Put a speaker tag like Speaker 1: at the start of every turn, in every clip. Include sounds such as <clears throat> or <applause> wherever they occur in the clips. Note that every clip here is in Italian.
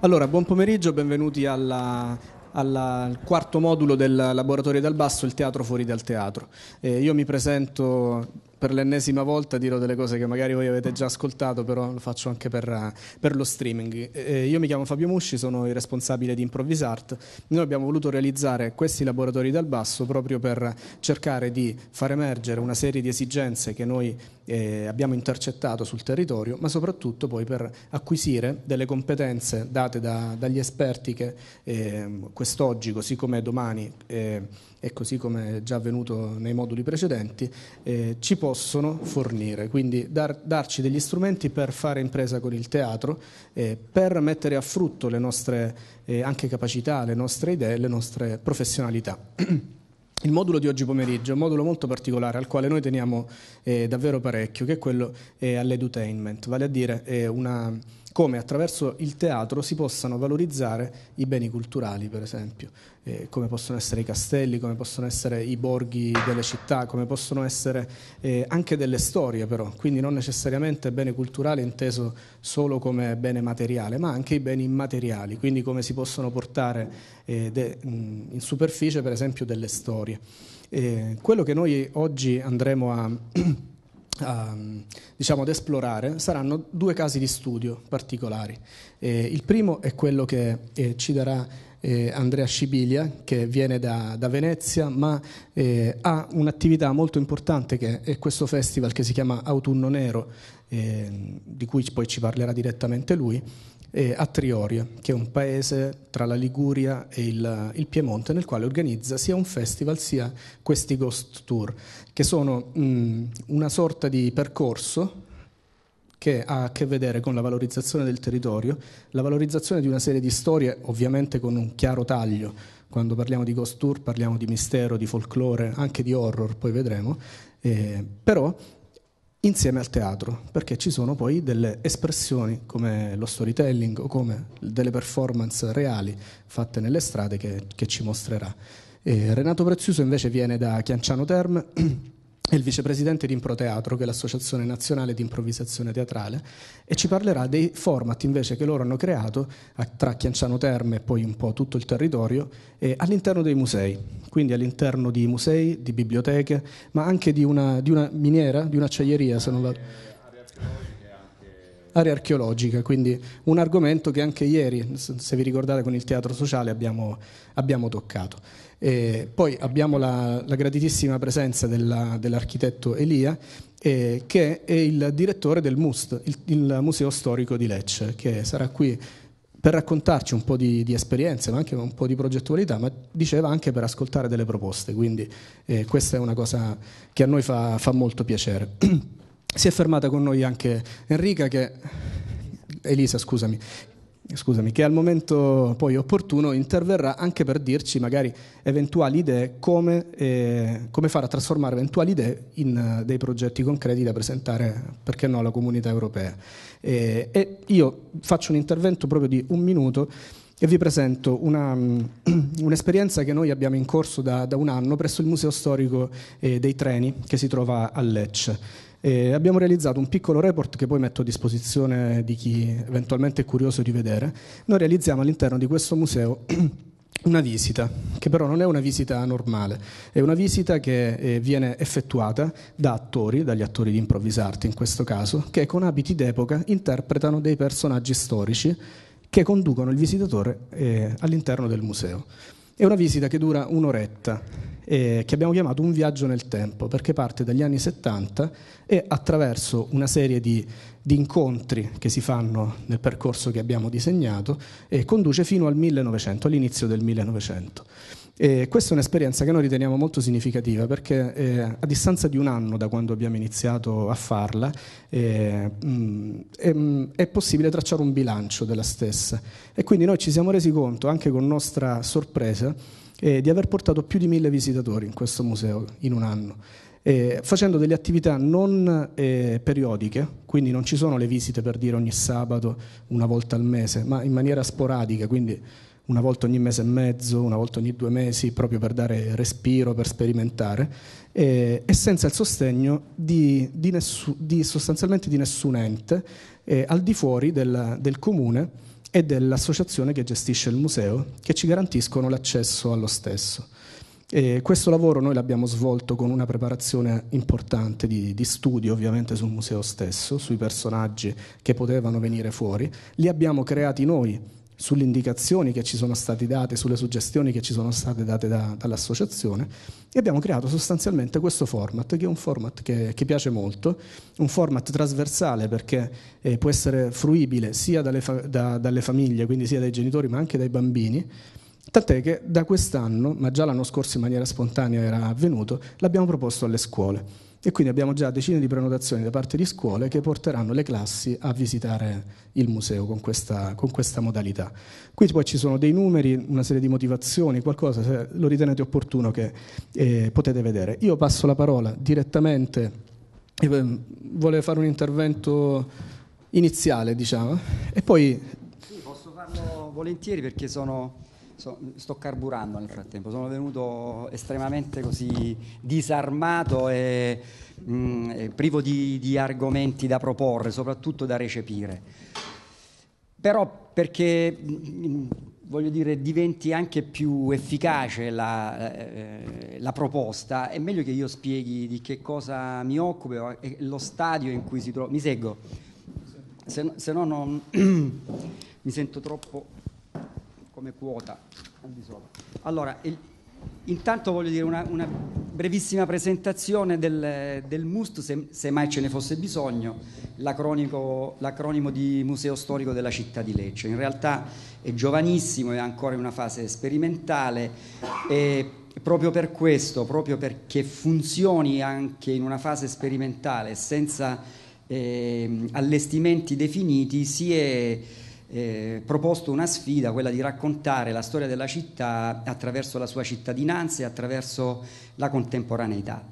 Speaker 1: Allora, buon pomeriggio, benvenuti alla, al quarto modulo del laboratorio dal basso, il teatro fuori dal teatro. Eh, io mi presento per l'ennesima volta dirò delle cose che magari voi avete già ascoltato, però lo faccio anche per, eh, per lo streaming. Eh, io mi chiamo Fabio Musci, sono il responsabile di Improvvisart. Noi abbiamo voluto realizzare questi laboratori dal basso proprio per cercare di far emergere una serie di esigenze che noi eh, abbiamo intercettato sul territorio, ma soprattutto poi per acquisire delle competenze date da, dagli esperti che eh, quest'oggi, così come domani, eh, e così come è già avvenuto nei moduli precedenti, eh, ci possono fornire, quindi dar, darci degli strumenti per fare impresa con il teatro, eh, per mettere a frutto le nostre eh, anche capacità, le nostre idee, le nostre professionalità. Il modulo di oggi pomeriggio è un modulo molto particolare al quale noi teniamo eh, davvero parecchio, che è quello eh, all'edutainment, vale a dire eh, una come attraverso il teatro si possano valorizzare i beni culturali, per esempio, eh, come possono essere i castelli, come possono essere i borghi delle città, come possono essere eh, anche delle storie però, quindi non necessariamente bene culturale inteso solo come bene materiale, ma anche i beni immateriali, quindi come si possono portare eh, de, in superficie per esempio delle storie. Eh, quello che noi oggi andremo a <clears throat> um, diciamo, ad esplorare saranno due casi di studio particolari. Eh, il primo è quello che eh, ci darà eh, Andrea Scibilia, che viene da, da Venezia, ma eh, ha un'attività molto importante che è questo festival che si chiama Autunno Nero, eh, di cui poi ci parlerà direttamente lui, eh, a Trioria, che è un paese tra la Liguria e il, il, Piemonte, nel quale organizza sia un festival sia questi ghost tour, che sono mh, mm, una sorta di percorso che ha a che vedere con la valorizzazione del territorio, la valorizzazione di una serie di storie, ovviamente con un chiaro taglio. Quando parliamo di ghost tour parliamo di mistero, di folklore, anche di horror, poi vedremo. Eh, però insieme al teatro, perché ci sono poi delle espressioni come lo storytelling o come delle performance reali fatte nelle strade che, che ci mostrerà. E Renato Prezioso invece viene da Chianciano Terme <clears throat> è il vicepresidente di Improteatro, che è l'Associazione Nazionale di Improvvisazione Teatrale, e ci parlerà dei format invece che loro hanno creato tra Chianciano Terme e poi un po' tutto il territorio eh, all'interno dei musei, quindi all'interno di musei, di biblioteche, ma anche di una, di una miniera, di un'acciaieria, se non la... Area archeologica, quindi un argomento che anche ieri, se vi ricordate, con il teatro sociale abbiamo, abbiamo toccato. Eh, poi abbiamo la, la graditissima presenza della, dell'architetto Elia, eh, che è il direttore del MUST, il, il, Museo Storico di Lecce, che sarà qui per raccontarci un po' di, di esperienze, ma anche un po' di progettualità, ma diceva anche per ascoltare delle proposte, quindi eh, questa è una cosa che a noi fa, fa molto piacere. <clears throat> si è fermata con noi anche Enrica che Elisa, scusami, scusami, che al momento poi opportuno interverrà anche per dirci magari eventuali idee, come, eh, come far a trasformare eventuali idee in uh, dei progetti concreti da presentare, perché no, alla comunità europea. E, eh, e io faccio un intervento proprio di un minuto e vi presento una, mm, <clears throat> un'esperienza che noi abbiamo in corso da, da, un anno presso il Museo Storico eh, dei Treni che si trova a Lecce. E abbiamo realizzato un piccolo report che poi metto a disposizione di chi eventualmente è curioso di vedere. Noi realizziamo all'interno di questo museo <clears throat> una visita, che però non è una visita normale, è una visita che eh, viene effettuata da attori, dagli attori di improvvisarti in questo caso, che con abiti d'epoca interpretano dei personaggi storici che conducono il visitatore eh, all'interno del museo. È una visita che dura un'oretta, eh, che abbiamo chiamato un viaggio nel tempo, perché parte dagli anni 70 e attraverso una serie di, di incontri che si fanno nel percorso che abbiamo disegnato, eh, conduce fino al 1900, all'inizio del 1900. E questa è un'esperienza che noi riteniamo molto significativa perché eh, a distanza di un anno da quando abbiamo iniziato a farla eh, mh, mm, è, mh, mm, è, possibile tracciare un bilancio della stessa e quindi noi ci siamo resi conto anche con nostra sorpresa eh, di aver portato più di mille visitatori in questo museo in un anno. Eh, facendo delle attività non eh, periodiche, quindi non ci sono le visite per dire ogni sabato, una volta al mese, ma in maniera sporadica, quindi una volta ogni mese e mezzo, una volta ogni due mesi, proprio per dare respiro, per sperimentare, e, e senza il sostegno di, di, nessu, di, sostanzialmente di nessun ente eh, al di fuori del, del comune e dell'associazione che gestisce il museo, che ci garantiscono l'accesso allo stesso. E questo lavoro noi l'abbiamo svolto con una preparazione importante di, di, studio ovviamente sul museo stesso, sui personaggi che potevano venire fuori, li abbiamo creati noi sulle indicazioni che ci sono state date, sulle suggestioni che ci sono state date da, dall'associazione e abbiamo creato sostanzialmente questo format, che è un format che, che piace molto, un format trasversale perché eh, può essere fruibile sia dalle, fa- da, dalle famiglie, quindi sia dai genitori, ma anche dai bambini. Tant'è che da quest'anno, ma già l'anno scorso in maniera spontanea era avvenuto, l'abbiamo proposto alle scuole. E quindi abbiamo già decine di prenotazioni da parte di scuole che porteranno le classi a visitare il museo con questa, con questa modalità. Qui poi ci sono dei numeri, una serie di motivazioni, qualcosa, se lo ritenete opportuno che eh, potete vedere. Io passo la parola direttamente, eh, ehm, vuole fare un intervento iniziale diciamo, e poi...
Speaker 2: Sì, posso farlo volentieri perché sono So, sto carburando nel frattempo, sono venuto estremamente così disarmato e, mh, mm, e privo di, di, argomenti da proporre, soprattutto da recepire. Però perché, mh, mm, mm, voglio dire, diventi anche più efficace la, eh, la, proposta, è meglio che io spieghi di che cosa mi occupo e lo stadio in cui si trova. Mi seguo, se se no non, <clears throat> mi sento troppo come quota al di sopra. Allora, il, intanto voglio dire una, una brevissima presentazione del, del MUST, se, se, mai ce ne fosse bisogno, l'acronimo di Museo Storico della Città di Lecce. In realtà è giovanissimo, è ancora in una fase sperimentale e proprio per questo, proprio perché funzioni anche in una fase sperimentale senza eh, allestimenti definiti, si è eh, proposto una sfida, quella di raccontare la storia della città attraverso la sua cittadinanza e attraverso la contemporaneità.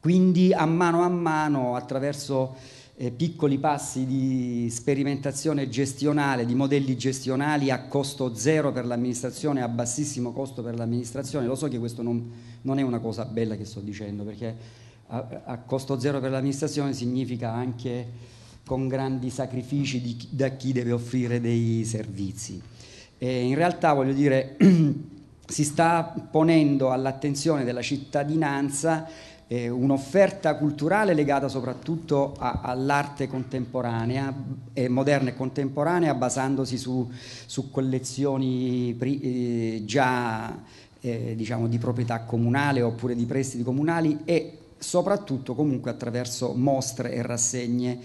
Speaker 2: Quindi a mano a mano, attraverso eh, piccoli passi di sperimentazione gestionale, di modelli gestionali a costo zero per l'amministrazione, a bassissimo costo per l'amministrazione, lo so che questo non, non è una cosa bella che sto dicendo, perché a, a costo zero per l'amministrazione significa anche con grandi sacrifici di, da chi deve offrire dei servizi. E in realtà voglio dire, <clears throat> si sta ponendo all'attenzione della cittadinanza eh, un'offerta culturale legata soprattutto a, all'arte contemporanea, eh, moderna e contemporanea, basandosi su, su collezioni pri, eh, già eh, diciamo di proprietà comunale oppure di prestiti comunali e soprattutto comunque attraverso mostre e rassegne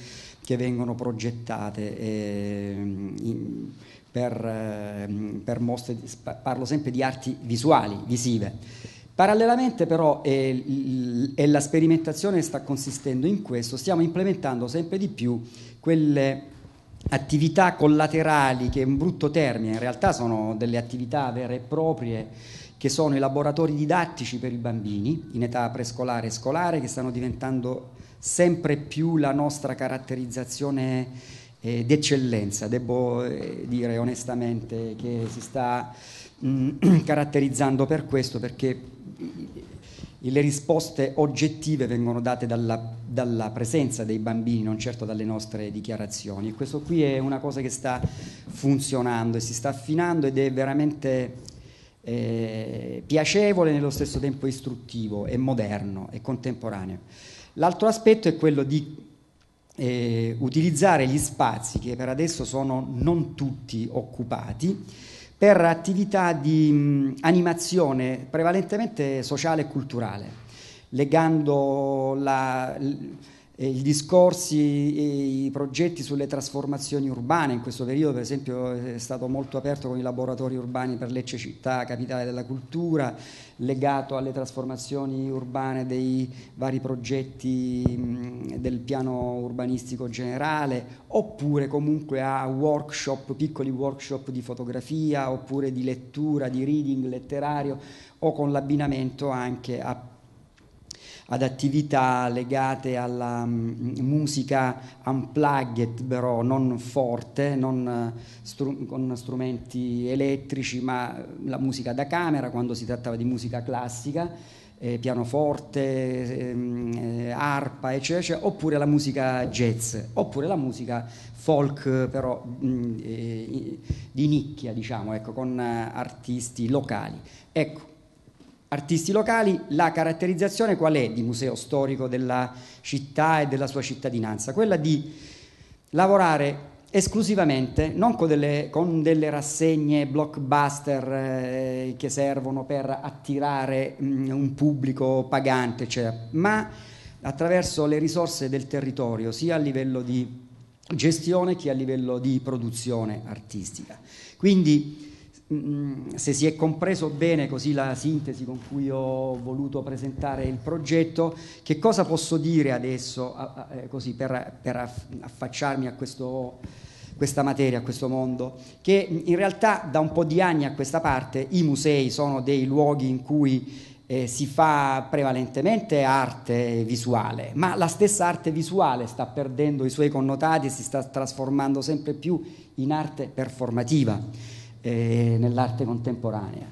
Speaker 2: che vengono progettate eh, in, per, ehm, per, mostre, parlo sempre di arti visuali, visive. Parallelamente però, eh, e eh, la sperimentazione sta consistendo in questo, stiamo implementando sempre di più quelle attività collaterali, che è un brutto termine, in realtà sono delle attività vere e proprie, che sono i laboratori didattici per i bambini in età prescolare e scolare, che stanno diventando sempre più la nostra caratterizzazione eh, d'eccellenza. Devo eh, dire onestamente che si sta mh, mm, <clears throat> caratterizzando per questo perché mm, le risposte oggettive vengono date dalla, dalla, presenza dei bambini, non certo dalle nostre dichiarazioni. E questo qui è una cosa che sta funzionando e si sta affinando ed è veramente eh, piacevole nello stesso tempo istruttivo e moderno e contemporaneo. L'altro aspetto è quello di eh, utilizzare gli spazi che per adesso sono non tutti occupati per attività di mh, animazione prevalentemente sociale e culturale, legando la... L- eh, i discorsi e i progetti sulle trasformazioni urbane. In questo periodo, per esempio, è stato molto aperto con i laboratori urbani per Lecce Città, capitale della cultura, legato alle trasformazioni urbane dei vari progetti del piano urbanistico generale, oppure comunque a workshop, piccoli workshop di fotografia, oppure di lettura, di reading letterario o con l'abbinamento anche a ad attività legate alla mm, musica unplugged però non forte, non eh, stru- con strumenti elettrici, ma la musica da camera quando si trattava di musica classica, eh, pianoforte, ehm, eh, arpa, eccetera, eccetera, oppure la musica jazz, oppure la musica folk però mh, mm, eh, di nicchia, diciamo, ecco, con eh, artisti locali. Ecco, artisti locali, la caratterizzazione qual è di museo storico della città e della sua cittadinanza? Quella di lavorare esclusivamente, non con delle, con delle rassegne blockbuster eh, che servono per attirare mh, mm, un pubblico pagante, cioè, ma attraverso le risorse del territorio, sia a livello di gestione che a livello di produzione artistica. Quindi Mm, se si è compreso bene così la sintesi con cui ho voluto presentare il progetto, che cosa posso dire adesso eh, così, per, per affacciarmi a questo, questa materia, a questo mondo? Che mm, in realtà da un po' di anni a questa parte i musei sono dei luoghi in cui eh, si fa prevalentemente arte visuale, ma la stessa arte visuale sta perdendo i suoi connotati e si sta trasformando sempre più in arte performativa eh, nell'arte contemporanea.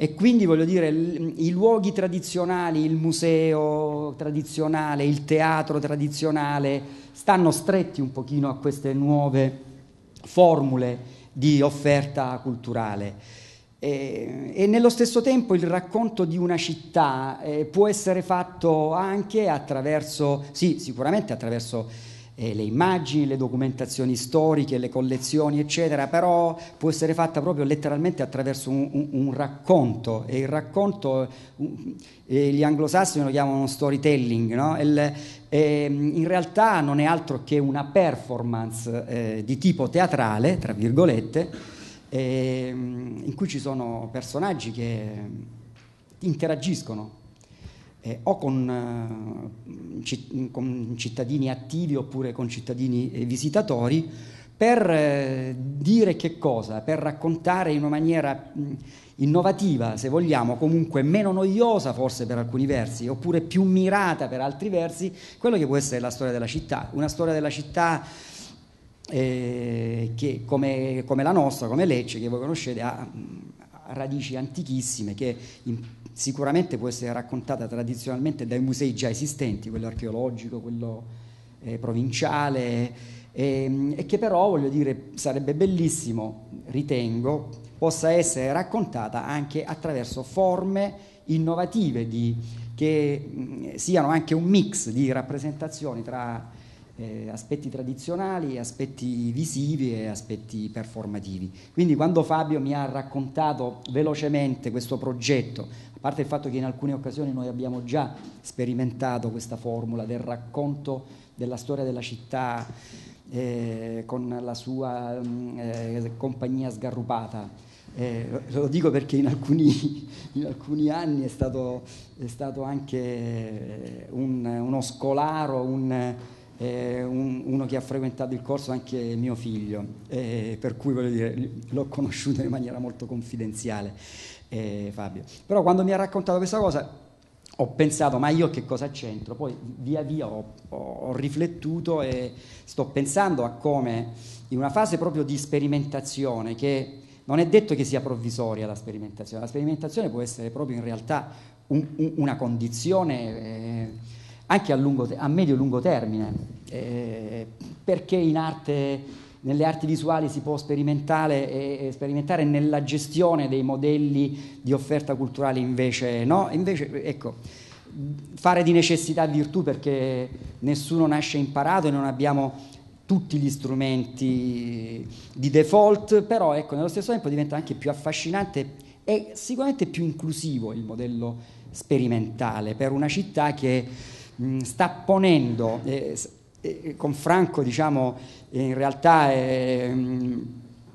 Speaker 2: E quindi voglio dire, i luoghi tradizionali, il museo tradizionale, il teatro tradizionale, stanno stretti un pochino a queste nuove formule di offerta culturale. E, e, nello stesso tempo il racconto di una città eh, può essere fatto anche attraverso, sì, sicuramente attraverso eh, le immagini, le documentazioni storiche, le collezioni, eccetera, però può essere fatta proprio letteralmente attraverso un, un, un racconto e il racconto, un, eh, gli anglosassoni lo chiamano storytelling, no? il, eh, in realtà non è altro che una performance eh, di tipo teatrale, tra virgolette, ehm, in cui ci sono personaggi che interagiscono eh, o con, eh, con, cittadini attivi oppure con cittadini eh, visitatori, per eh, dire che cosa? Per raccontare in una maniera mm, innovativa, se vogliamo, comunque meno noiosa forse per alcuni versi, oppure più mirata per altri versi, quello che può essere la storia della città. Una storia della città eh, che, come, come, la nostra, come Lecce, che voi conoscete, ha mm, radici antichissime, che in sicuramente può essere raccontata tradizionalmente dai musei già esistenti, quello archeologico, quello eh, provinciale, e, ehm, e che però, voglio dire, sarebbe bellissimo, ritengo, possa essere raccontata anche attraverso forme innovative di, che mh, mm, siano anche un mix di rappresentazioni tra eh, aspetti tradizionali, aspetti visivi e aspetti performativi. Quindi quando Fabio mi ha raccontato velocemente questo progetto, a parte il fatto che in alcune occasioni noi abbiamo già sperimentato questa formula del racconto della storia della città eh, con la sua mm, eh, compagnia sgarrupata. Eh, lo dico perché in alcuni, <laughs> in alcuni anni è stato, è stato anche eh, un, uno scolaro, un, eh, un, uno che ha frequentato il corso anche mio figlio, eh, per cui dire, l'ho conosciuto in maniera molto confidenziale eh, Fabio. Però quando mi ha raccontato questa cosa ho pensato, ma io che cosa c'entro? Poi via via ho, ho riflettuto e sto pensando a come in una fase proprio di sperimentazione che non è detto che sia provvisoria la sperimentazione, la sperimentazione può essere proprio in realtà un, un, una condizione eh, anche a, lungo, a medio e lungo termine, eh, perché in arte nelle arti visuali si può sperimentare e, sperimentare nella gestione dei modelli di offerta culturale invece no, invece ecco, fare di necessità virtù perché nessuno nasce imparato e non abbiamo tutti gli strumenti di default, però ecco, nello stesso tempo diventa anche più affascinante e sicuramente più inclusivo il modello sperimentale per una città che mh, sta ponendo eh, eh, con franco diciamo, in realtà è, ehm,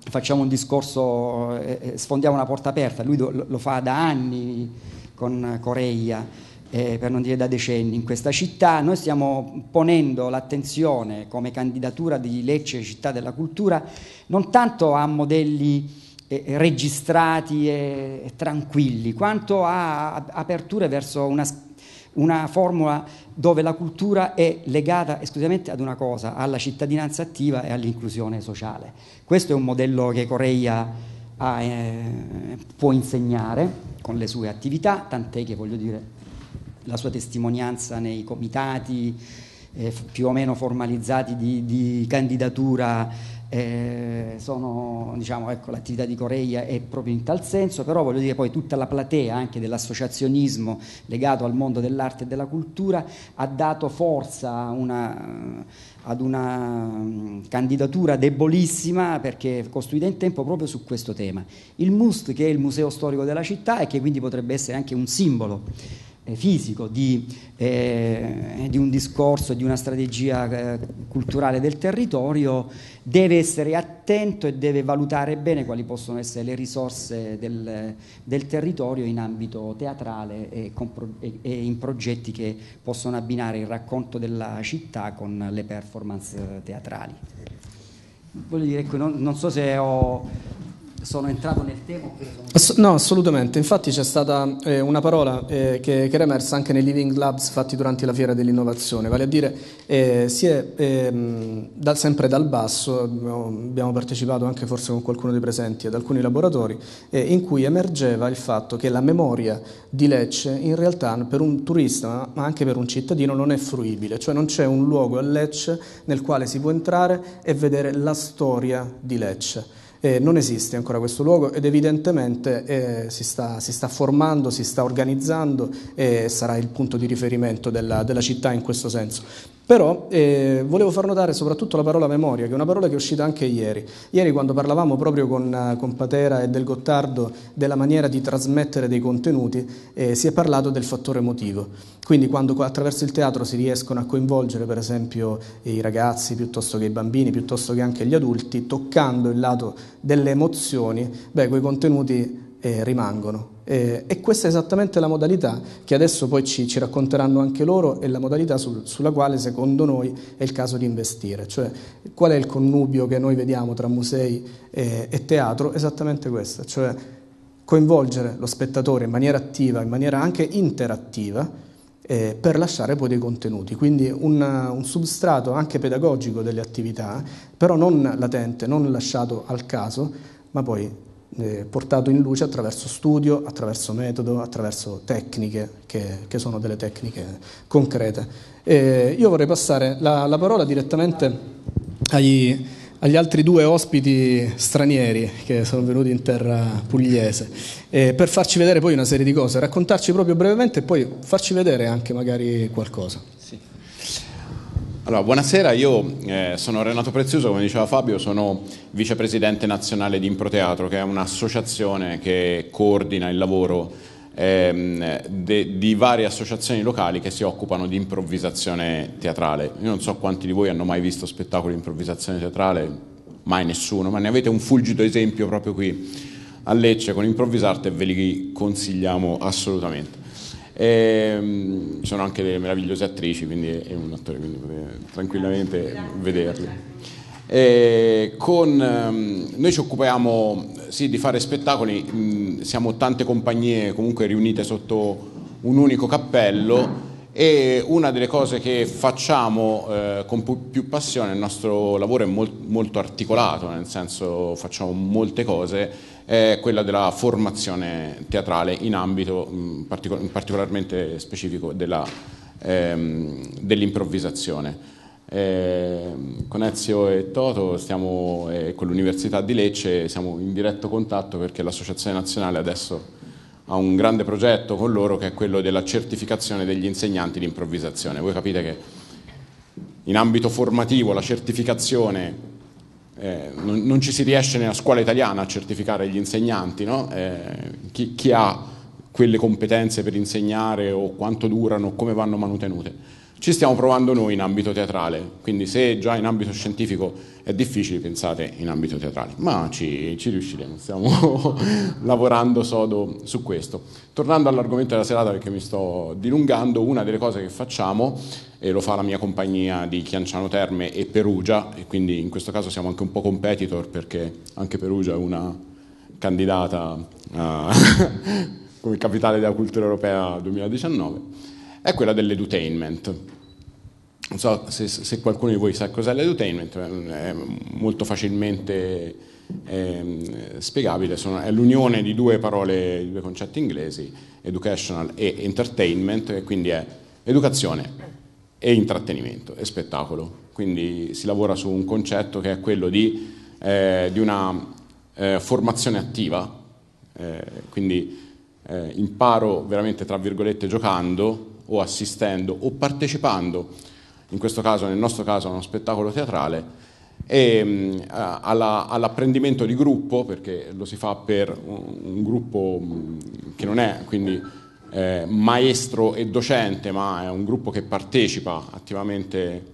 Speaker 2: facciamo un discorso, eh, eh, sfondiamo una porta aperta, lui lo, fa da anni con Coreia, eh, per non dire da decenni, in questa città. Noi stiamo ponendo l'attenzione come candidatura di Lecce Città della Cultura non tanto a modelli eh, registrati e, tranquilli, quanto a aperture verso una una formula dove la cultura è legata esclusivamente ad una cosa, alla cittadinanza attiva e all'inclusione sociale. Questo è un modello che Correia ha, eh, può insegnare con le sue attività, tant'è che voglio dire la sua testimonianza nei comitati eh, più o meno formalizzati di, di candidatura eh, sono, diciamo, ecco, l'attività di Coreia è proprio in tal senso, però voglio dire poi tutta la platea anche dell'associazionismo legato al mondo dell'arte e della cultura ha dato forza una, ad una candidatura debolissima perché costruita in tempo proprio su questo tema. Il MUST che è il Museo Storico della città e che quindi potrebbe essere anche un simbolo eh, fisico, di, eh, eh, di, un discorso, di una strategia eh, culturale del territorio, deve essere attento e deve valutare bene quali possono essere le risorse del, del territorio in ambito teatrale e, pro, e, e, in progetti che possono abbinare il racconto della città con le performance eh, teatrali. Voglio dire, ecco, non, non so se ho sono entrato nel tema? Sono... No, assolutamente. Infatti c'è stata
Speaker 1: eh, una parola eh, che, che, era emersa anche nei Living Labs fatti durante la fiera dell'innovazione, vale a dire eh, si è ehm, da, sempre dal basso, abbiamo, abbiamo, partecipato anche forse con qualcuno dei presenti ad alcuni laboratori, eh, in cui emergeva il fatto che la memoria di Lecce in realtà per un turista ma anche per un cittadino non è fruibile, cioè non c'è un luogo a Lecce nel quale si può entrare e vedere la storia di Lecce eh, non esiste ancora questo luogo ed evidentemente eh, si, sta, si, sta, formando, si sta organizzando e sarà il punto di riferimento della, della città in questo senso. Però eh, volevo far notare soprattutto la parola memoria, che è una parola che è uscita anche ieri. Ieri quando parlavamo proprio con, eh, con Patera e del Gottardo della maniera di trasmettere dei contenuti, eh, si è parlato del fattore emotivo. Quindi quando attraverso il teatro si riescono a coinvolgere per esempio i ragazzi piuttosto che i bambini, piuttosto che anche gli adulti, toccando il lato delle emozioni, beh, quei contenuti eh, rimangono. Eh, e questa è esattamente la modalità che adesso poi ci, ci racconteranno anche loro e la modalità sul, sulla quale secondo noi è il caso di investire, cioè qual è il connubio che noi vediamo tra musei e, e teatro, esattamente questo, cioè coinvolgere lo spettatore in maniera attiva, in maniera anche interattiva, eh, per lasciare poi dei contenuti, quindi un, un, substrato anche pedagogico delle attività, però non latente, non lasciato al caso, ma poi eh, portato in luce attraverso studio, attraverso metodo, attraverso tecniche, che, che sono delle tecniche concrete. E io vorrei passare la, la parola direttamente agli, agli, altri due ospiti stranieri che sono venuti in terra pugliese, eh, per farci vedere poi una serie di cose, raccontarci proprio brevemente e poi farci vedere anche magari qualcosa. Sì.
Speaker 3: Allora, buonasera, io eh, sono Renato Prezioso, come diceva Fabio, sono vicepresidente nazionale di Improteatro, che è un'associazione che coordina il lavoro ehm, de, di varie associazioni locali che si occupano di improvvisazione teatrale. Io non so quanti di voi hanno mai visto spettacoli di improvvisazione teatrale, mai nessuno, ma ne avete un fulgido esempio proprio qui a Lecce con Improvvisarte e ve li consigliamo assolutamente. E, ehm, sono anche delle meravigliose attrici, quindi è un attore, quindi potete tranquillamente vederli. E eh, con, ehm, noi ci occupiamo sì, di fare spettacoli, mm, siamo tante compagnie comunque riunite sotto un unico cappello e una delle cose che facciamo eh, con più passione, il nostro lavoro è molt, molto articolato, nel senso facciamo molte cose è quella della formazione teatrale in ambito mh, mm, particolarmente specifico della, ehm, dell'improvvisazione. Eh, con Ezio e Toto stiamo, eh, con l'Università di Lecce siamo in diretto contatto perché l'Associazione Nazionale adesso ha un grande progetto con loro che è quello della certificazione degli insegnanti di improvvisazione. Voi capite che in ambito formativo la certificazione eh, non, non, ci si riesce nella scuola italiana a certificare gli insegnanti, no? eh, chi, chi, ha quelle competenze per insegnare o quanto durano, come vanno manutenute. Ci stiamo provando noi in ambito teatrale, quindi se già in ambito scientifico è difficile pensate in ambito teatrale, ma ci, ci riusciremo, stiamo <laughs> lavorando sodo su questo. Tornando all'argomento della serata perché mi sto dilungando, una delle cose che facciamo e lo fa la mia compagnia di Chianciano Terme e Perugia e quindi in questo caso siamo anche un po' competitor perché anche Perugia è una candidata uh, <laughs> come capitale della cultura europea 2019, è quella dell'edutainment. Non so se, se qualcuno di voi sa cos'è l'edutainment, eh, è molto facilmente eh, spiegabile, sono, è l'unione di due parole, di due concetti inglesi, educational e entertainment, e quindi è educazione, e intrattenimento e spettacolo. Quindi si lavora su un concetto che è quello di, eh, di una eh, formazione attiva, eh, quindi eh, imparo veramente tra virgolette giocando o assistendo o partecipando, in questo caso, nel nostro caso, a uno spettacolo teatrale e eh, alla, all'apprendimento di gruppo, perché lo si fa per un, un gruppo mm, che non è quindi eh, maestro e docente, ma è un gruppo che partecipa attivamente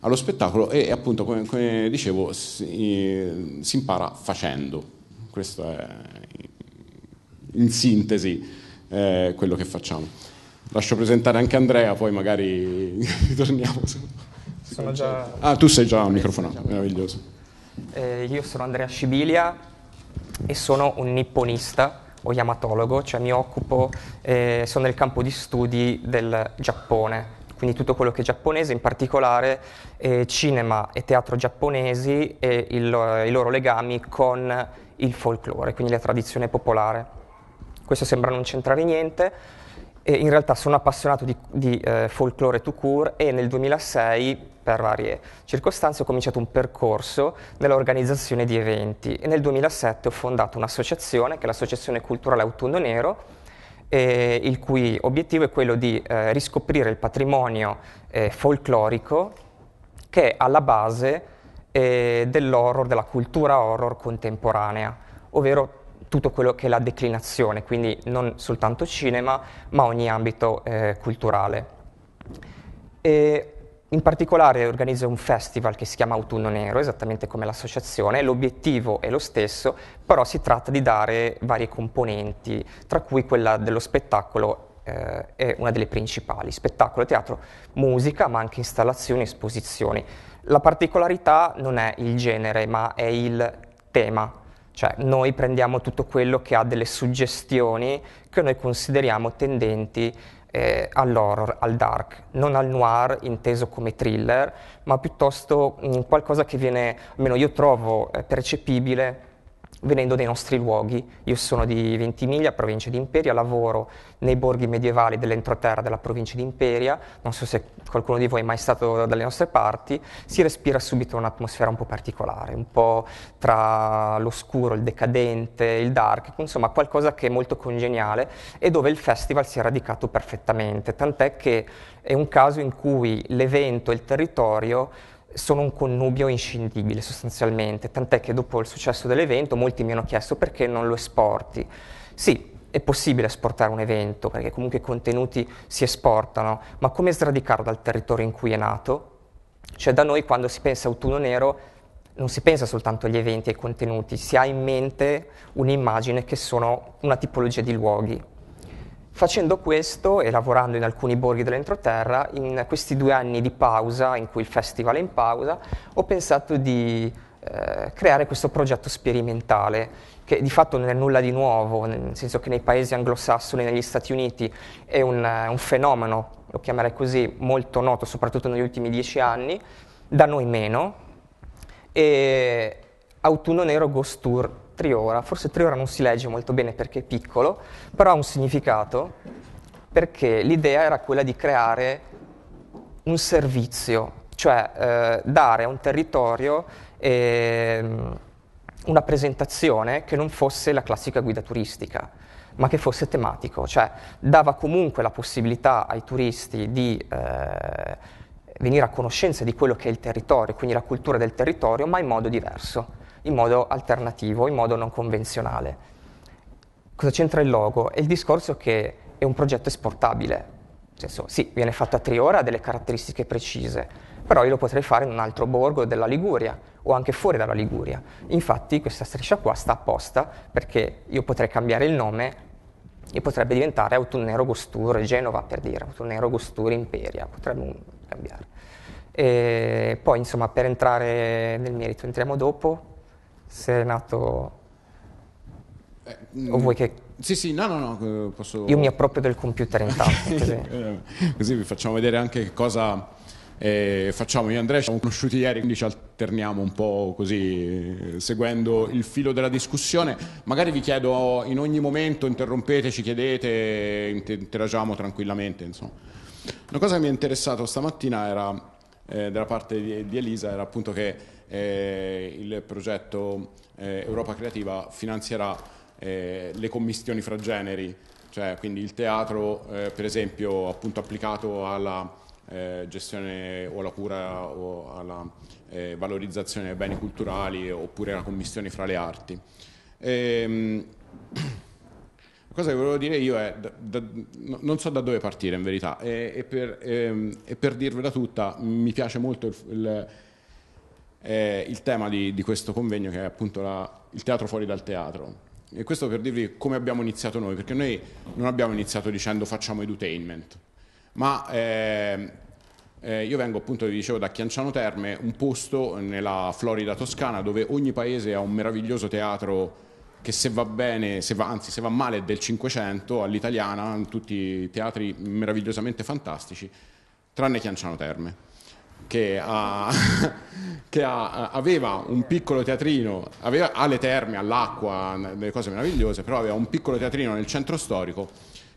Speaker 3: allo spettacolo e appunto, come, come dicevo, si, si, impara facendo. Questo è in sintesi eh, quello che facciamo. Lascio presentare anche Andrea, poi magari ritorniamo. <laughs>
Speaker 4: Sono già...
Speaker 3: Ah, tu sei già al microfono, già... meraviglioso.
Speaker 4: Eh, io sono Andrea Scibilia e sono un nipponista o yamatologo, cioè mi occupo, eh, sono nel campo di studi del Giappone, quindi tutto quello che è giapponese, in particolare eh, cinema e teatro giapponesi e il, i loro legami con il folklore, quindi la tradizione popolare. Questo sembra non c'entrare niente, e in realtà sono appassionato di, di eh, folklore to cure e nel 2006 per varie circostanze ho cominciato un percorso nell'organizzazione di eventi e nel 2007 ho fondato un'associazione che è l'Associazione Culturale Autunno Nero eh, il cui obiettivo è quello di eh, riscoprire il patrimonio eh, folclorico che è alla base eh, dell'horror, della cultura horror contemporanea, ovvero tutto quello che è la declinazione, quindi non soltanto cinema, ma ogni ambito eh, culturale. E in particolare organizzo un festival che si chiama Autunno Nero, esattamente come l'associazione, l'obiettivo è lo stesso, però si tratta di dare varie componenti, tra cui quella dello spettacolo eh, è una delle principali, spettacolo, teatro, musica, ma anche installazioni, esposizioni. La particolarità non è il genere, ma è il tema, cioè noi prendiamo tutto quello che ha delle suggestioni che noi consideriamo tendenti eh, all'horror, al dark, non al noir inteso come thriller, ma piuttosto mh, mm, qualcosa che viene, almeno io trovo, eh, percepibile venendo dai nostri luoghi. Io sono di Ventimiglia, provincia di Imperia, lavoro nei borghi medievali dell'entroterra della provincia di Imperia, non so se qualcuno di voi è mai stato dalle nostre parti, si respira subito un'atmosfera un po' particolare, un po' tra l'oscuro, il decadente, il dark, insomma qualcosa che è molto congeniale e dove il festival si è radicato perfettamente, tant'è che è un caso in cui l'evento e il territorio sono un connubio inscindibile sostanzialmente, tant'è che dopo il successo dell'evento molti mi hanno chiesto perché non lo esporti. Sì, è possibile esportare un evento perché comunque i contenuti si esportano, ma come sradicarlo dal territorio in cui è nato? Cioè da noi quando si pensa a autunno nero non si pensa soltanto agli eventi e ai contenuti, si ha in mente un'immagine che sono una tipologia di luoghi, Facendo questo e lavorando in alcuni borghi dell'entroterra, in questi due anni di pausa, in cui il festival è in pausa, ho pensato di eh, creare questo progetto sperimentale che di fatto non è nulla di nuovo, nel senso che nei paesi anglosassoni, negli Stati Uniti, è un, un fenomeno, lo chiamerei così, molto noto, soprattutto negli ultimi dieci anni, da noi meno, e Autunno Nero Ghost Tour Triora, forse Triora non si legge molto bene perché è piccolo, però ha un significato perché l'idea era quella di creare un servizio, cioè eh, dare a un territorio eh, una presentazione che non fosse la classica guida turistica, ma che fosse tematico, cioè dava comunque la possibilità ai turisti di eh, venire a conoscenza di quello che è il territorio, quindi la cultura del territorio, ma in modo diverso in modo alternativo, in modo non convenzionale. Cosa c'entra il logo? È il discorso che è un progetto esportabile, nel senso, sì, viene fatto a Triora, ha delle caratteristiche precise, però io lo potrei fare in un altro borgo della Liguria o anche fuori dalla Liguria. Infatti questa striscia qua sta apposta perché io potrei cambiare il nome e potrebbe diventare Autunnero Gostur Genova, per dire, Autunnero Gostur Imperia, potrebbe cambiare. E poi, insomma, per entrare nel merito, entriamo dopo, sei nato...
Speaker 3: Eh, o vuoi che... Sì, sì, no, no, no, eh, posso... Io mi approprio
Speaker 4: del computer intanto, così. <laughs>
Speaker 3: Eh, così vi facciamo vedere anche che cosa eh, facciamo. Io e Andrea ci siamo conosciuti ieri, quindi ci alterniamo un po' così, eh, seguendo il filo della discussione. Magari vi chiedo in ogni momento, interrompeteci, chiedete, interagiamo tranquillamente, insomma. Una cosa che mi è interessato stamattina era, eh, della parte di, di Elisa, era appunto che eh, il progetto eh, Europa Creativa finanzierà eh, le commissioni fra generi, cioè quindi il teatro eh, per esempio appunto applicato alla eh, gestione o alla cura o alla valorizzazione dei beni culturali oppure la commissione fra le arti. Ehm, la cosa che volevo dire io è, da, da, non so da dove partire in verità, e, e, per, e, ehm, e per, dirvela tutta, mi piace molto il, il è il tema di, di questo convegno che è appunto la, il teatro fuori dal teatro. E questo per dirvi come abbiamo iniziato noi, perché noi non abbiamo iniziato dicendo facciamo edutainment, ma eh, eh, io vengo appunto, vi dicevo, da Chianciano Terme, un posto nella Florida toscana dove ogni paese ha un meraviglioso teatro che se va bene, se va, anzi se va male è del Cinquecento, all'italiana, tutti teatri meravigliosamente fantastici, tranne Chianciano Terme che, ha, <laughs> che ha, aveva un piccolo teatrino, aveva, ha le terme, all'acqua, delle cose meravigliose, però aveva un piccolo teatrino nel centro storico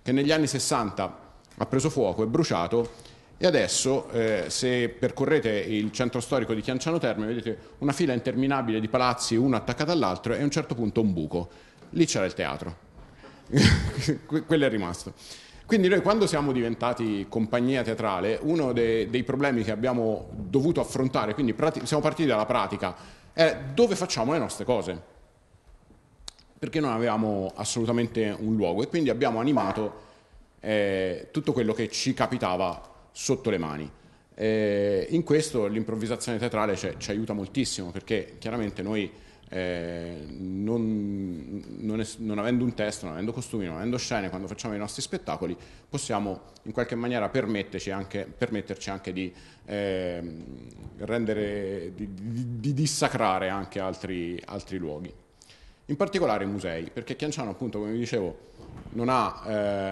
Speaker 3: che negli anni 60 ha preso fuoco e bruciato e adesso, eh, se percorrete il centro storico di Chianciano Terme, vedete una fila interminabile di palazzi, uno attaccato all'altro, e a un certo punto un buco. Lì c'era il teatro. <laughs> Quello è rimasto. Quindi noi quando siamo diventati compagnia teatrale, uno dei, dei problemi che abbiamo dovuto affrontare, quindi prati- siamo partiti dalla pratica, è dove facciamo le nostre cose. Perché non avevamo assolutamente un luogo e quindi abbiamo animato eh, tutto quello che ci capitava sotto le mani. Eh, in questo l'improvvisazione teatrale cioè, ci aiuta moltissimo perché chiaramente noi eh, non, non, es- non, avendo un testo, non avendo costumi, non avendo scene, quando facciamo i nostri spettacoli possiamo in qualche maniera anche, permetterci anche di eh, rendere, di, di, di, dissacrare anche altri, altri luoghi. In particolare i musei, perché Chianciano appunto come vi dicevo non ha,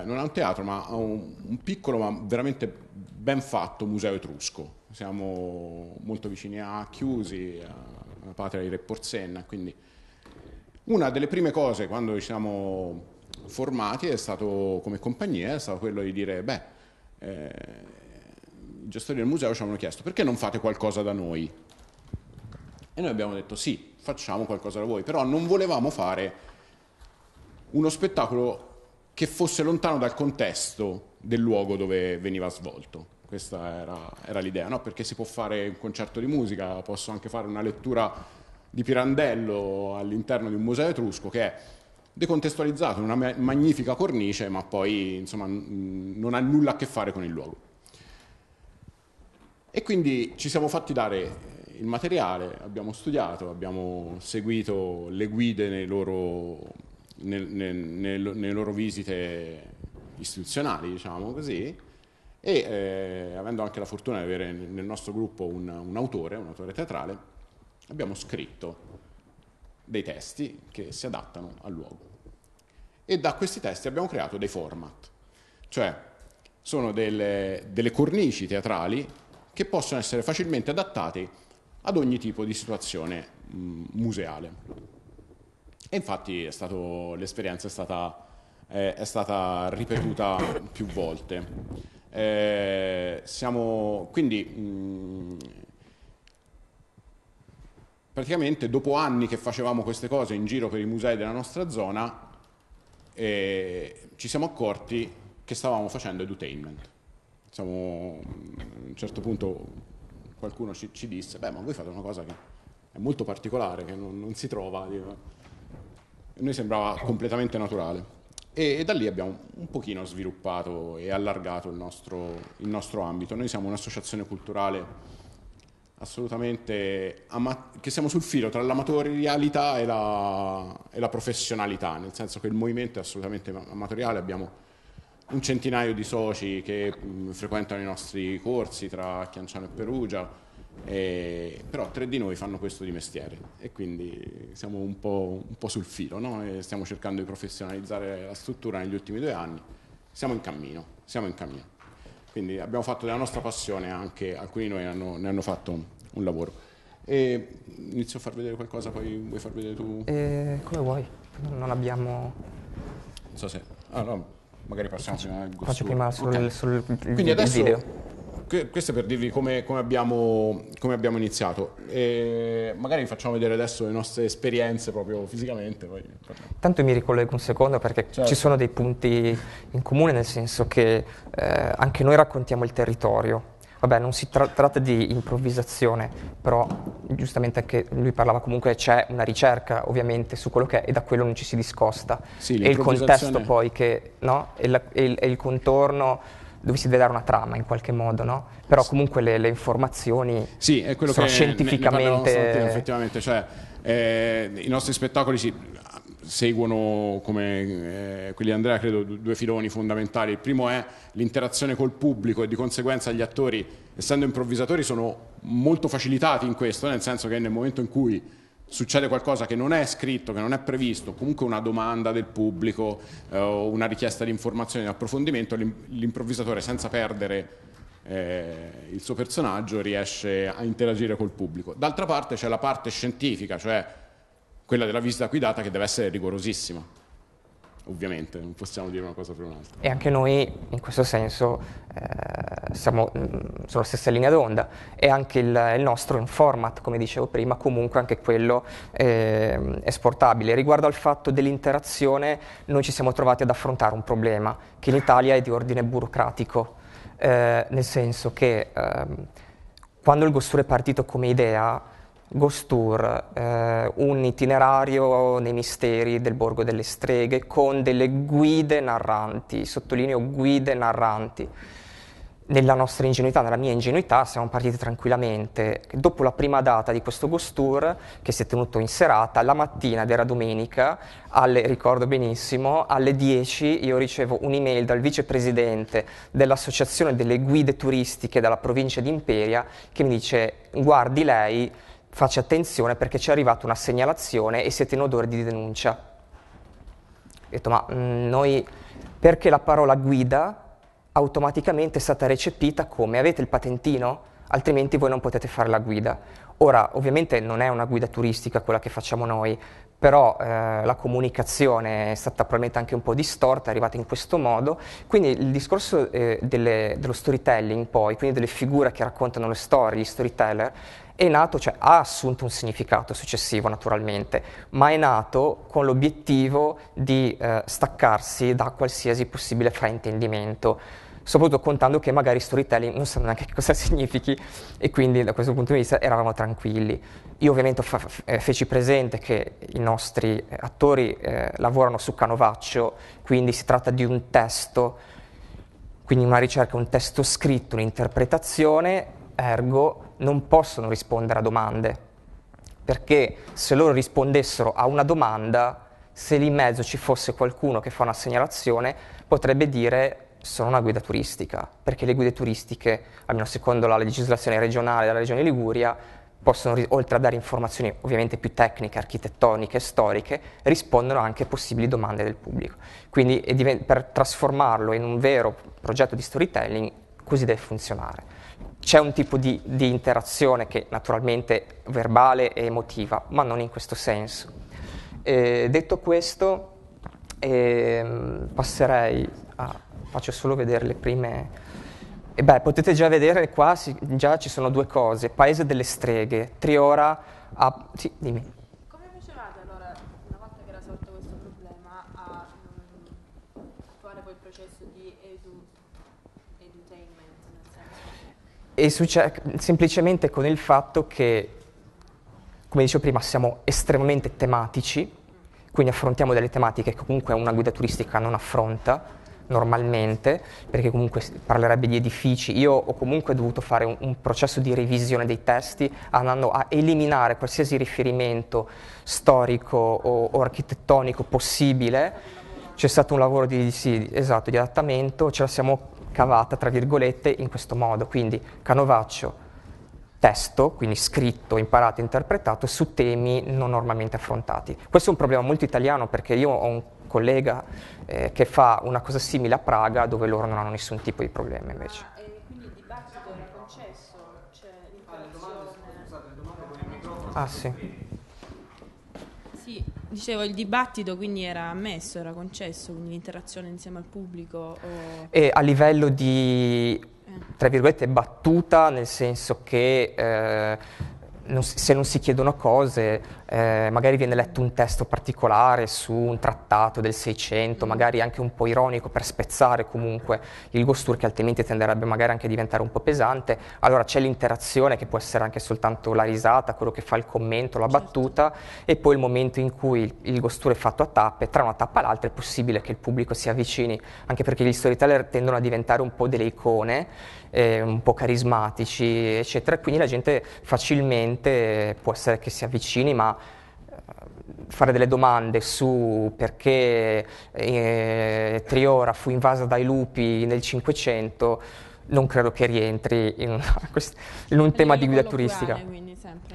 Speaker 3: eh, non ha un teatro ma ha un, un piccolo ma veramente ben fatto museo etrusco. Siamo molto vicini a Chiusi, a patria di Re Porsenna. Quindi una delle prime cose quando ci siamo formati è stato come compagnia è stato quello di dire beh eh, i gestori del museo ci hanno chiesto perché non fate qualcosa da noi e noi abbiamo detto sì facciamo qualcosa da voi però non volevamo fare uno spettacolo che fosse lontano dal contesto del luogo dove veniva svolto questa era, era l'idea, no? perché si può fare un concerto di musica, posso anche fare una lettura di Pirandello all'interno di un museo etrusco che è decontestualizzato in una magnifica cornice, ma poi insomma, non ha nulla a che fare con il luogo. E quindi ci siamo fatti dare il materiale, abbiamo studiato, abbiamo seguito le guide loro, nel, nel, nel, nelle loro visite istituzionali, diciamo così, e eh, avendo anche la fortuna di avere nel nostro gruppo un, un autore, un autore teatrale, abbiamo scritto dei testi che si adattano al luogo. E da questi testi abbiamo creato dei format, cioè sono delle, delle cornici teatrali che possono essere facilmente adattate ad ogni tipo di situazione mh, mm, museale. E infatti stato, l'esperienza è stata, eh, è stata ripetuta più volte. Eh, siamo, quindi mh, mm, praticamente dopo anni che facevamo queste cose in giro per i musei della nostra zona eh, ci siamo accorti che stavamo facendo edutainment. Siamo, mm, a un certo punto qualcuno ci, ci, disse, beh ma voi fate una cosa che è molto particolare, che non, non si trova. A noi sembrava completamente naturale e, e, da lì abbiamo un pochino sviluppato e allargato il nostro, il nostro ambito. Noi siamo un'associazione culturale assolutamente ama- che siamo sul filo tra l'amatorialità e la, e la professionalità, nel senso che il movimento è assolutamente amatoriale, abbiamo un centinaio di soci che mh, mhmm, frequentano i nostri corsi tra Chianciano e Perugia, e, eh, però tre di noi fanno questo di mestiere e quindi siamo un po', un po sul filo, no? stiamo cercando di professionalizzare la struttura negli ultimi due anni, siamo in cammino, siamo in cammino. Quindi abbiamo fatto della nostra passione anche, alcuni di noi hanno, ne hanno fatto un lavoro. E inizio a far vedere qualcosa, poi vuoi far vedere tu? Eh,
Speaker 4: come vuoi, non abbiamo...
Speaker 3: Non so se... Ah, no, magari passiamo prima Faccio prima sul, okay. sul, sul, sul video questo è per dirvi come, come, abbiamo, come abbiamo, iniziato. E magari vi facciamo vedere adesso le nostre esperienze proprio fisicamente. Poi...
Speaker 4: Tanto mi ricollego un secondo perché certo. ci sono dei punti in comune, nel senso che eh, anche noi raccontiamo il territorio. Vabbè, non si tra- tratta di improvvisazione, però giustamente anche lui parlava comunque c'è una ricerca ovviamente su quello che è e da quello non ci si discosta. Sì, e il contesto poi che, no? E, la, e, il, e il contorno dove si deve dare una trama in qualche modo, no? Però comunque le, le informazioni
Speaker 3: sì, è quello sono che scientificamente... Ne, ne te, effettivamente, cioè, eh, i nostri spettacoli si ah, seguono come eh, quelli di Andrea credo due filoni fondamentali il primo è l'interazione col pubblico e di conseguenza gli attori essendo improvvisatori sono molto facilitati in questo nel senso che nel momento in cui succede qualcosa che non è scritto, che non è previsto, comunque una domanda del pubblico eh, una richiesta di informazione, di approfondimento, l'improvvisatore senza perdere eh, il suo personaggio riesce a interagire col pubblico. D'altra parte c'è la parte scientifica, cioè quella della visita guidata che deve essere rigorosissima, ovviamente, non possiamo dire una cosa per un'altra.
Speaker 4: E anche noi in questo senso eh, siamo mm, sulla stessa linea d'onda e anche il, il, nostro in format, come dicevo prima, comunque anche quello eh, esportabile. Riguardo al fatto dell'interazione, noi ci siamo trovati ad affrontare un problema che in Italia è di ordine burocratico, eh, nel senso che ehm, quando il Gossure è partito come idea, Ghost Tour, eh, un itinerario nei misteri del Borgo delle Streghe con delle guide narranti, sottolineo guide narranti. Nella nostra ingenuità, nella mia ingenuità, siamo partiti tranquillamente. Dopo la prima data di questo Ghost Tour, che si è tenuto in serata, la mattina della domenica, alle, ricordo benissimo, alle 10 io ricevo un'email dal vicepresidente dell'Associazione delle Guide Turistiche della provincia di Imperia che mi dice guardi lei faccia attenzione perché ci è arrivata una segnalazione e siete in odore di denuncia. Ho detto, ma mh, mm, noi, perché la parola guida automaticamente è stata recepita come avete il patentino, altrimenti voi non potete fare la guida. Ora, ovviamente non è una guida turistica quella che facciamo noi, però eh, la comunicazione è stata probabilmente anche un po' distorta, è arrivata in questo modo, quindi il discorso eh, delle, dello storytelling poi, quindi delle figure che raccontano le storie, gli storyteller, è nato, cioè ha assunto un significato successivo naturalmente, ma è nato con l'obiettivo di eh, staccarsi da qualsiasi possibile fraintendimento, soprattutto contando che magari storytelling non sanno neanche <laughs> cosa significhi e quindi da questo punto di vista eravamo tranquilli. Io ovviamente fa- eh, feci presente che i nostri eh, attori eh, lavorano su canovaccio, quindi si tratta di un testo quindi una ricerca, un testo scritto, un'interpretazione ergo non possono rispondere a domande, perché se loro rispondessero a una domanda, se lì in mezzo ci fosse qualcuno che fa una segnalazione, potrebbe dire sono una guida turistica, perché le guide turistiche, almeno secondo la legislazione regionale della Regione Liguria, possono, oltre a dare informazioni ovviamente più tecniche, architettoniche, storiche, rispondono anche a possibili domande del pubblico. Quindi diven- per trasformarlo in un vero progetto di storytelling, così deve funzionare. C'è un tipo di, di interazione che naturalmente è verbale e emotiva, ma non in questo senso. Eh, detto questo, eh, passerei a... faccio solo vedere le prime... Eh beh, potete già vedere qua, si, già ci sono due cose. Paese delle streghe, Triora... A, sì, dimmi. e semplicemente con il fatto che, come dicevo prima, siamo estremamente tematici, quindi affrontiamo delle tematiche che comunque una guida turistica non affronta normalmente, perché comunque parlerebbe di edifici. Io ho comunque dovuto fare un, un processo di revisione dei testi andando a eliminare qualsiasi riferimento storico o, o architettonico possibile. C'è stato un lavoro di, sì, esatto, di adattamento, ce la siamo cavata, tra virgolette, in questo modo. Quindi canovaccio, testo, quindi scritto, imparato, interpretato, su temi non normalmente affrontati. Questo è un problema molto italiano perché io ho un collega eh, che fa una cosa simile a Praga dove loro non hanno nessun tipo di problema invece. Ah, e quindi il dibattito era concesso? Cioè, ah, domande, con il microfono. Ah, sì. Dicevo, il dibattito quindi era ammesso, era concesso, quindi l'interazione insieme al pubblico? O... E a livello di, eh. tra virgolette, battuta, nel senso che eh, non, se non si chiedono cose, eh, magari viene letto un testo particolare su un trattato del Seicento, mm. magari anche un po' ironico per spezzare comunque il gostur che altrimenti tenderebbe magari anche a diventare un po' pesante, allora c'è l'interazione che può essere anche soltanto la risata, quello che fa il commento, la certo. battuta e poi il momento in cui il, il gostur è fatto a tappe, tra una tappa e l'altra è possibile che il pubblico si avvicini, anche perché gli storyteller tendono a diventare un po' delle icone eh, un po' carismatici, eccetera, e quindi la gente facilmente può essere che si avvicini, ma eh, fare delle domande su perché eh, Triora fu invasa dai lupi nel Cinquecento non credo che rientri in, una, <laughs> in un tema di guida turistica.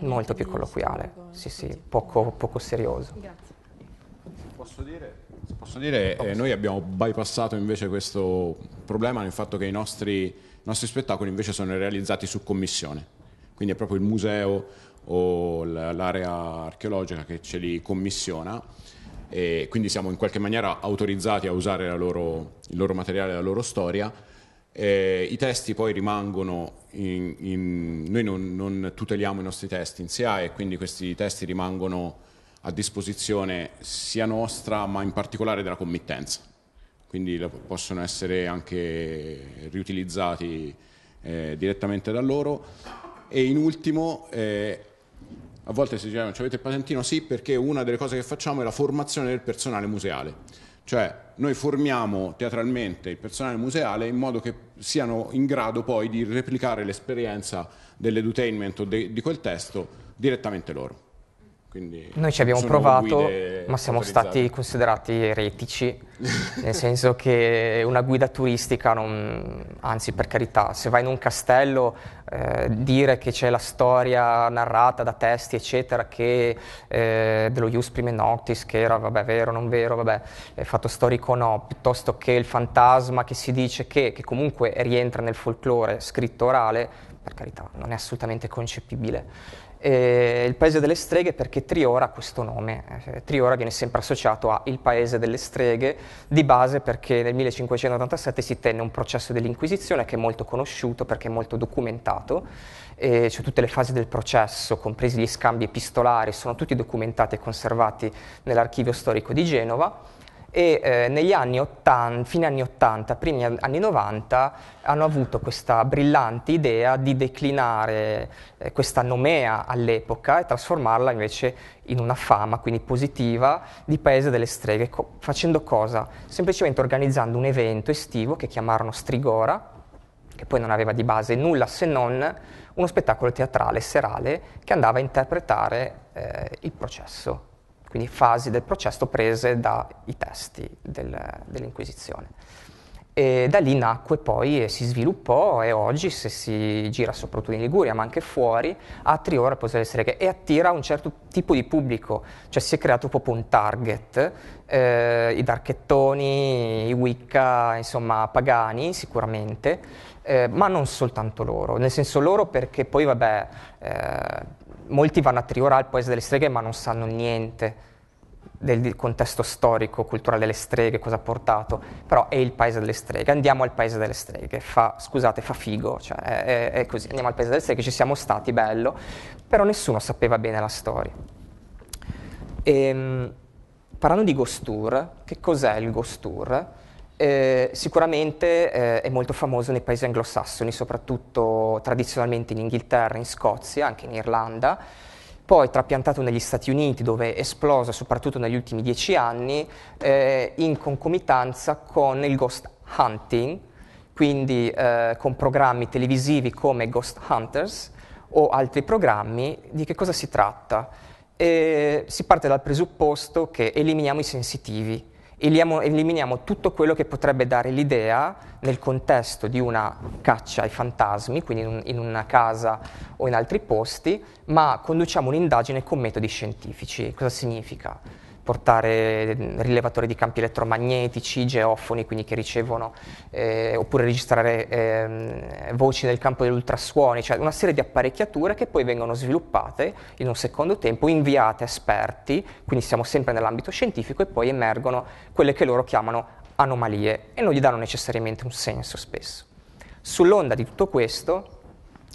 Speaker 4: Molto più
Speaker 3: colloquiale, sì, sì, poco, poco serioso. Grazie. Posso dire? Posso dire eh, noi abbiamo bypassato invece questo problema nel fatto che i nostri i nostri spettacoli invece sono realizzati su commissione. Quindi è proprio il museo o l'area archeologica che ce li commissiona e quindi siamo in qualche maniera autorizzati a usare loro, il loro materiale, la loro storia. E I testi poi rimangono, in, in, noi non, non, tuteliamo i nostri testi in SEA e quindi questi testi rimangono a disposizione sia nostra ma in particolare della committenza quindi possono essere anche riutilizzati eh, direttamente da loro. E in ultimo, eh, a volte si diceva, eh, avete il patentino? Sì, perché una delle cose che facciamo è la formazione del personale museale. Cioè noi formiamo teatralmente il personale museale in modo che siano in grado poi di replicare l'esperienza dell'edutainment o de- di quel testo direttamente loro. Quindi Noi ci abbiamo provato, ma siamo stati
Speaker 4: considerati eretici, <laughs> nel senso che una guida turistica, non, anzi per carità, se vai in un castello, eh, dire che c'è la storia narrata da testi, eccetera, che eh, dello Ius Prime Noctis, che era, vabbè, vero, non vero, vabbè, fatto storico o no, piuttosto che il fantasma che si dice che, che comunque rientra nel folklore scritto orale, per carità, non è assolutamente concepibile eh, il paese delle streghe perché Triora ha questo nome. Eh, Triora viene sempre associato a il paese delle streghe, di base perché nel 1587 si tenne un processo dell'Inquisizione che è molto conosciuto perché è molto documentato, eh, cioè tutte le fasi del processo, compresi gli scambi epistolari, sono tutti documentati e conservati nell'archivio storico di Genova e eh, negli anni 80, fine anni 80, primi anni 90 hanno avuto questa brillante idea di declinare eh, questa nomea all'epoca e trasformarla invece in una fama, quindi positiva, di Paese delle Streghe, co- facendo cosa? Semplicemente organizzando un evento estivo che chiamarono Strigora, che poi non aveva di base nulla se non uno spettacolo teatrale serale che andava a interpretare eh, il processo quindi fasi del processo prese dai testi del, dell'Inquisizione. E da lì nacque poi e si sviluppò e oggi se si gira soprattutto in Liguria ma anche fuori a Triora Posa essere che e attira un certo tipo di pubblico, cioè si è creato proprio un target, eh, i darchettoni, i wicca, insomma pagani sicuramente, eh, ma non soltanto loro, nel senso loro perché poi vabbè... Eh, molti vanno a Triora al Paese delle Streghe ma non sanno niente del contesto storico, culturale delle streghe, cosa ha portato, però è il paese delle streghe, andiamo al paese delle streghe, fa, scusate, fa figo, cioè, è, è, così, andiamo al paese delle streghe, ci siamo stati, bello, però nessuno sapeva bene la storia. E, ehm, parlando di Ghost Tour, che cos'è il Ghost Tour? Eh, sicuramente eh, è molto famoso nei paesi anglosassoni, soprattutto tradizionalmente in Inghilterra, in Scozia, anche in Irlanda, poi trapiantato negli Stati Uniti dove è esplosa soprattutto negli ultimi dieci anni eh, in concomitanza con il ghost hunting, quindi eh, con programmi televisivi come Ghost Hunters o altri programmi. Di che cosa si tratta? Eh, si parte dal presupposto che eliminiamo i sensitivi, eliminiamo tutto quello che potrebbe dare l'idea nel contesto di una caccia ai fantasmi, quindi in, un, in una casa o in altri posti, ma conduciamo un'indagine con metodi scientifici. Cosa significa? portare mm, rilevatori di campi elettromagnetici, geofoni, quindi che ricevono, eh, oppure registrare eh, voci nel campo degli ultrasuoni, cioè una serie di apparecchiature che poi vengono sviluppate in un secondo tempo, inviate a esperti, quindi siamo sempre nell'ambito scientifico e poi emergono quelle che loro chiamano anomalie e non gli danno necessariamente un senso spesso. Sull'onda di tutto questo,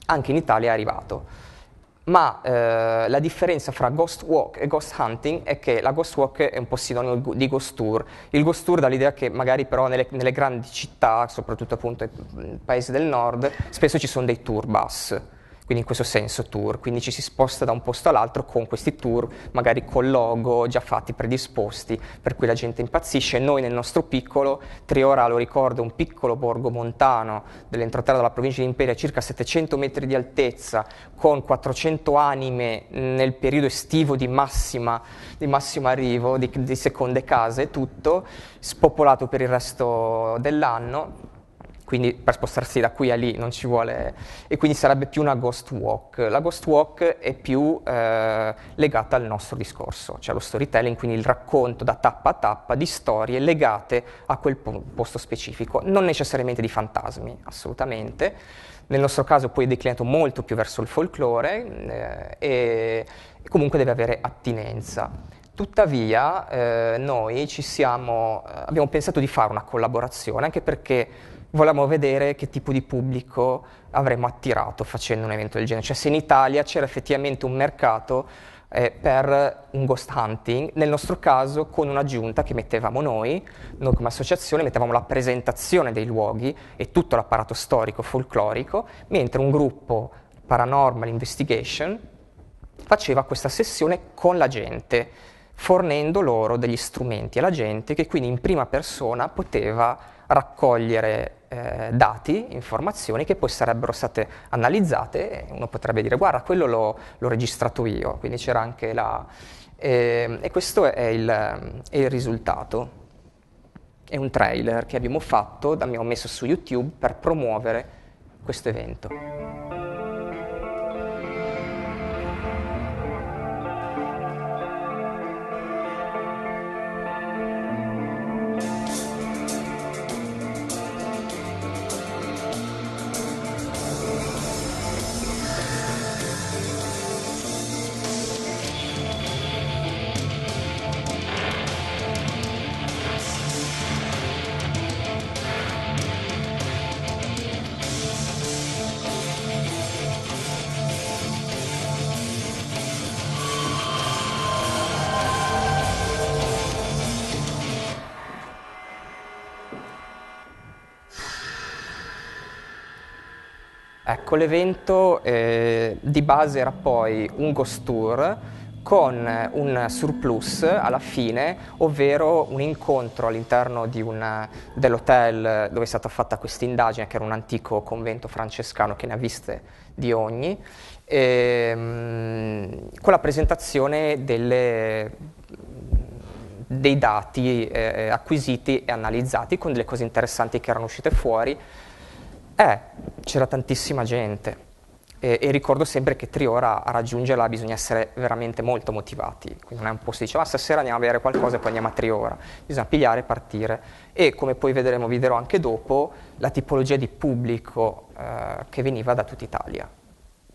Speaker 4: anche in Italia è arrivato ma eh, la differenza fra Ghost Walk e Ghost Hunting è che la Ghost Walk è un po' sinonimo di Ghost Tour. Il Ghost Tour dà l'idea che magari però nelle, nelle grandi città, soprattutto appunto nei mm, paesi del nord, spesso ci sono dei tour bus quindi in questo senso tour, quindi ci si sposta da un posto all'altro con questi tour, magari con logo già fatti, predisposti, per cui la gente impazzisce. Noi nel nostro piccolo, Triora lo ricordo, un piccolo borgo montano dell'entroterra della provincia di Imperia, circa 700 metri di altezza, con 400 anime nel periodo estivo di, massima, di massimo arrivo, di, di seconde case, tutto, spopolato per il resto dell'anno quindi per spostarsi da qui a lì non ci vuole... e quindi sarebbe più una ghost walk. La ghost walk è più eh, legata al nostro discorso, cioè allo storytelling, quindi il racconto da tappa a tappa di storie legate a quel posto specifico, non necessariamente di fantasmi, assolutamente. Nel nostro caso poi è declinato molto più verso il folklore eh, e, comunque deve avere attinenza. Tuttavia eh, noi siamo, eh, abbiamo pensato di fare una collaborazione anche perché volevamo vedere che tipo di pubblico avremmo attirato facendo un evento del genere. Cioè se in Italia c'era effettivamente un mercato eh, per un ghost hunting, nel nostro caso con una giunta che mettevamo noi, noi come associazione mettevamo la presentazione dei luoghi e tutto l'apparato storico folclorico, mentre un gruppo paranormal investigation faceva questa sessione con la gente, fornendo loro degli strumenti alla gente che quindi in prima persona poteva raccogliere eh, dati, informazioni che poi sarebbero state analizzate uno potrebbe dire guarda quello l'ho, l'ho registrato io, quindi c'era anche la... Eh, e questo è il, è il, risultato. È un trailer che abbiamo fatto, abbiamo messo su YouTube per promuovere questo evento. l'evento eh, di base era poi un ghost tour con eh, un surplus alla fine, ovvero un incontro all'interno eh, dell'hotel dove è stata fatta questa indagine, che era un antico convento francescano che ne ha viste di ogni, e, ehm, con la presentazione delle, dei dati eh, eh, acquisiti e analizzati con delle cose interessanti che erano uscite fuori eh, c'era tantissima gente e, e, ricordo sempre che Triora a raggiungerla bisogna essere veramente molto motivati, quindi non è un posto che dice, ah, stasera andiamo a bere qualcosa e poi andiamo a Triora, bisogna pigliare e partire e come poi vedremo, vi dirò anche dopo, la tipologia di pubblico eh, che veniva da tutta Italia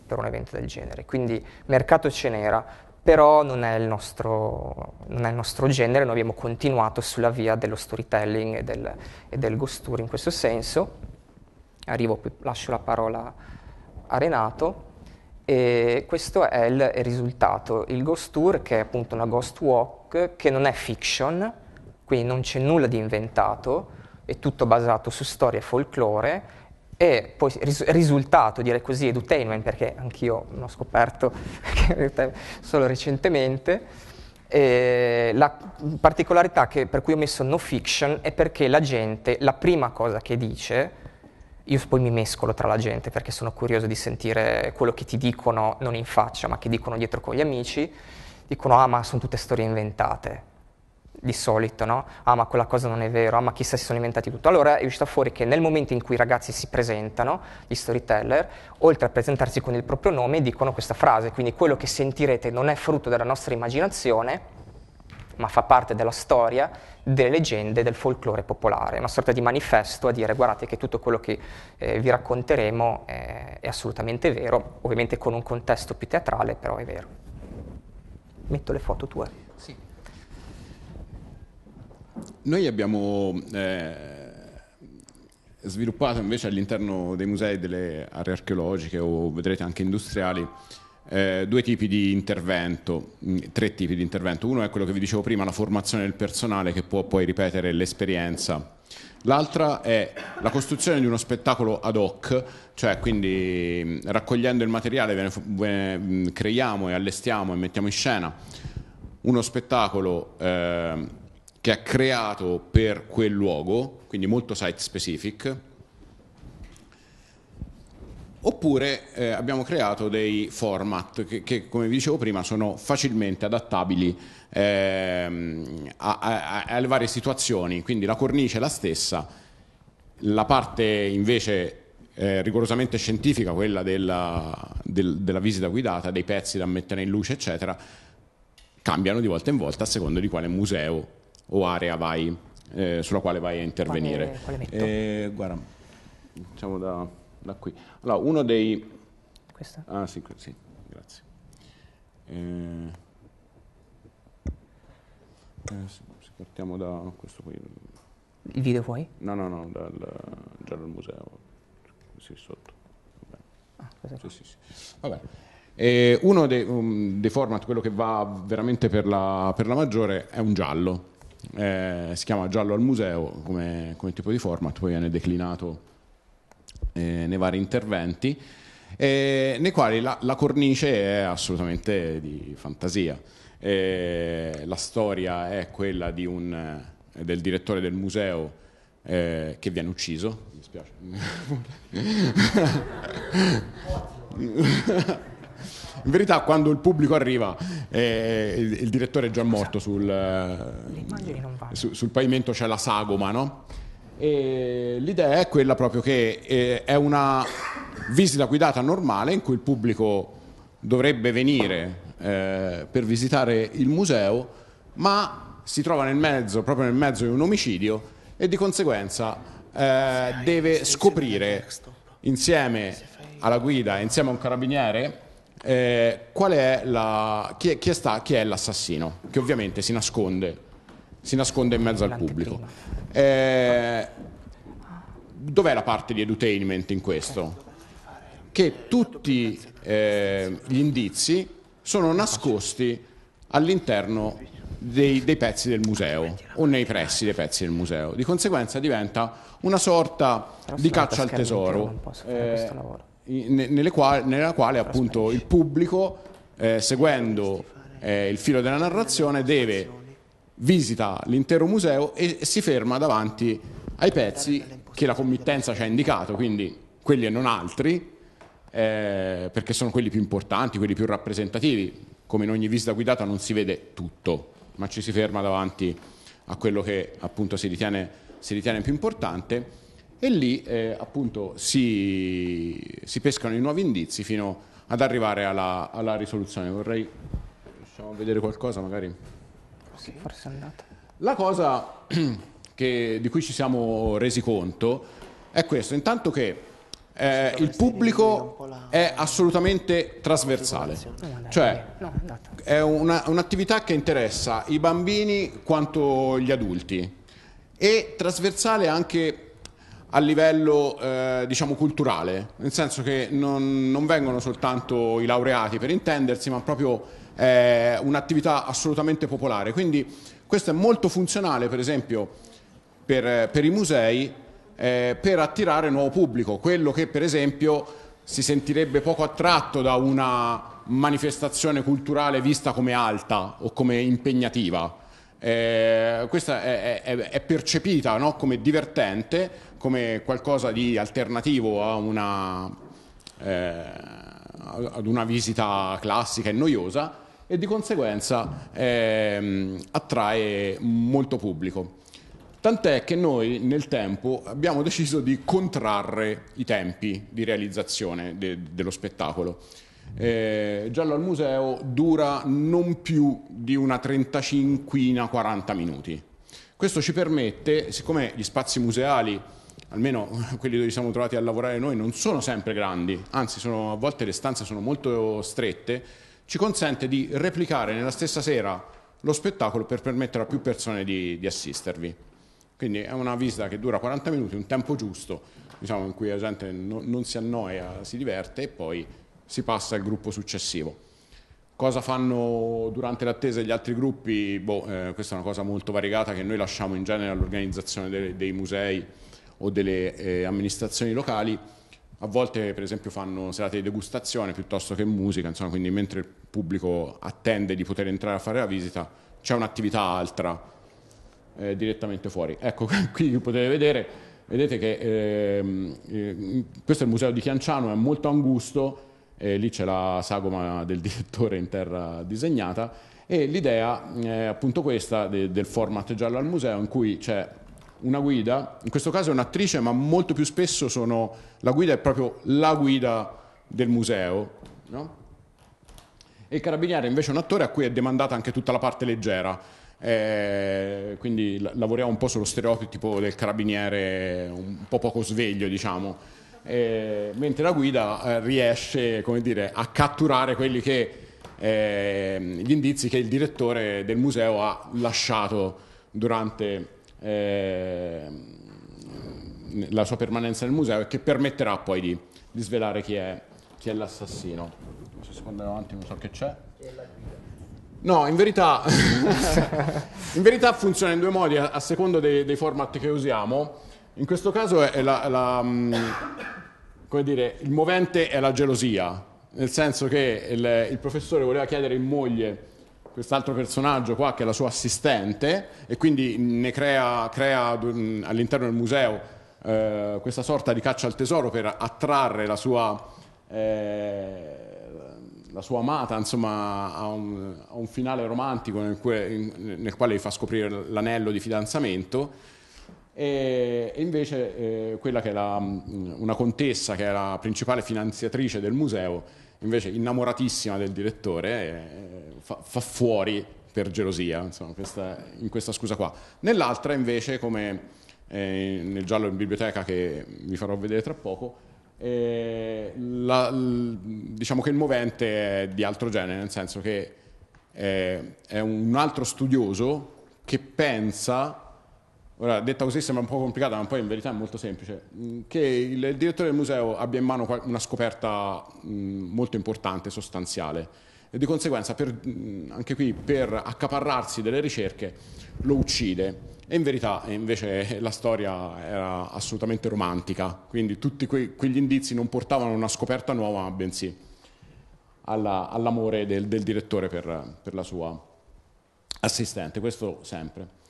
Speaker 4: per un evento del genere, quindi mercato ce n'era, però non è, nostro, non è, il nostro, genere, noi abbiamo continuato sulla via dello storytelling e del, e del ghost tour in questo senso Arrivo qui, lascio la parola a Renato. E questo è il risultato, il Ghost Tour che è appunto una Ghost Walk che non è fiction, quindi non c'è nulla di inventato, è tutto basato su storie e folklore e poi ris- risultato, direi così, edutainment, perché anch'io l'ho scoperto <laughs> solo recentemente. E la particolarità che, per cui ho messo no fiction è perché la gente, la prima cosa che dice io poi mi mescolo tra la gente perché sono curioso di sentire quello che ti dicono, non in faccia, ma che dicono dietro con gli amici. Dicono, ah ma sono tutte storie inventate, di solito, no? Ah ma quella cosa non è vero, ah ma chissà si sono inventati tutto. Allora è uscita fuori che nel momento in cui i ragazzi si presentano, gli storyteller, oltre a presentarsi con il proprio nome, dicono questa frase, quindi quello che sentirete non è frutto della nostra immaginazione, ma fa parte della storia, delle leggende, del folklore popolare, una sorta di manifesto a dire guardate che tutto quello che eh, vi racconteremo eh, è assolutamente vero, ovviamente con un contesto più teatrale, però è vero. Metto le foto tue. Sì.
Speaker 3: Noi abbiamo eh, sviluppato invece all'interno dei musei delle aree archeologiche o vedrete anche industriali eh, due tipi di intervento, mm, tre tipi di intervento. Uno è quello che vi dicevo prima, la formazione del personale che può poi ripetere l'esperienza. L'altra è la costruzione di uno spettacolo ad hoc, cioè quindi mm, raccogliendo il materiale ve ne, ve ne creiamo e allestiamo e mettiamo in scena uno spettacolo eh, che è creato per quel luogo, quindi molto site specific, oppure eh, abbiamo creato dei format che, che, come vi dicevo prima sono facilmente adattabili ehm, a, a, alle varie situazioni, quindi la cornice è la stessa, la parte invece eh, rigorosamente scientifica, quella della, del, della visita guidata, dei pezzi da mettere in luce eccetera, cambiano di volta in volta a seconda di quale museo o area vai, eh, sulla quale vai a intervenire. Quale, quale eh, guarda, diciamo da da qui. Allora, uno dei... Questa? Ah, sì, sì grazie. Eh, eh, se partiamo da questo qui. Il video fuori? No, no, no, dal, già dal museo, così sotto. Ah, sì, sì, sì. Vabbè. Eh, uno dei, um, dei, format, quello che va veramente per la, per la maggiore, è un giallo. Eh, si chiama giallo al museo come, come tipo di format, poi viene declinato eh, nei vari interventi, eh, nei quali la, la, cornice è assolutamente di fantasia. Eh, la storia è quella di un, eh, del direttore del museo eh, che viene ucciso, mi spiace. In verità, quando il pubblico arriva, eh, il, il, direttore è già morto sul, eh, sul, sul pavimento, c'è la sagoma, no? E l'idea è quella proprio che eh, è una visita guidata normale in cui il pubblico dovrebbe venire eh, per visitare il museo, ma si trova nel mezzo, proprio nel mezzo di un omicidio e di conseguenza eh, deve scoprire insieme alla guida, insieme a un carabiniere, eh, qual è la, chi, chi, sta, chi è l'assassino, che ovviamente si nasconde si nasconde in mezzo al pubblico. Eh, dov'è la parte di edutainment in questo? Che tutti eh, gli indizi sono nascosti all'interno dei, dei, pezzi del museo o nei pressi dei pezzi del museo. Di conseguenza diventa una sorta di caccia al tesoro eh, quali, nella quale appunto il pubblico, eh, seguendo eh, il filo della narrazione, deve visita l'intero museo e si ferma davanti ai pezzi che la committenza ci ha indicato, quindi quelli e non altri, eh, perché sono quelli più importanti, quelli più rappresentativi. Come in ogni visita guidata non si vede tutto, ma ci si ferma davanti a quello che appunto si ritiene, si ritiene più importante e lì eh, appunto si, si, pescano i nuovi indizi fino ad arrivare alla, alla risoluzione. Vorrei, vedere qualcosa magari.
Speaker 4: Sì. Forse è andata.
Speaker 3: La cosa <clears throat> che, di cui ci siamo resi conto è questo, intanto che eh, il pubblico la... è assolutamente trasversale, cioè è una, un'attività che interessa i bambini quanto gli adulti e trasversale anche a livello eh, diciamo culturale, nel senso che non, non vengono soltanto i laureati per intendersi, ma proprio è eh, un'attività assolutamente popolare. Quindi questo è molto funzionale per esempio per, per i musei eh, per attirare nuovo pubblico, quello che per esempio si sentirebbe poco attratto da una manifestazione culturale vista come alta o come impegnativa. Eh, questa è, è, è percepita no? come divertente, come qualcosa di alternativo a una, eh, ad una visita classica e noiosa, e di conseguenza ehm, attrae molto pubblico. Tant'è che noi nel tempo abbiamo deciso di contrarre i tempi di realizzazione de- dello spettacolo. Eh, Giallo al museo dura non più di una 35-40 minuti. Questo ci permette, siccome gli spazi museali, almeno <laughs> quelli dove ci siamo trovati a lavorare noi, non sono sempre grandi, anzi sono, a volte le stanze sono molto strette, ci consente di replicare nella stessa sera lo spettacolo per permettere a più persone di, di assistervi. Quindi è una visita che dura 40 minuti, un tempo giusto, diciamo, in cui la gente no, non si annoia, si diverte e poi si passa al gruppo successivo. Cosa fanno durante l'attesa gli altri gruppi? Boh, eh, questa è una cosa molto variegata che noi lasciamo in genere all'organizzazione dei, dei musei o delle eh, amministrazioni locali a volte per esempio fanno serate di degustazione piuttosto che musica, insomma, quindi mentre il pubblico attende di poter entrare a fare la visita c'è un'attività altra eh, direttamente fuori. Ecco, <laughs> qui potete vedere, vedete che ehm, eh, questo è il museo di Chianciano, è molto angusto, lì c'è la sagoma del <laughs> direttore in terra disegnata e l'idea è eh, appunto questa de, del format giallo al museo in cui c'è una guida, in questo caso è un'attrice, ma molto più spesso sono, la guida è proprio la guida del museo, no? E il carabiniere invece è un attore a cui è demandata anche tutta la parte leggera, eh, quindi lavoriamo un po' sullo stereotipo del carabiniere un po' poco sveglio, diciamo, eh, mentre la guida eh, riesce, dire, a catturare quelli che eh, gli indizi che il direttore del museo ha lasciato durante eh, la sua permanenza nel museo e che permetterà poi di, di svelare chi è, chi è l'assassino. Se si avanti, non so che c'è. No, in verità, <laughs> in verità, funziona in due modi a, a secondo dei, dei, format che usiamo. In questo caso è la, la, mm, come dire, il movente è la gelosia, nel senso che il, il professore voleva chiedere in moglie quest'altro personaggio qua che è la sua assistente e quindi ne crea, crea mm, all'interno del museo eh, questa sorta di caccia al tesoro per attrarre la sua, eh, la sua amata insomma, a, un, a, un, finale romantico nel, que, nel quale gli fa scoprire l'anello di fidanzamento e invece eh, quella che è la, mm, una contessa che è la principale finanziatrice del museo invece innamoratissima del direttore, eh, fa, fa fuori per gelosia, insomma, questa, in questa scusa qua. Nell'altra invece, come eh, nel giallo in biblioteca che vi farò vedere tra poco, eh, la, l, diciamo che il movente è di altro genere, nel senso che eh, è un altro studioso che pensa Ora, detta così sembra un po' complicata, ma poi in verità è molto semplice, mm, che il direttore del museo abbia in mano una scoperta mm, molto importante, sostanziale, e di conseguenza, per, mm, anche qui, per accaparrarsi delle ricerche, lo uccide. E in verità, eh, invece, <laughs> la storia era assolutamente romantica, quindi tutti que quegli indizi non portavano a una scoperta nuova, bensì all'amore del, del, direttore per, per la sua assistente, questo sempre.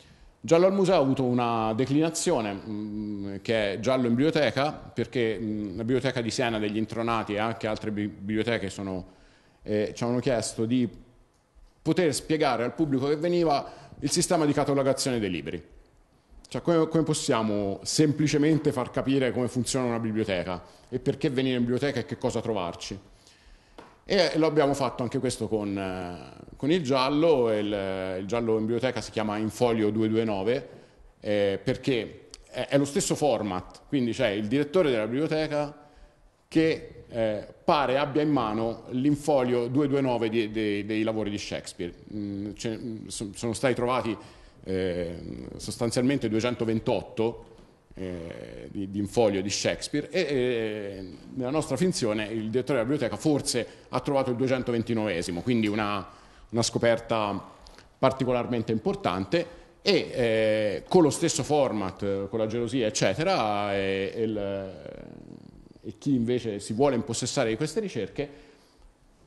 Speaker 3: Giallo al museo ha avuto una declinazione mh, mm, che è giallo in biblioteca perché mh, mm, la biblioteca di Siena degli intronati e eh, anche altre biblioteche sono, eh, ci hanno chiesto di poter spiegare al pubblico che veniva il sistema di catalogazione dei libri. Cioè come, come possiamo semplicemente far capire come funziona una biblioteca e perché venire in biblioteca e che cosa trovarci. E lo abbiamo fatto anche questo con, eh, con il giallo, il, il, giallo in biblioteca si chiama Infolio 229 eh, perché è, è, lo stesso format, quindi c'è il direttore della biblioteca che eh, pare abbia in mano l'infolio 229 di, di, dei lavori di Shakespeare. Mm, mm sono stati trovati eh, sostanzialmente 228 eh, di, un foglio di Shakespeare e eh, nella nostra finzione il direttore della biblioteca forse ha trovato il 229esimo, quindi una, una scoperta particolarmente importante e eh, con lo stesso format, con la gelosia eccetera, e, e, il, e chi invece si vuole impossessare di queste ricerche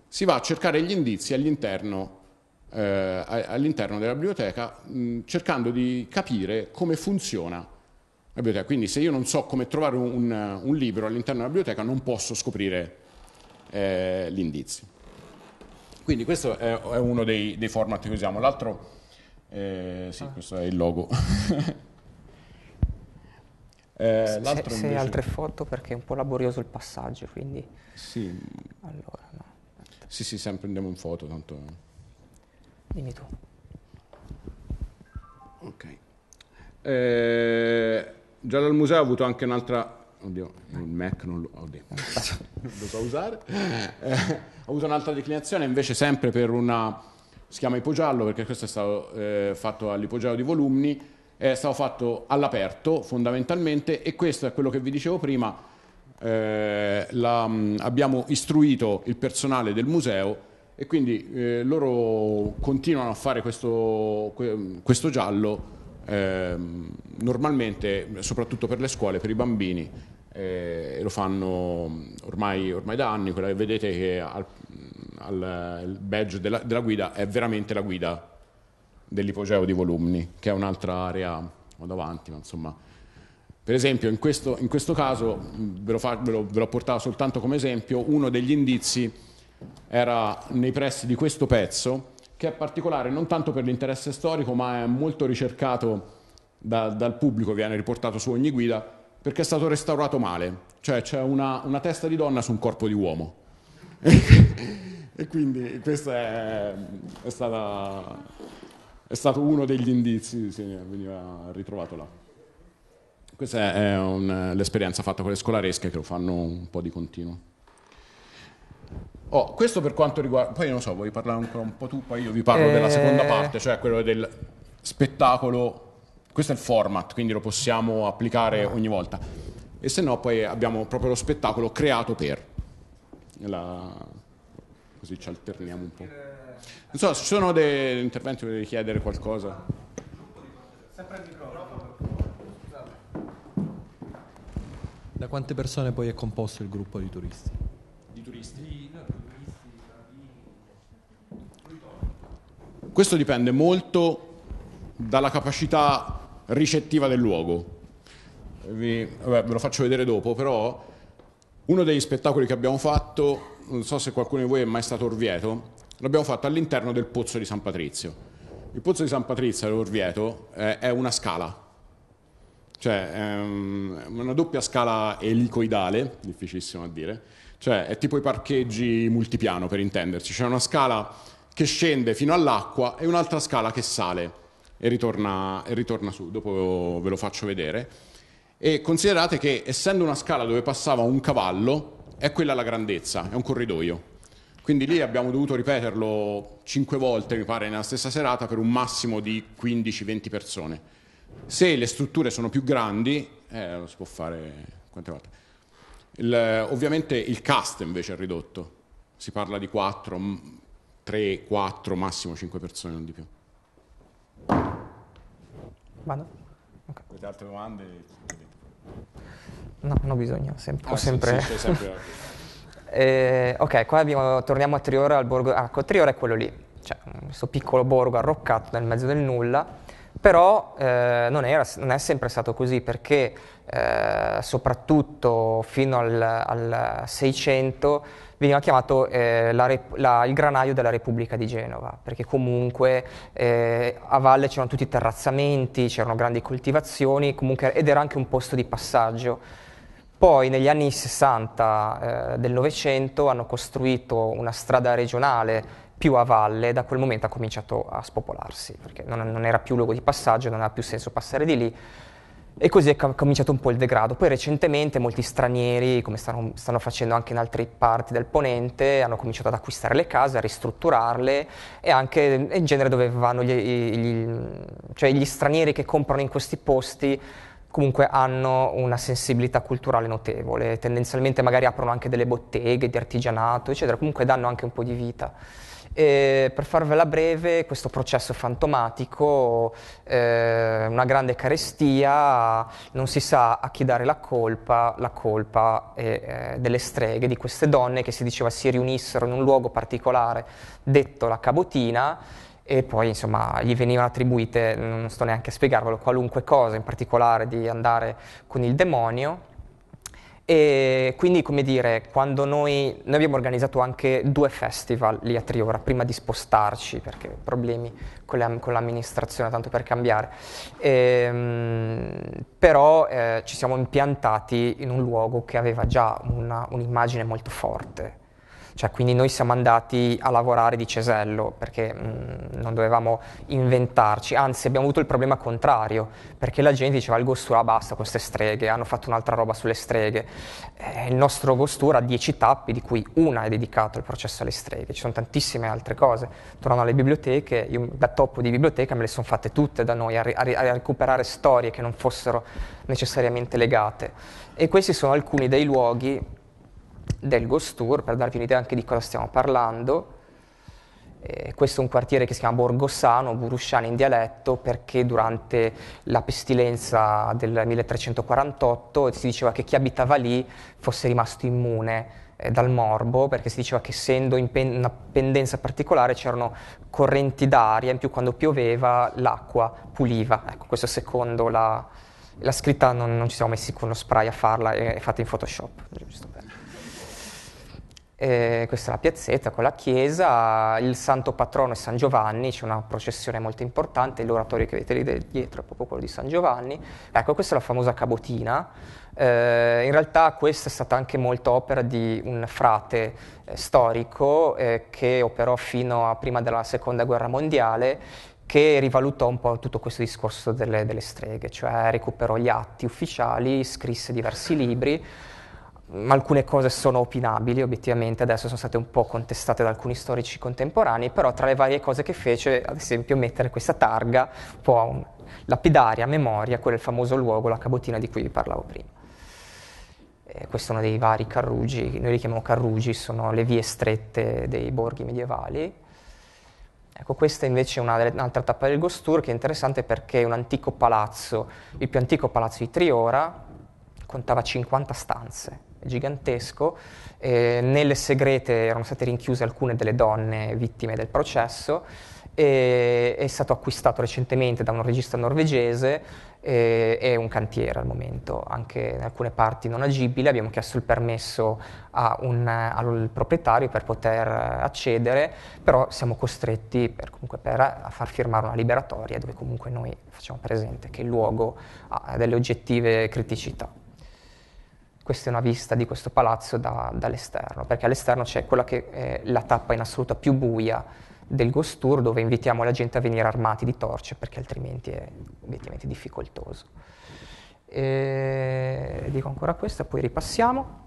Speaker 3: si va a cercare gli indizi all'interno eh, all'interno della biblioteca mh, cercando di capire come funziona biblioteca. Quindi se io non so come trovare un, un libro all'interno della biblioteca non posso scoprire eh, l'indizio. Quindi questo è, è uno dei, dei, format che usiamo. L'altro, eh, sì, ah. questo è il logo. <laughs> Eh, se, invece... altre
Speaker 4: foto perché è un po' laborioso il passaggio, quindi...
Speaker 3: Sì. Allora, no. Sì, sì, sempre andiamo in foto, tanto... Dimmi tu. Ok. Eh, Già dal museo ho avuto anche un'altra... Oddio, il Mac non lo, oddio, non <laughs> lo so usare. Eh, ho avuto un'altra declinazione invece sempre per una... si chiama ipogiallo perché questo è stato eh, fatto all'ipogiallo di Volumni, è stato fatto all'aperto fondamentalmente e questo è quello che vi dicevo prima, eh, la, mm, abbiamo istruito il personale del museo e quindi eh, loro continuano a fare questo, questo giallo eh, normalmente, soprattutto per le scuole, per i bambini, eh, lo fanno ormai, ormai, da anni, quella che vedete che al, al il badge della, della, guida è veramente la guida dell'ipogeo di Volumni, che è un'altra area, vado avanti, ma insomma... Per esempio, in questo, in questo caso, ve lo, ve, lo, ve lo portavo soltanto come esempio, uno degli indizi era nei pressi di questo pezzo, che è particolare non tanto per l'interesse storico, ma è molto ricercato da, dal pubblico, viene riportato su ogni guida, perché è stato restaurato male, cioè c'è una, una testa di donna su un corpo di uomo. <laughs> e quindi questo è, è, stata, è, stato uno degli indizi, sì, veniva ritrovato là. Questa è un, l'esperienza fatta con le scolaresche che lo fanno un po' di continuo. Oh, questo per quanto riguarda... Poi non so, vuoi parlare ancora un po' tu, poi io vi parlo eh... della seconda parte, cioè quello del spettacolo. Questo è il format, quindi lo possiamo applicare ah. ogni volta. E se no poi abbiamo proprio lo spettacolo creato per... La... Così ci alterniamo un po'. Non so, se ci sono degli interventi, volete chiedere qualcosa?
Speaker 1: Sempre il microfono.
Speaker 5: Da quante persone poi
Speaker 3: è composto il gruppo di turisti? Di turisti? Questo dipende molto dalla capacità ricettiva del luogo. Vi, vabbè, ve lo faccio vedere dopo, però uno degli spettacoli che abbiamo fatto, non so se qualcuno di voi è mai stato Orvieto, l'abbiamo fatto all'interno del Pozzo di San Patrizio. Il Pozzo di San Patrizio all'Orvieto eh, è una scala, cioè è ehm, una doppia scala elicoidale, difficilissimo a dire, cioè è tipo i parcheggi multipiano per intenderci, c'è una scala che scende fino all'acqua e un'altra scala che sale e ritorna, e ritorna su, dopo ve lo faccio vedere. E considerate che essendo una scala dove passava un cavallo, è quella la grandezza, è un corridoio. Quindi lì abbiamo dovuto ripeterlo cinque volte, mi pare, nella stessa serata per un massimo di 15-20 persone. Se le strutture sono più grandi, eh, lo si può fare quante volte. Il, ovviamente il cast invece è ridotto, si parla di 4, 3, 4, massimo 5 persone, non di più. Vado? Okay. Avete altre domande?
Speaker 4: No, non ho bisogno, sem ah, ho sempre... Sì, sì, <laughs> eh, ok, qua abbiamo, torniamo a Triore, al borgo... Ah, ecco, Triore è quello lì, cioè questo piccolo borgo arroccato nel mezzo del nulla, però eh, non, era, non è sempre stato così perché eh, soprattutto fino al, al 600, veniva chiamato eh, la, la, il granaio della Repubblica di Genova, perché comunque eh, a valle c'erano tutti i terrazzamenti, c'erano grandi coltivazioni, comunque, ed era anche un posto di passaggio. Poi negli anni 60 eh, del Novecento hanno costruito una strada regionale più a valle, e da quel momento ha cominciato a spopolarsi, perché non, non era più luogo di passaggio, non aveva più senso passare di lì, e così è cominciato un po' il degrado. Poi recentemente molti stranieri, come stanno, stanno, facendo anche in altre parti del ponente, hanno cominciato ad acquistare le case, a ristrutturarle e anche in genere dove vanno gli, gli, cioè gli stranieri che comprano in questi posti comunque hanno una sensibilità culturale notevole, tendenzialmente magari aprono anche delle botteghe di artigianato, eccetera, comunque danno anche un po' di vita. E per farvela breve, questo processo fantomatico, eh, una grande carestia, non si sa a chi dare la colpa, la colpa eh, delle streghe, di queste donne che si diceva si riunissero in un luogo particolare detto la cabotina e poi insomma gli venivano attribuite, non sto neanche a spiegarvelo, qualunque cosa, in particolare di andare con il demonio e quindi, come dire, quando noi, noi, abbiamo organizzato anche due festival lì a Triora, prima di spostarci, perché problemi con, le, con l'amministrazione, tanto per cambiare, e, ehm, però eh, ci siamo impiantati in un luogo che aveva già una, un'immagine molto forte cioè, quindi noi siamo andati a lavorare di cesello perché mh, mm, non dovevamo inventarci, anzi abbiamo avuto il problema contrario, perché la gente diceva il Gostura basta con queste streghe, hanno fatto un'altra roba sulle streghe. Eh, il nostro Gostura ha dieci tappi di cui una è dedicata al processo alle streghe, ci sono tantissime altre cose. Tornano alle biblioteche, io da topo di biblioteca me le sono fatte tutte da noi a, ri- a recuperare storie che non fossero necessariamente legate. E questi sono alcuni dei luoghi del Ghost Tour, per darvi un'idea anche di cosa stiamo parlando. Eh, questo è un quartiere che si chiama Borgossano, Burusciano in dialetto, perché durante la pestilenza del 1348 si diceva che chi abitava lì fosse rimasto immune eh, dal morbo, perché si diceva che essendo in pen- una pendenza particolare c'erano correnti d'aria, in più quando pioveva l'acqua puliva. Ecco, questo secondo la, la scritta non, non, ci siamo messi con lo spray a farla, è, è fatta in Photoshop, giusto? Eh, questa è la piazzetta con la chiesa, il santo patrono è San Giovanni, c'è una processione molto importante, l'oratorio che vedete lì dietro è proprio quello di San Giovanni. Ecco, questa è la famosa cabotina. Eh, in realtà questa è stata anche molto opera di un frate eh, storico eh, che operò fino a prima della seconda guerra mondiale che rivalutò un po' tutto questo discorso delle, delle streghe, cioè recuperò gli atti ufficiali, scrisse diversi libri Mm, alcune cose sono opinabili, obiettivamente adesso sono state un po' contestate da alcuni storici contemporanei, però tra le varie cose che fece, ad esempio, mettere questa targa un po' lapidaria, a memoria, quel famoso luogo, la cabotina di cui vi parlavo prima. E eh, questo è uno dei vari carrugi, noi li chiamiamo carrugi, sono le vie strette dei borghi medievali. Ecco, questa invece è una, un'altra tappa del Ghost Tour che è interessante perché è un antico palazzo, il più antico palazzo di Triora, contava 50 stanze gigantesco, eh, nelle segrete erano state rinchiuse alcune delle donne vittime del processo, eh, è stato acquistato recentemente da un regista norvegese e è un cantiere al momento, anche in alcune parti non agibile. Abbiamo chiesto il permesso un, al proprietario per poter accedere, però siamo costretti per, comunque, per, a far firmare una liberatoria dove comunque noi facciamo presente che il luogo ha delle oggettive criticità questa è una vista di questo palazzo da, dall'esterno, perché all'esterno c'è quella che è la tappa in assoluto più buia del Ghost Tour, dove invitiamo la gente a venire armati di torce, perché altrimenti è obiettivamente difficoltoso. E dico ancora questa, poi ripassiamo.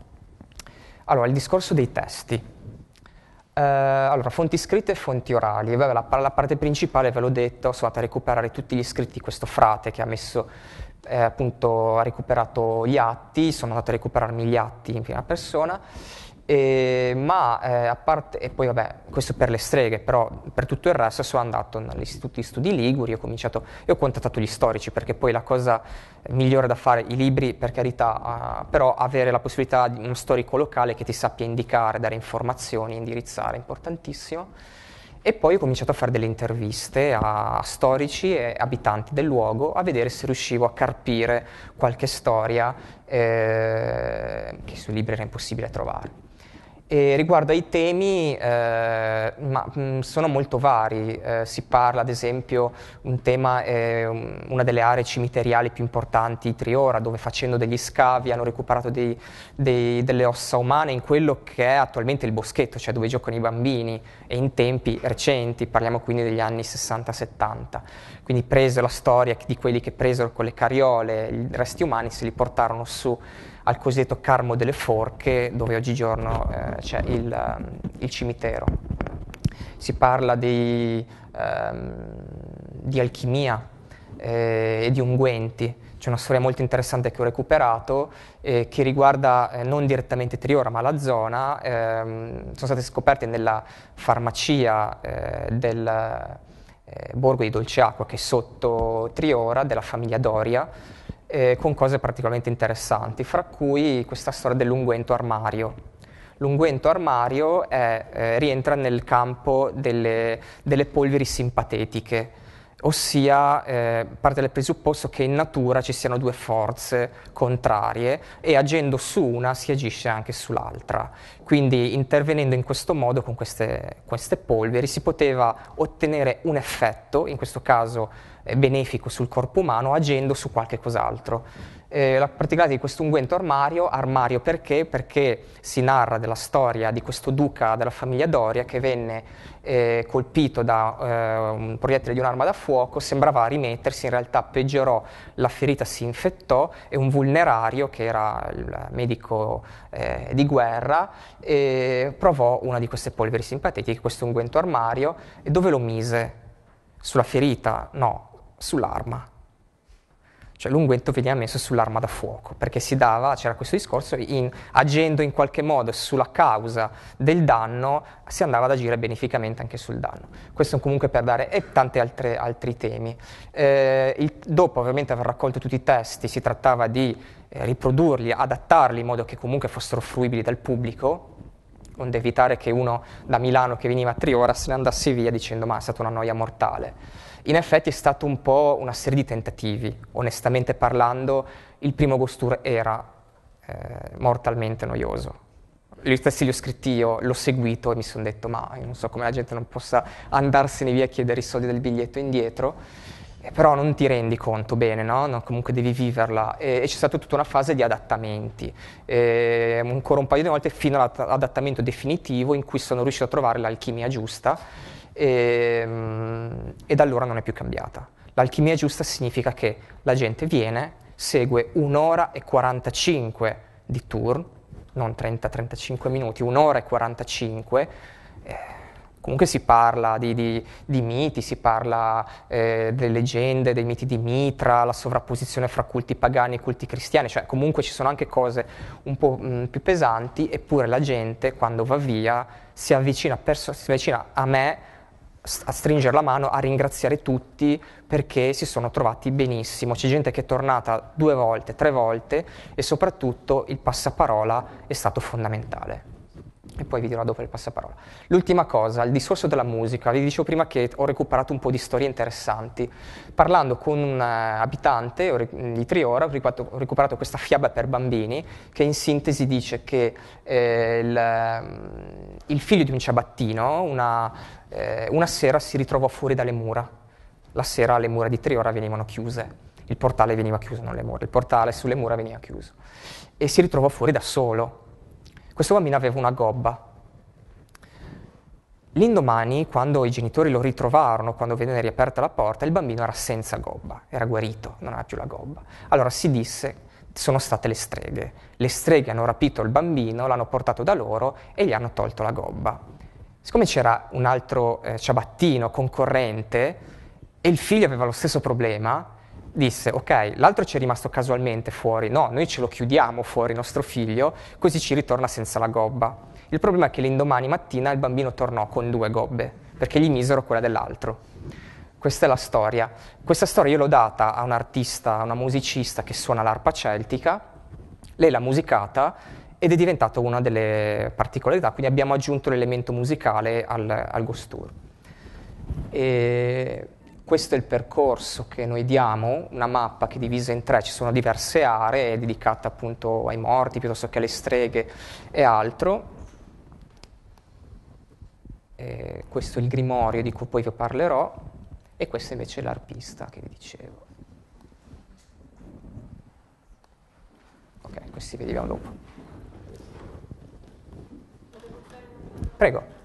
Speaker 4: Allora, il discorso dei testi. Uh, allora, fonti scritte e fonti orali. La, la, parte principale, ve l'ho detto, sono andata a recuperare tutti gli scritti di questo frate che ha messo eh, appunto recuperato gli atti, sono andato a recuperarmi gli atti in prima persona, e, ma eh, a parte, e poi vabbè, questo per le streghe, però per tutto il resto sono andato all'Istituto di Studi Liguri, ho cominciato e ho contattato gli storici, perché poi la cosa migliore da fare, i libri per carità, eh, però avere la possibilità di uno storico locale che ti sappia indicare, dare informazioni, indirizzare, è importantissimo. E poi ho cominciato a fare delle interviste a storici e abitanti del luogo a vedere se riuscivo a carpire qualche storia eh, che sui libri era impossibile trovare. E riguardo ai temi, eh, ma, mh, mm, sono molto vari. Eh, si parla, ad esempio, un tema, eh, una delle aree cimiteriali più importanti, Triora, dove facendo degli scavi hanno recuperato dei, dei, delle ossa umane in quello che è attualmente il boschetto, cioè dove giocano i bambini, e in tempi recenti, parliamo quindi degli anni 60-70. Quindi preso la storia di quelli che presero con le cariole i resti umani, se li portarono su al cosiddetto Carmo delle Forche, dove oggigiorno eh, c'è il, ehm, il, cimitero. Si parla di, ehm, di alchimia eh, e di unguenti. C'è una storia molto interessante che ho recuperato eh, che riguarda eh, non direttamente Triora ma la zona. Ehm, sono state scoperte nella farmacia eh, del eh, Borgo di Dolceacqua, che è sotto Triora, della famiglia Doria, eh, con cose particolarmente interessanti, fra cui questa storia dell'unguento armario. L'unguento armario è, eh, rientra nel campo delle, delle polveri simpatetiche, ossia eh, parte dal presupposto che in natura ci siano due forze contrarie e agendo su una si agisce anche sull'altra. Quindi intervenendo in questo modo con queste, queste polveri si poteva ottenere un effetto, in questo caso eh, benefico sul corpo umano agendo su qualche cos'altro. Eh, la particolarità di questo unguento armario, armario perché? Perché si narra della storia di questo duca della famiglia Doria che venne eh, colpito da eh, un proiettile di un'arma da fuoco, sembrava rimettersi, in realtà peggiorò, la ferita si infettò e un vulnerario, che era il medico eh, di guerra, eh, provò una di queste polveri simpatetiche, questo unguento armario, e dove lo mise? Sulla ferita? No, sull'arma. Cioè l'unguento veniva messo sull'arma da fuoco, perché si dava, c'era questo discorso, in, agendo in qualche modo sulla causa del danno, si andava ad agire beneficamente anche sul danno. Questo comunque per dare, e tanti altre, altri temi. Eh, il, dopo ovviamente aver raccolto tutti i testi, si trattava di eh, riprodurli, adattarli in modo che comunque fossero fruibili dal pubblico, onde evitare che uno da Milano che veniva a Triora se ne andasse via dicendo ma è stata una noia mortale. In effetti è stato un po' una serie di tentativi, onestamente parlando, il primo Ghost Tour era eh, mortalmente noioso. Gli stessi li ho scritti io, l'ho seguito e mi sono detto ma non so come la gente non possa andarsene via a chiedere i soldi del biglietto indietro, eh, però non ti rendi conto bene, no? No, comunque devi viverla e, e c'è stata tutta una fase di adattamenti, e, ehm, ancora un paio di volte fino all'adattamento definitivo in cui sono riuscito a trovare l'alchimia giusta e, ehm, e da allora non è più cambiata. L'alchimia giusta significa che la gente viene, segue un'ora e 45 di tour, non 30-35 minuti, un'ora e 45. Eh, comunque si parla di, di, di miti, si parla eh, delle leggende, dei miti di Mitra, la sovrapposizione fra culti pagani e culti cristiani, cioè comunque ci sono anche cose un po' mh, mm, più pesanti, eppure la gente quando va via si avvicina, perso- si avvicina a me a stringere la mano, a ringraziare tutti perché si sono trovati benissimo. C'è gente che è tornata due volte, tre volte e soprattutto il passaparola è stato fondamentale e poi vi dirò dopo il passaparola. L'ultima cosa, il discorso della musica. Vi dicevo prima che ho recuperato un po' di storie interessanti. Parlando con un eh, abitante di Triora ho recuperato questa fiaba per bambini che in sintesi dice che eh, il, ehm, il, figlio di un ciabattino una, eh, una sera si ritrovò fuori dalle mura. La sera le mura di Triora venivano chiuse. Il portale veniva chiuso, non le mura, il portale sulle mura veniva chiuso. E si ritrovò fuori da solo questo bambino aveva una gobba. L'indomani, quando i genitori lo ritrovarono, quando venne riaperta la porta, il bambino era senza gobba, era guarito, non aveva più la gobba. Allora si disse, sono state le streghe. Le streghe hanno rapito il bambino, l'hanno portato da loro e gli hanno tolto la gobba. Siccome c'era un altro eh, ciabattino concorrente e il figlio aveva lo stesso problema, disse ok, l'altro ci è rimasto casualmente fuori, no, noi ce lo chiudiamo fuori nostro figlio, così ci ritorna senza la gobba. Il problema è che l'indomani mattina il bambino tornò con due gobbe, perché gli misero quella dell'altro. Questa è la storia. Questa storia io l'ho data a un'artista, a una musicista che suona l'arpa celtica, lei l'ha musicata ed è diventata una delle particolarità, quindi abbiamo aggiunto l'elemento musicale al, al Gostur. E questo è il percorso che noi diamo, una mappa che è divisa in tre, ci sono diverse aree dedicate appunto ai morti piuttosto che alle streghe e altro. E questo è il grimorio di cui poi vi parlerò e questa invece è l'arpista che vi dicevo. Ok, questi vediamo dopo.
Speaker 5: Prego.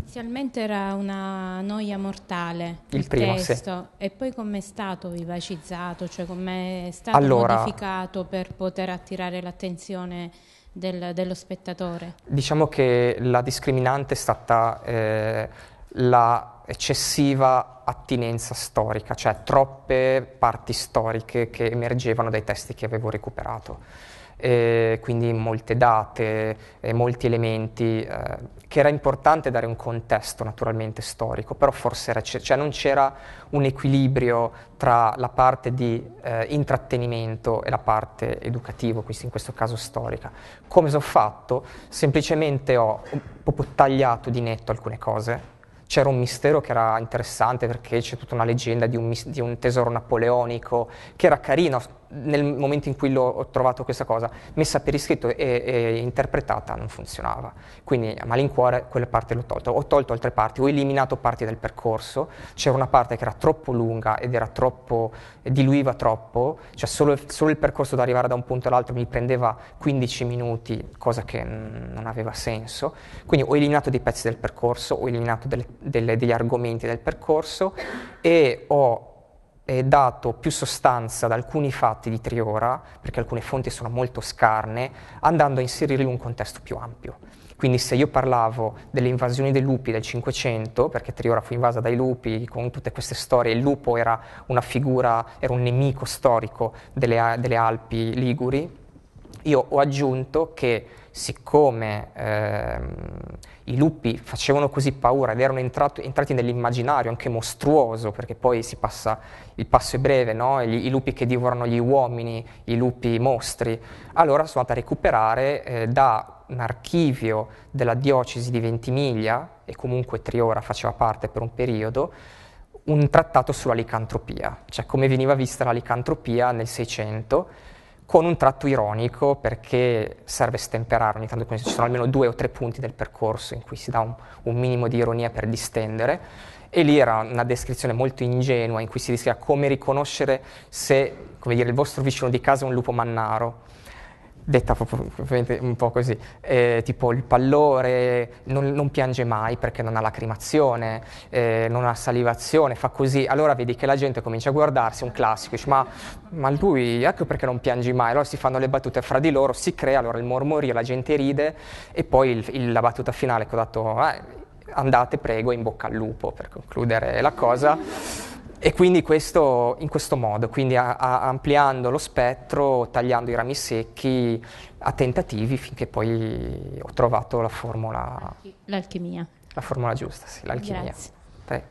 Speaker 5: Inizialmente era una noia mortale
Speaker 4: il, il primo, testo sì. e poi com'è stato vivacizzato, cioè com'è stato allora, modificato per
Speaker 2: poter attirare l'attenzione del, dello spettatore?
Speaker 4: Diciamo che la discriminante è stata eh, la eccessiva attinenza storica, cioè troppe parti storiche che emergevano dai testi che avevo recuperato eh, quindi molte date, eh, molti elementi, eh, che era importante dare un contesto naturalmente storico, però forse era, cioè, non c'era un equilibrio tra la parte di eh, intrattenimento e la parte educativa, in questo caso storica. Come ho fatto? Semplicemente ho proprio tagliato di netto alcune cose, c'era un mistero che era interessante perché c'è tutta una leggenda di un, di un tesoro napoleonico che era carino, nel momento in cui ho trovato questa cosa, messa per iscritto e, e interpretata non funzionava. Quindi a malincuore quella parte l'ho tolta. Ho tolto altre parti, ho eliminato parti del percorso. C'era una parte che era troppo lunga ed era troppo, diluiva troppo, cioè solo, solo il percorso da arrivare da un punto all'altro mi prendeva 15 minuti, cosa che non aveva senso. Quindi ho eliminato dei pezzi del percorso, ho eliminato delle, delle, degli argomenti del percorso e ho dato più sostanza ad alcuni fatti di Triora, perché alcune fonti sono molto scarne, andando a inserirli in un contesto più ampio. Quindi se io parlavo delle invasioni dei lupi del Cinquecento, perché Triora fu invasa dai lupi con tutte queste storie, il lupo era una figura, era un nemico storico delle, delle Alpi Liguri, io ho aggiunto che siccome ehm, i lupi facevano così paura ed erano entrato, entrati nell'immaginario anche mostruoso, perché poi si passa, il passo è breve, no? I, i lupi che divorano gli uomini, i lupi mostri, allora sono andata a recuperare eh, da un archivio della diocesi di Ventimiglia, e comunque Triora faceva parte per un periodo, un trattato sulla licantropia, cioè come veniva vista la licantropia nel Seicento, con un tratto ironico perché serve stemperare ogni tanto, ci sono almeno due o tre punti del percorso in cui si dà un, un minimo di ironia per distendere e lì era una descrizione molto ingenua in cui si descriveva come riconoscere se come dire, il vostro vicino di casa è un lupo mannaro detta proprio un po' così, eh, tipo il pallore, non, non, piange mai perché non ha lacrimazione, eh, non ha salivazione, fa così, allora vedi che la gente comincia a guardarsi, un classico, dice ma, ma lui ecco perché non piangi mai, allora si fanno le battute fra di loro, si crea allora il mormorio, la gente ride e poi il, il, la battuta finale che ho dato, eh, andate prego in bocca al lupo per concludere la cosa. E quindi questo in questo modo, quindi a, a ampliando lo spettro, tagliando i rami secchi a tentativi finché poi ho trovato la formula...
Speaker 2: L'alchimia.
Speaker 4: La formula giusta, sì, l'alchimia. Grazie. Beh.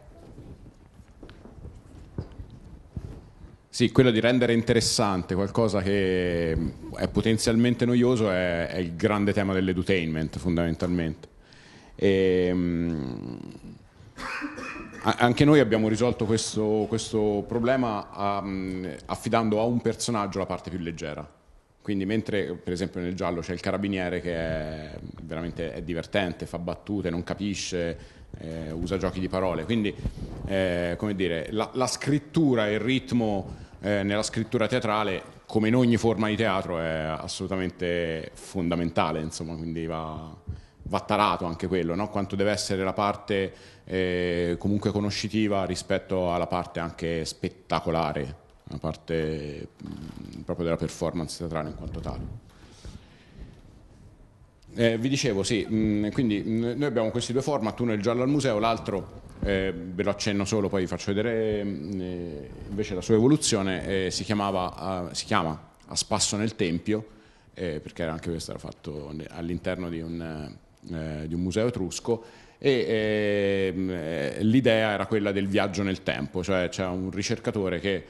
Speaker 3: Sì, quello di rendere interessante qualcosa che è potenzialmente noioso è, è il grande tema dell'edutainment fondamentalmente. E, ehm, anche noi abbiamo risolto questo, questo problema um, affidando a un personaggio la parte più leggera. Quindi mentre per esempio nel giallo c'è il carabiniere che è veramente è divertente, fa battute, non capisce, eh, usa giochi di parole. Quindi eh, come dire, la, la scrittura e il ritmo eh, nella scrittura teatrale, come in ogni forma di teatro, è assolutamente fondamentale, insomma, quindi va, va tarato anche quello, no? quanto deve essere la parte eh, comunque conoscitiva rispetto alla parte anche spettacolare, la parte mh, proprio della performance teatrale in quanto tale. Eh, vi dicevo, sì, mh, quindi mh, noi abbiamo questi due format, uno è il giallo al museo, l'altro eh, ve lo accenno solo, poi vi faccio vedere eh, invece la sua evoluzione, eh, si, chiamava, ah, si chiama A Spasso nel Tempio, eh, perché anche questo era fatto all'interno di un eh, eh, di un museo etrusco e ehm, eh, l'idea era quella del viaggio nel tempo, cioè c'è un ricercatore che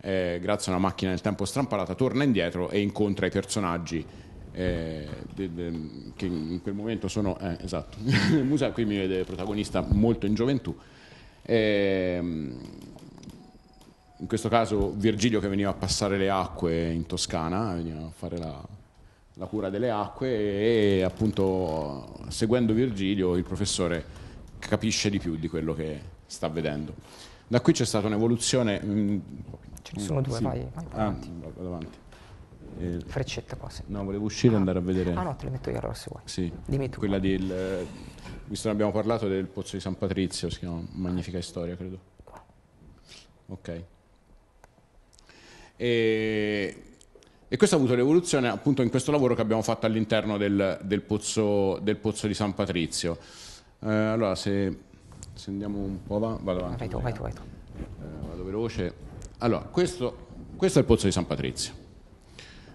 Speaker 3: eh, grazie a una macchina del tempo strampalata torna indietro e incontra i personaggi eh, de, de, che in quel momento sono eh, esatto nel <laughs> museo qui mi vede protagonista molto in gioventù eh, in questo caso Virgilio che veniva a passare le acque in Toscana veniva a fare la, la cura delle acque e appunto seguendo Virgilio il professore capisce di più di quello che sta vedendo. Da qui c'è stata un'evoluzione... Mm, Ce ne sono due, sì. vai, vai ah, avanti. Ah, vado avanti. Eh, eh Freccetta quasi. No, volevo uscire e ah. andare a vedere... Ah no, te le metto io allora se vuoi. Sì, Dimmi tu. quella del... Visto che abbiamo parlato del pozzo di San Patrizio, si chiama Magnifica Storia, credo. Ok. E e questo ha avuto l'evoluzione appunto in questo lavoro che abbiamo fatto all'interno del, del, pozzo, del pozzo di San Patrizio. Eh, allora, se, se, andiamo un po' avanti, vado avanti. Vai tu, vai tu, vai tu. Eh, vado veloce. Allora, questo, questo, è il pozzo di San Patrizio.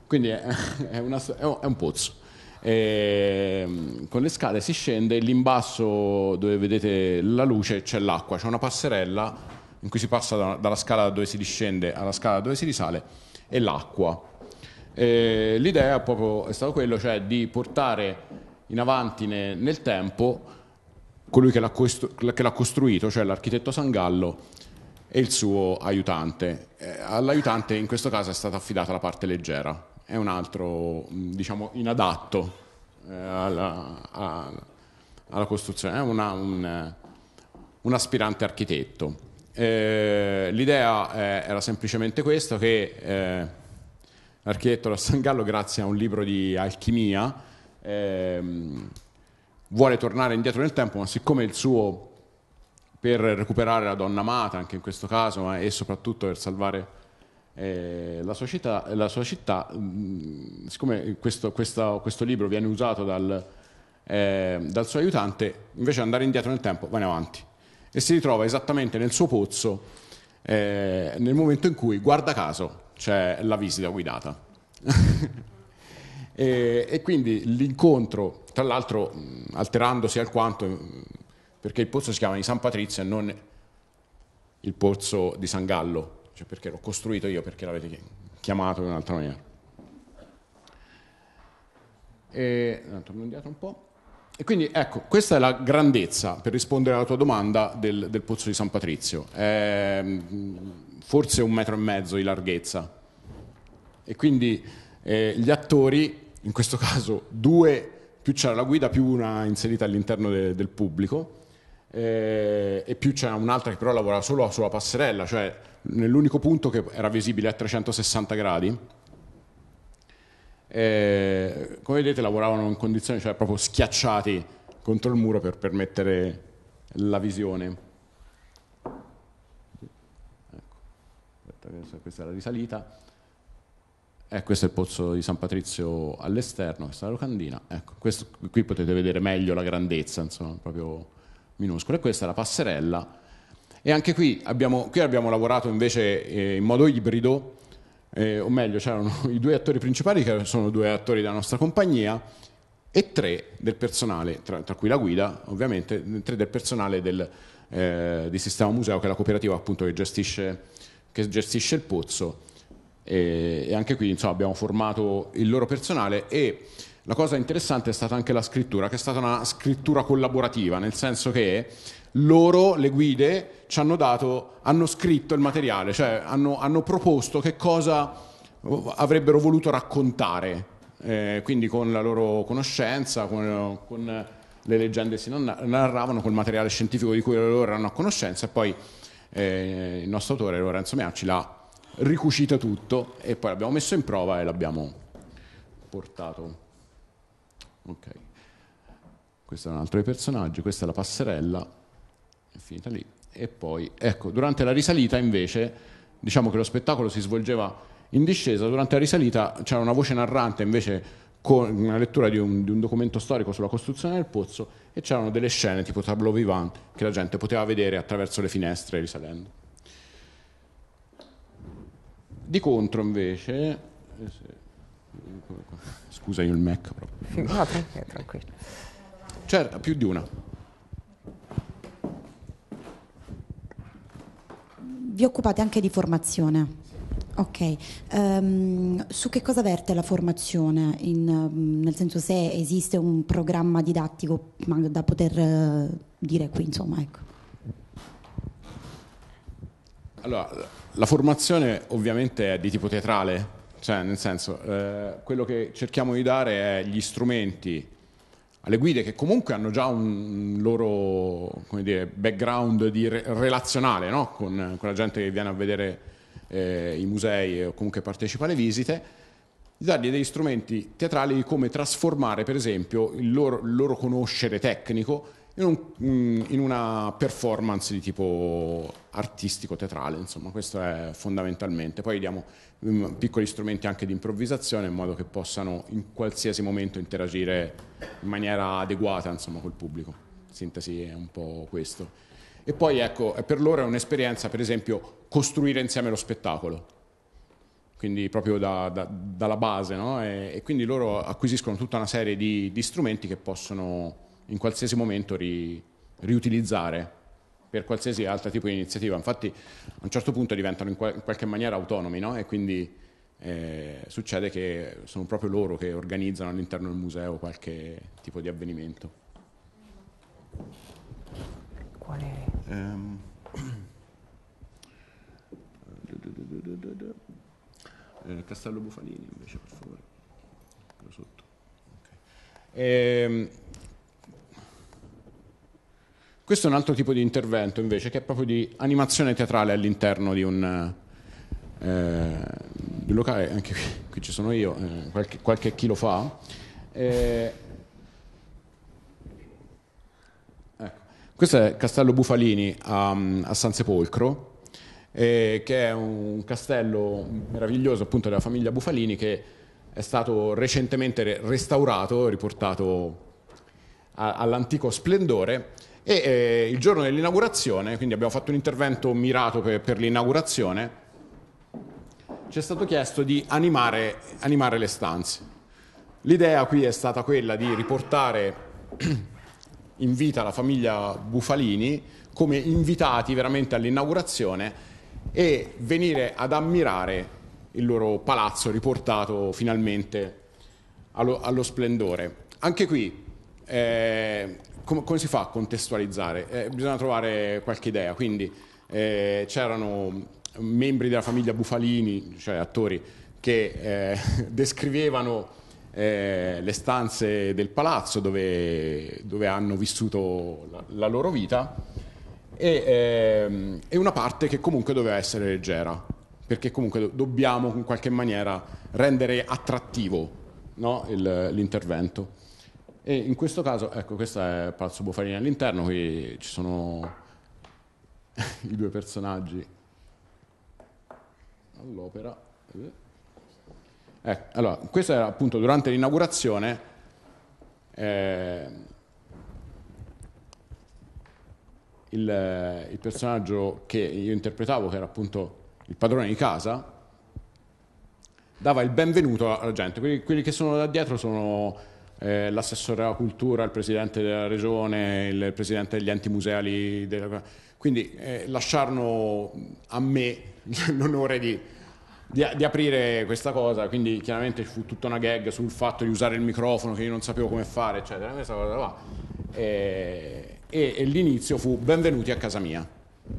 Speaker 3: Quindi è, <laughs> è, una, è un pozzo. E, ehm, con le scale si scende, lì in basso dove vedete la luce c'è l'acqua, c'è una passerella in cui si passa da, dalla scala dove si discende alla scala dove si risale e l'acqua l'idea proprio è stata quella, cioè di portare in avanti ne, nel tempo colui che l'ha, costru- che l'ha, costruito, cioè l'architetto Sangallo e il suo aiutante. Eh, all'aiutante in questo caso è stata affidata la parte leggera, è un altro, diciamo, inadatto eh, alla, a, alla, costruzione, è una, un, un aspirante architetto. Eh, l'idea era semplicemente questa, che eh, l'architetto da San Gallo grazie a un libro di alchimia. Ehm, vuole tornare indietro nel tempo, ma siccome il suo per recuperare la donna amata, anche in questo caso, ma, eh, e soprattutto per salvare eh, la, sua città, la sua città mh, mm, siccome questo, questo, questo, libro viene usato dal, eh, dal suo aiutante, invece di andare indietro nel tempo, va in avanti e si ritrova esattamente nel suo pozzo eh, nel momento in cui, guarda caso, cioè la visita guidata. <laughs> e, e, quindi l'incontro, tra l'altro alterandosi alquanto, perché il pozzo si chiama di San Patrizio e non il pozzo di San Gallo, cioè perché l'ho costruito io, perché l'avete chiamato in un'altra maniera. E, e, quindi ecco, questa è la grandezza, per rispondere alla tua domanda, del, del pozzo di San Patrizio. Eh, forse un metro e mezzo di larghezza. E quindi eh, gli attori, in questo <laughs> caso due, più c'era la guida, più una inserita all'interno de- del pubblico, eh, e più c'era un'altra che però lavorava solo sulla passerella, cioè nell'unico punto che era visibile a 360 gradi. Eh, come vedete lavoravano in condizioni cioè proprio schiacciati contro il muro per permettere la visione. Certo, questa è la risalita, e eh, questo è il pozzo di San Patrizio all'esterno, questa è la locandina, ecco, questo, qui potete vedere meglio la grandezza, insomma, proprio minuscola, e questa è la passerella, e anche qui abbiamo, qui abbiamo lavorato invece eh, in modo ibrido, eh, o meglio c'erano <laughs> i due attori principali che sono due attori della nostra compagnia, e tre del personale, tra, tra, cui la guida ovviamente, tre del personale del, eh, di Sistema Museo, che è la cooperativa appunto che gestisce che gestisce il pozzo e, e anche qui insomma, abbiamo formato il loro personale e la cosa interessante è stata anche la scrittura, che è stata una scrittura collaborativa, nel senso che loro, le guide, ci hanno dato, hanno scritto il materiale, cioè hanno, hanno proposto che cosa avrebbero voluto raccontare, eh, quindi con la loro conoscenza, con, con le leggende si narravano, col materiale scientifico di cui loro erano a conoscenza e poi eh, il nostro autore Lorenzo Miacci l'ha ricucito tutto e poi l'abbiamo messo in prova e l'abbiamo portato. Ok, questo è un altro dei personaggi, questa è la passerella, è finita lì. E poi, ecco, durante la risalita invece, diciamo che lo spettacolo si svolgeva in discesa, durante la risalita c'era una voce narrante invece con una lettura di un, di un, documento storico sulla costruzione del pozzo e c'erano delle scene tipo tableau vivant che la gente poteva vedere attraverso le finestre risalendo. Di contro invece... Scusa io il Mac proprio. No, tranquillo, tranquillo. C'era più di una.
Speaker 2: Vi occupate anche di formazione? Ok, um, su che cosa verte la formazione? In, um, nel senso se esiste un programma didattico da poter uh, dire qui, insomma, ecco.
Speaker 3: Allora, la formazione ovviamente è di tipo teatrale, cioè nel senso eh, quello che cerchiamo di dare è gli strumenti alle guide che comunque hanno già un loro dire, background di re- relazionale no? con, con, la gente che viene a vedere eh, i musei o comunque partecipa alle visite, di dargli degli strumenti teatrali di come trasformare per esempio il loro, il loro conoscere tecnico in, un, mm, in, una performance di tipo artistico-teatrale, insomma questo è fondamentalmente. Poi diamo mm, piccoli strumenti anche di improvvisazione in modo che possano in qualsiasi momento interagire in maniera adeguata insomma, col pubblico. Sintesi è un po' questo. E poi ecco, per loro è un'esperienza per esempio costruire insieme lo spettacolo, quindi proprio da, da, dalla base, no? e, e, quindi loro acquisiscono tutta una serie di, di strumenti che possono in qualsiasi momento ri, riutilizzare per qualsiasi altro tipo di iniziativa. Infatti a un certo punto diventano in, qual- in qualche maniera autonomi no? e quindi eh, succede che sono proprio loro che organizzano all'interno del museo qualche tipo di avvenimento. Qual è? Um. <clears throat> Eh, Castello Bufalini invece, per favore. Quello sotto. Okay. Ehm, questo è un altro tipo di intervento invece, che è proprio di animazione teatrale all'interno di un, eh, locale, anche qui, qui, ci sono io, eh, qualche, qualche chilo fa. Eh, ecco. Questo è Castello Bufalini a, a San Sepolcro eh, che è un castello meraviglioso appunto della famiglia Bufalini che è stato recentemente restaurato, riportato a, all'antico splendore e eh, il giorno dell'inaugurazione, quindi abbiamo fatto un intervento mirato per, per l'inaugurazione, ci è stato chiesto di animare, animare le stanze. L'idea qui è stata quella di riportare in vita la famiglia Bufalini come invitati veramente all'inaugurazione e venire ad ammirare il loro palazzo riportato finalmente allo, allo splendore. Anche qui, eh, com- come si fa a contestualizzare? Eh, bisogna trovare qualche idea, quindi eh, c'erano membri della famiglia Bufalini, cioè attori, che eh, <laughs> descrivevano eh, le stanze del palazzo dove, dove hanno vissuto la, la loro vita e, ehm, e una parte che comunque doveva essere leggera, perché comunque do- dobbiamo in qualche maniera rendere attrattivo no, il, l'intervento. E in questo caso, ecco, questo è Palazzo Bofarini all'interno, qui ci sono <laughs> i due personaggi all'opera. Eh, allora, questo era appunto durante l'inaugurazione. Eh, il, il personaggio che io interpretavo, che era appunto il padrone di casa, dava il benvenuto alla gente. Quelli, quelli che sono da dietro sono eh, l'assessore alla cultura, il presidente della regione, il presidente degli enti museali. Della... Quindi eh, lasciarono a me <laughs> l'onore di, di, di, aprire questa cosa. Quindi chiaramente fu tutta una gag sul fatto di usare il microfono che io non sapevo come fare, eccetera. Questa cosa là. E, eh, e l'inizio fu benvenuti a casa mia.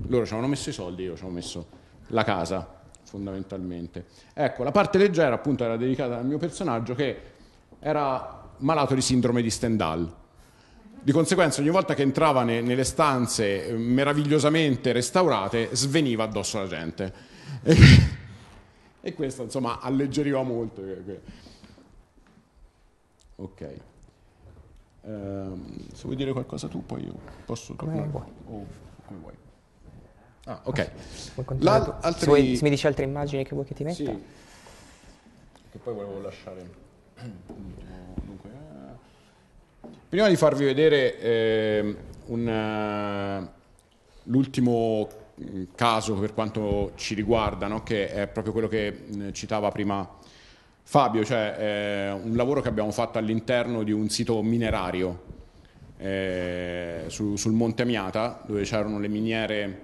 Speaker 3: Loro ci avevano messo i soldi, io ci avevo messo la casa fondamentalmente. Ecco, la parte leggera appunto era dedicata al mio personaggio che era malato di sindrome di Stendhal. Di conseguenza ogni volta che entrava ne, nelle stanze eh, meravigliosamente restaurate sveniva addosso la gente. E, <laughs> e questo insomma alleggeriva molto. Eh, ok. Ehm, se vuoi dire qualcosa tu, poi io posso tornare. Come vuoi. O come vuoi. Ah, ok. La, altri... se, vuoi, se, mi dici
Speaker 4: altre immagini che vuoi che ti metta. Sì.
Speaker 3: Che poi volevo lasciare. <clears throat> Dunque, eh. Prima di farvi vedere ehm, eh, un, l'ultimo mm, caso per quanto ci riguarda, no? che è proprio quello che mm, citava prima Fabio, cioè, eh, un lavoro che abbiamo fatto all'interno di un sito minerario eh, su, sul Monte Miata, dove c'erano le miniere,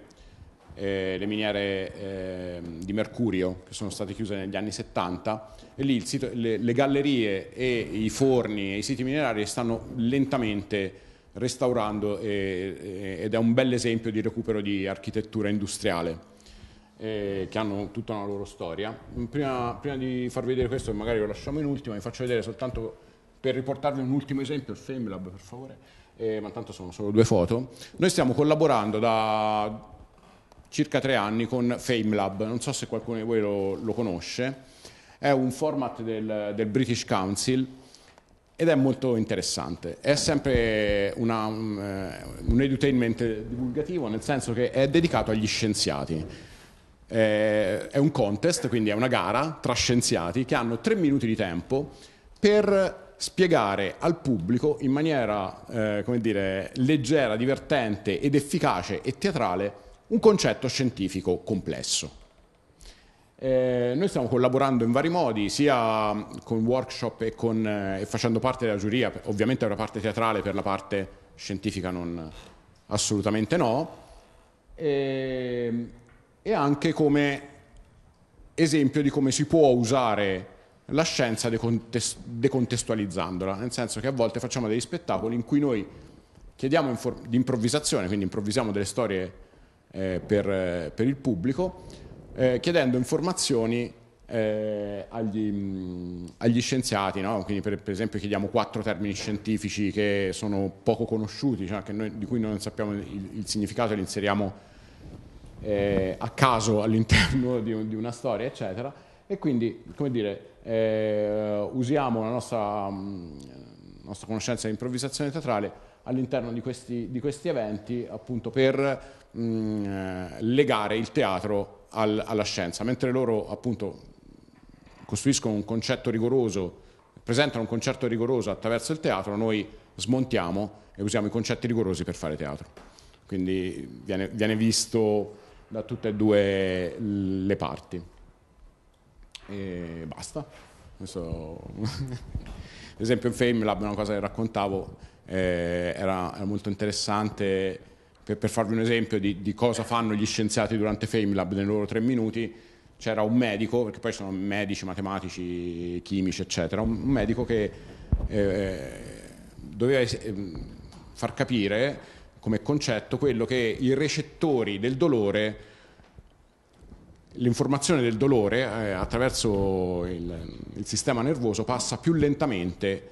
Speaker 3: eh, le miniere eh, di mercurio che sono state chiuse negli anni 70 e lì sito, le, le, gallerie e i forni e i siti minerari stanno lentamente restaurando e, ed è un bel esempio di recupero di architettura industriale eh, che hanno tutta una loro storia. Prima, prima di far vedere questo, magari lo lasciamo in ultimo, vi faccio vedere soltanto per riportarvi un ultimo esempio, il FameLab per favore, eh, ma tanto sono solo due foto. Noi stiamo collaborando da circa tre anni con FameLab, non so se qualcuno di voi lo, lo conosce, è un format del, del, British Council ed è molto interessante. È sempre una, un, eh, un edutainment divulgativo, nel senso che è dedicato agli scienziati eh, è un contest, quindi è una gara tra scienziati che hanno tre minuti di tempo per spiegare al pubblico in maniera, eh, come dire, leggera, divertente ed efficace e teatrale un concetto scientifico complesso. Eh, noi stiamo collaborando in vari modi, sia con workshop e, con, eh, facendo parte della giuria, ovviamente per la parte teatrale, per la parte scientifica non assolutamente no. E ehm, e anche come esempio di come si può usare la scienza decontest- decontestualizzandola, nel senso che a volte facciamo degli spettacoli in cui noi chiediamo infor- di improvvisazione, quindi improvvisiamo delle storie eh, per, eh, per, il pubblico, eh, chiedendo informazioni eh, agli, mh, agli, scienziati, no? quindi per, per, esempio chiediamo quattro termini scientifici che sono poco conosciuti, cioè noi, di cui non sappiamo il, il significato e li inseriamo eh, a caso all'interno di, un, di, una storia, eccetera. E quindi, come dire, eh, usiamo la nostra, mh, mm, nostra conoscenza di improvvisazione teatrale all'interno di questi, di questi, eventi appunto per mh, mm, eh, legare il teatro al, alla scienza, mentre loro appunto costruiscono un concetto rigoroso, presentano un concetto rigoroso attraverso il teatro, noi smontiamo e usiamo i concetti rigorosi per fare teatro. Quindi viene, viene visto da tutte e due le parti. E basta. Questo... <laughs> Ad esempio in FameLab una cosa che raccontavo, eh, era, era, molto interessante per, per farvi un esempio di, di, cosa fanno gli scienziati durante FameLab nei loro tre minuti. C'era un medico, perché poi sono medici, matematici, chimici, eccetera, un, medico che eh, doveva ehm, far capire come concetto quello che i recettori del dolore, l'informazione del dolore eh, attraverso il, il sistema nervoso passa più lentamente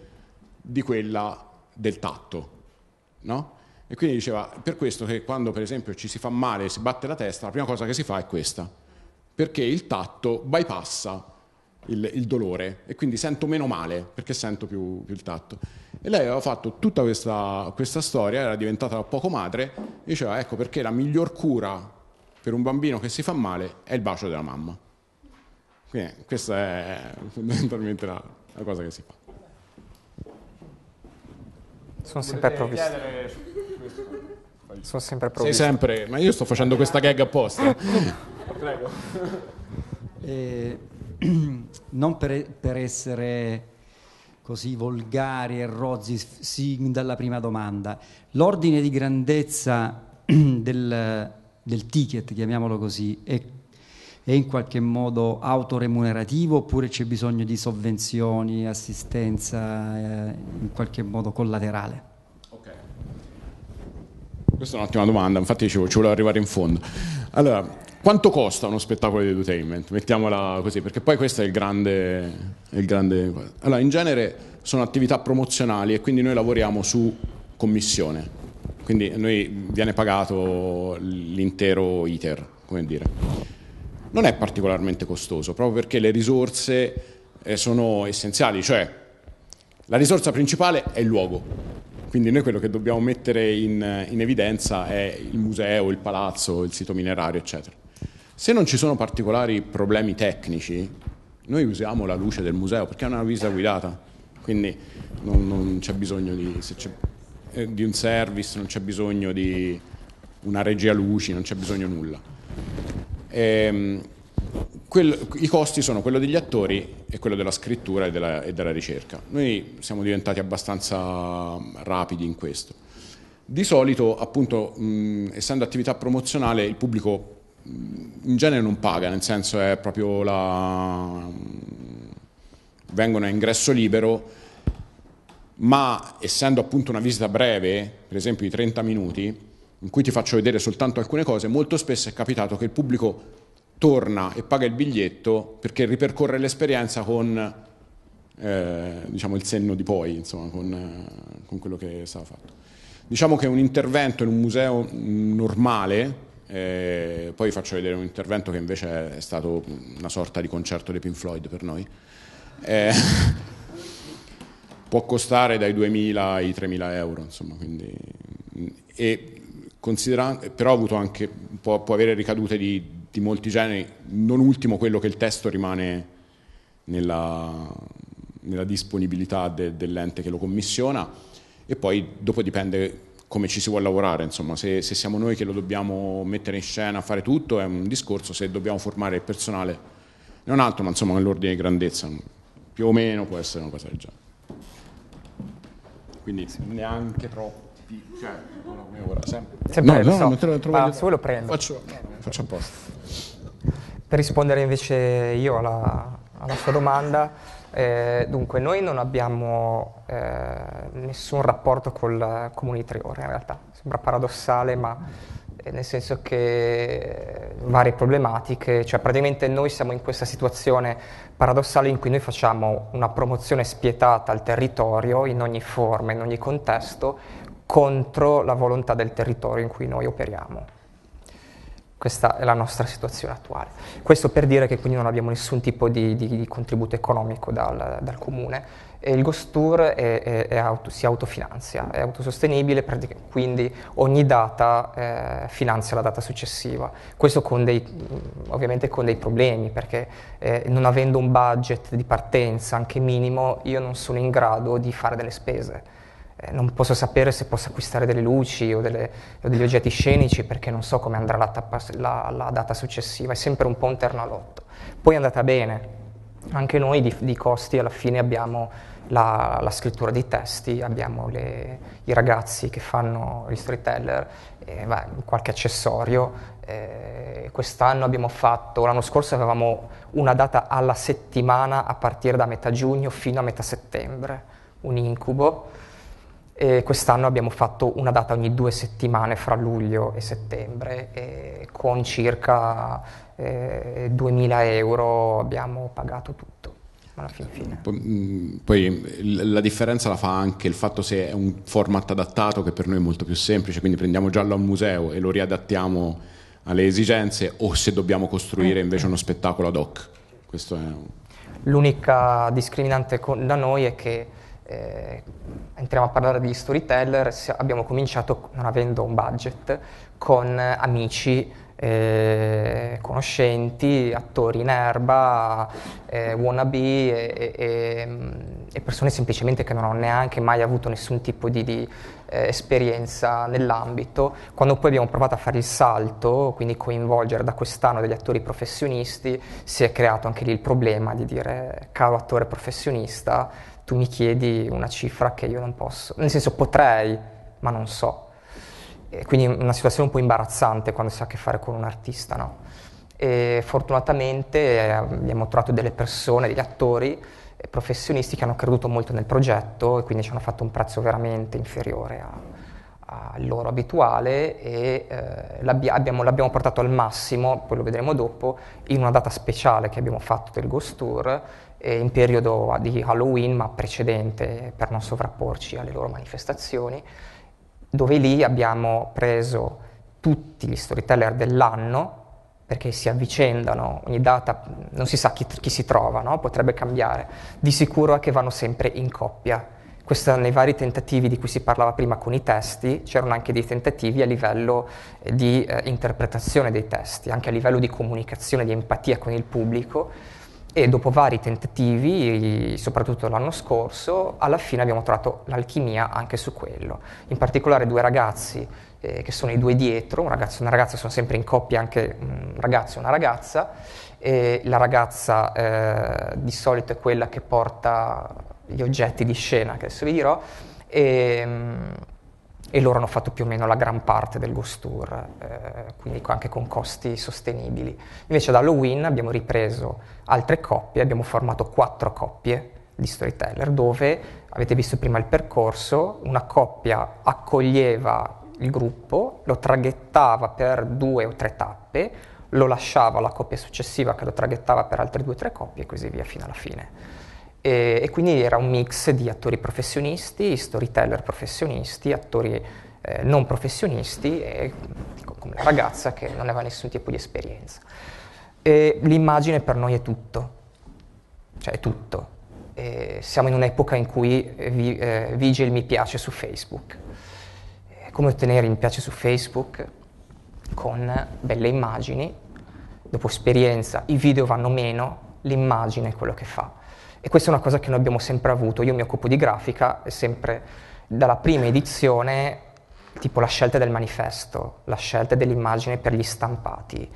Speaker 3: di quella del tatto. No? E quindi diceva, per questo che quando per esempio ci si fa male, si batte la testa, la prima cosa che si fa è questa, perché il tatto bypassa il, il dolore e quindi sento meno male perché sento più, più il tatto. E lei aveva fatto tutta questa, questa storia, era diventata poco madre, diceva ecco perché la miglior cura per un bambino che si fa male è il bacio della mamma. Quindi eh, questa è fondamentalmente la, la cosa che si fa. Sono sempre provvisto.
Speaker 2: Sono sempre provvisti. Sei
Speaker 3: sempre, ma io sto facendo questa gag apposta. <laughs> Prego.
Speaker 2: Eh, <clears throat> non per, per essere così volgari e rozzi sin dalla prima domanda. L'ordine di grandezza <clears throat> del, del ticket, chiamiamolo così, è, è, in qualche modo autoremunerativo oppure c'è bisogno di sovvenzioni, assistenza eh, in qualche modo collaterale? Okay.
Speaker 3: Questa è un'ottima domanda, infatti ci volevo arrivare in fondo. Allora, quanto costa uno spettacolo di edutainment? Mettiamola così, perché poi questo è il grande, il grande... Allora, in genere sono attività promozionali e quindi noi lavoriamo su commissione, quindi noi viene pagato l'intero ITER, come dire. Non è particolarmente costoso, proprio perché le risorse eh, sono essenziali, cioè la risorsa principale è il luogo, quindi noi quello che dobbiamo mettere in, in, evidenza è il museo, il palazzo, il sito minerario, eccetera. Se non ci sono particolari problemi tecnici, noi usiamo la luce del museo perché è una visita guidata, quindi non, non c'è bisogno di, c'è, eh, di, un service, non c'è bisogno di una regia luci, non c'è bisogno di nulla. E, ehm, quel, I costi sono quello degli attori e quello della scrittura e della, e della ricerca. Noi siamo diventati abbastanza rapidi in questo. Di solito, appunto, mh, essendo attività promozionale, il pubblico in genere non paga, nel senso è proprio la... Mm, vengono a ingresso libero, ma essendo appunto una visita breve, per esempio di 30 minuti, in cui ti faccio vedere soltanto alcune cose, molto spesso è capitato che il pubblico torna e paga il biglietto perché ripercorre l'esperienza con eh, diciamo il senno di poi, insomma, con, eh, con quello che è stato fatto. Diciamo che un intervento in un museo normale, eh, poi faccio vedere un intervento che invece è stato una sorta di concerto dei Pink Floyd per noi. Eh, <laughs> può costare dai 2.000 ai 3.000 euro, insomma, quindi, e però anche, può, può, avere ricadute di, di, molti generi, non ultimo quello che il testo rimane nella, nella disponibilità de, dell'ente che lo commissiona e poi dopo dipende come ci si vuole lavorare, insomma, se, se, siamo noi che lo dobbiamo mettere in scena, fare tutto, è un discorso, se dobbiamo formare il personale è un altro, ma insomma nell'ordine di grandezza, più o meno può essere una cosa del genere. Quindi neanche troppi, cioè, come ora, sempre. sempre no, no, so. lo trovo. Ma su lo prendo. Faccio,
Speaker 1: faccio apposta.
Speaker 4: Per rispondere invece io alla, alla sua domanda, eh, dunque, noi non abbiamo eh, nessun rapporto col comune di Triore, in realtà. Sembra paradossale, ma eh, nel senso che eh, varie problematiche, cioè praticamente noi siamo in questa situazione paradossale in cui noi facciamo una promozione spietata al territorio in ogni forma, in ogni contesto, contro la volontà del territorio in cui noi operiamo. Questa è la nostra situazione attuale. Questo per dire che quindi non abbiamo nessun tipo di, di, di contributo economico dal, dal comune. E il Ghost Tour è, è, è auto, si autofinanzia, è autosostenibile, quindi ogni data eh, finanzia la data successiva. Questo con dei, mm, ovviamente con dei problemi, perché eh, non avendo un budget di partenza, anche minimo, io non sono in grado di fare delle spese eh, non posso sapere se posso acquistare delle luci o, delle, o, degli oggetti scenici perché non so come andrà la, tappa, la, la data successiva, è sempre un po' un ternalotto. Poi è andata bene, anche noi di, di costi alla fine abbiamo la, la scrittura dei testi, abbiamo le, i ragazzi che fanno gli storyteller, eh, beh, qualche accessorio. Eh, quest'anno abbiamo fatto, l'anno scorso avevamo una data alla settimana a partire da metà giugno fino a metà settembre, un incubo e quest'anno abbiamo fatto una data ogni due settimane fra luglio e settembre e con circa eh, 2000 euro abbiamo pagato tutto. Alla
Speaker 3: fin fine. P- poi mm, la differenza la fa anche il fatto se è un format adattato che per noi è molto più semplice, quindi prendiamo giallo a museo e lo riadattiamo alle esigenze o se dobbiamo costruire eh. invece uno spettacolo ad hoc. Questo è...
Speaker 4: L'unica discriminante con- da noi è che eh, entriamo a parlare di storyteller, abbiamo cominciato non avendo un budget, con amici, eh, conoscenti, attori in erba, eh, wannabe e, e, e, mm, persone semplicemente che non hanno neanche mai avuto nessun tipo di, di eh, esperienza nell'ambito. Quando poi abbiamo provato a fare il salto, quindi coinvolgere da quest'anno degli attori professionisti, si è creato anche lì il problema di dire caro attore professionista, tu mi chiedi una cifra che io non posso, nel senso potrei, ma non so. E quindi una situazione un po' imbarazzante quando si ha a che fare con un artista, no? E fortunatamente ehm, abbiamo trovato delle persone, degli attori eh, professionisti che hanno creduto molto nel progetto e quindi ci hanno fatto un prezzo veramente inferiore al loro abituale e eh, l'abbiamo, l'abbiamo, portato al massimo, poi lo vedremo dopo, in una data speciale che abbiamo fatto del Ghost Tour in periodo di Halloween, ma precedente per non sovrapporci alle loro manifestazioni, dove lì abbiamo preso tutti gli storyteller dell'anno, perché si avvicendano, ogni data non si sa chi, chi si trova, no? potrebbe cambiare, di sicuro è che vanno sempre in coppia. Questo, nei vari tentativi di cui si parlava prima con i testi, c'erano anche dei tentativi a livello eh, di eh, interpretazione dei testi, anche a livello di comunicazione, di empatia con il pubblico, e dopo vari tentativi, soprattutto l'anno scorso, alla fine abbiamo trovato l'alchimia anche su quello. In particolare due ragazzi eh, che sono i due dietro, un ragazzo e una ragazza, sono sempre in coppia anche un ragazzo e una ragazza, e la ragazza eh, di solito è quella che porta gli oggetti di scena, che adesso vi dirò, e, mm, e loro hanno fatto più o meno la gran parte del Ghost Tour, eh, quindi anche con costi sostenibili. Invece ad Halloween abbiamo ripreso altre coppie, abbiamo formato quattro coppie di storyteller dove avete visto prima il percorso, una coppia accoglieva il gruppo, lo traghettava per due o tre tappe, lo lasciava alla coppia successiva che lo traghettava per altre due o tre coppie e così via fino alla fine. E, e quindi era un mix di attori professionisti, storyteller professionisti, attori eh, non professionisti e ecco, come la ragazza che non aveva nessun tipo di esperienza. E l'immagine per noi è tutto, cioè è tutto. E siamo in un'epoca in cui eh, vi, eh, vige il mi piace su Facebook. come ottenere il mi piace su Facebook? Con belle immagini, dopo esperienza, i video vanno meno, l'immagine è quello che fa. E questa è una cosa che noi abbiamo sempre avuto. Io mi occupo di grafica e sempre dalla prima edizione, tipo la scelta del manifesto, la scelta dell'immagine per gli stampati,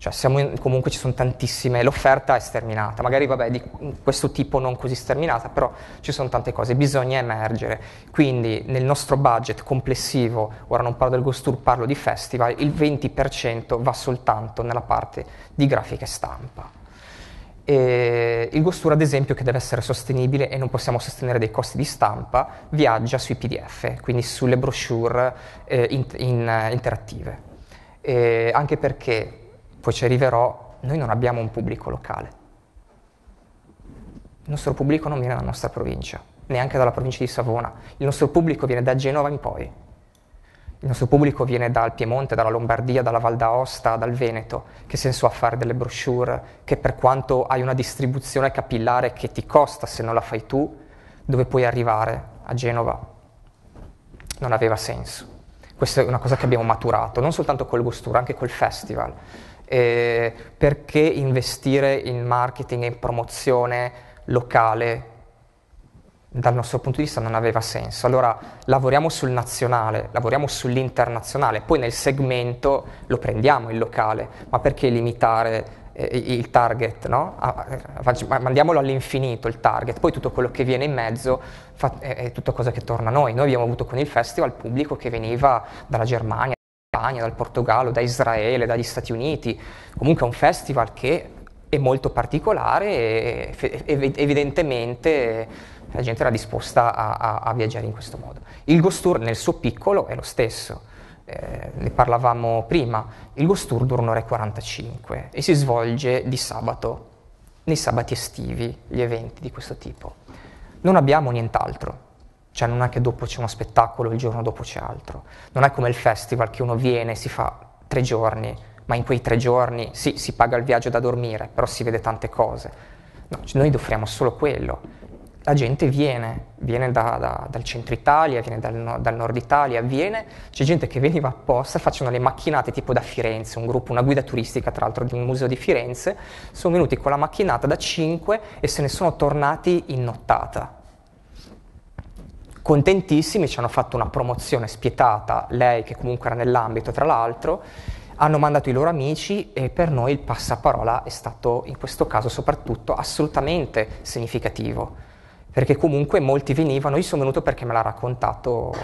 Speaker 4: cioè in, comunque ci sono tantissime, l'offerta è sterminata, magari vabbè di questo tipo non così sterminata, però ci sono tante cose, bisogna emergere. Quindi nel nostro budget complessivo, ora non parlo del Ghost Tour, parlo di festival, il 20% va soltanto nella parte di grafica e stampa. E il Ghost Tour ad esempio che deve essere sostenibile e non possiamo sostenere dei costi di stampa, viaggia sui PDF, quindi sulle brochure eh, in, in, eh, interattive. E anche perché poi ci arriverò, noi non abbiamo un pubblico locale. Il nostro pubblico non viene dalla nostra provincia, neanche dalla provincia di Savona. Il nostro pubblico viene da Genova in poi. Il nostro pubblico viene dal Piemonte, dalla Lombardia, dalla Val d'Aosta, dal Veneto. Che senso ha fare delle brochure che per quanto hai una distribuzione capillare che ti costa se non la fai tu, dove puoi arrivare a Genova? Non aveva senso. Questa è una cosa che abbiamo maturato, non soltanto col Gostura, anche col festival eh, perché investire in marketing e in promozione locale dal nostro punto di vista non aveva senso. Allora lavoriamo sul nazionale, lavoriamo sull'internazionale, poi nel segmento lo prendiamo il locale, ma perché limitare eh, il target, no? mandiamolo all'infinito il target, poi tutto quello che viene in mezzo fa, è, è tutta cosa che torna a noi. Noi abbiamo avuto con il festival pubblico che veniva dalla Germania. Spagna, dal Portogallo, da Israele, dagli Stati Uniti. Comunque è un festival che è molto particolare e evidentemente la gente era disposta a, a, a viaggiare in questo modo. Il Ghost Tour nel suo piccolo è lo stesso. Eh, ne parlavamo prima, il Ghost Tour dura un'ora e 45 e si svolge di sabato, nei sabati estivi, gli eventi di questo tipo. Non abbiamo nient'altro, cioè non è che dopo c'è uno spettacolo, il giorno dopo c'è altro. Non è come il festival che uno viene, e si fa tre giorni, ma in quei tre giorni sì, si paga il viaggio da dormire, però si vede tante cose. No, cioè, noi offriamo solo quello. La gente viene, viene da, da, dal centro Italia, viene dal, dal, nord Italia, viene, c'è gente che veniva apposta, facevano le macchinate tipo da Firenze, un gruppo, una guida turistica tra l'altro di un museo di Firenze, sono venuti con la macchinata da 5 e se ne sono tornati in nottata contentissimi, ci hanno fatto una promozione spietata, lei che comunque era nell'ambito tra l'altro, hanno mandato i loro amici e per noi il passaparola è stato in questo caso soprattutto assolutamente significativo, perché comunque molti venivano, io sono venuto perché me l'ha raccontato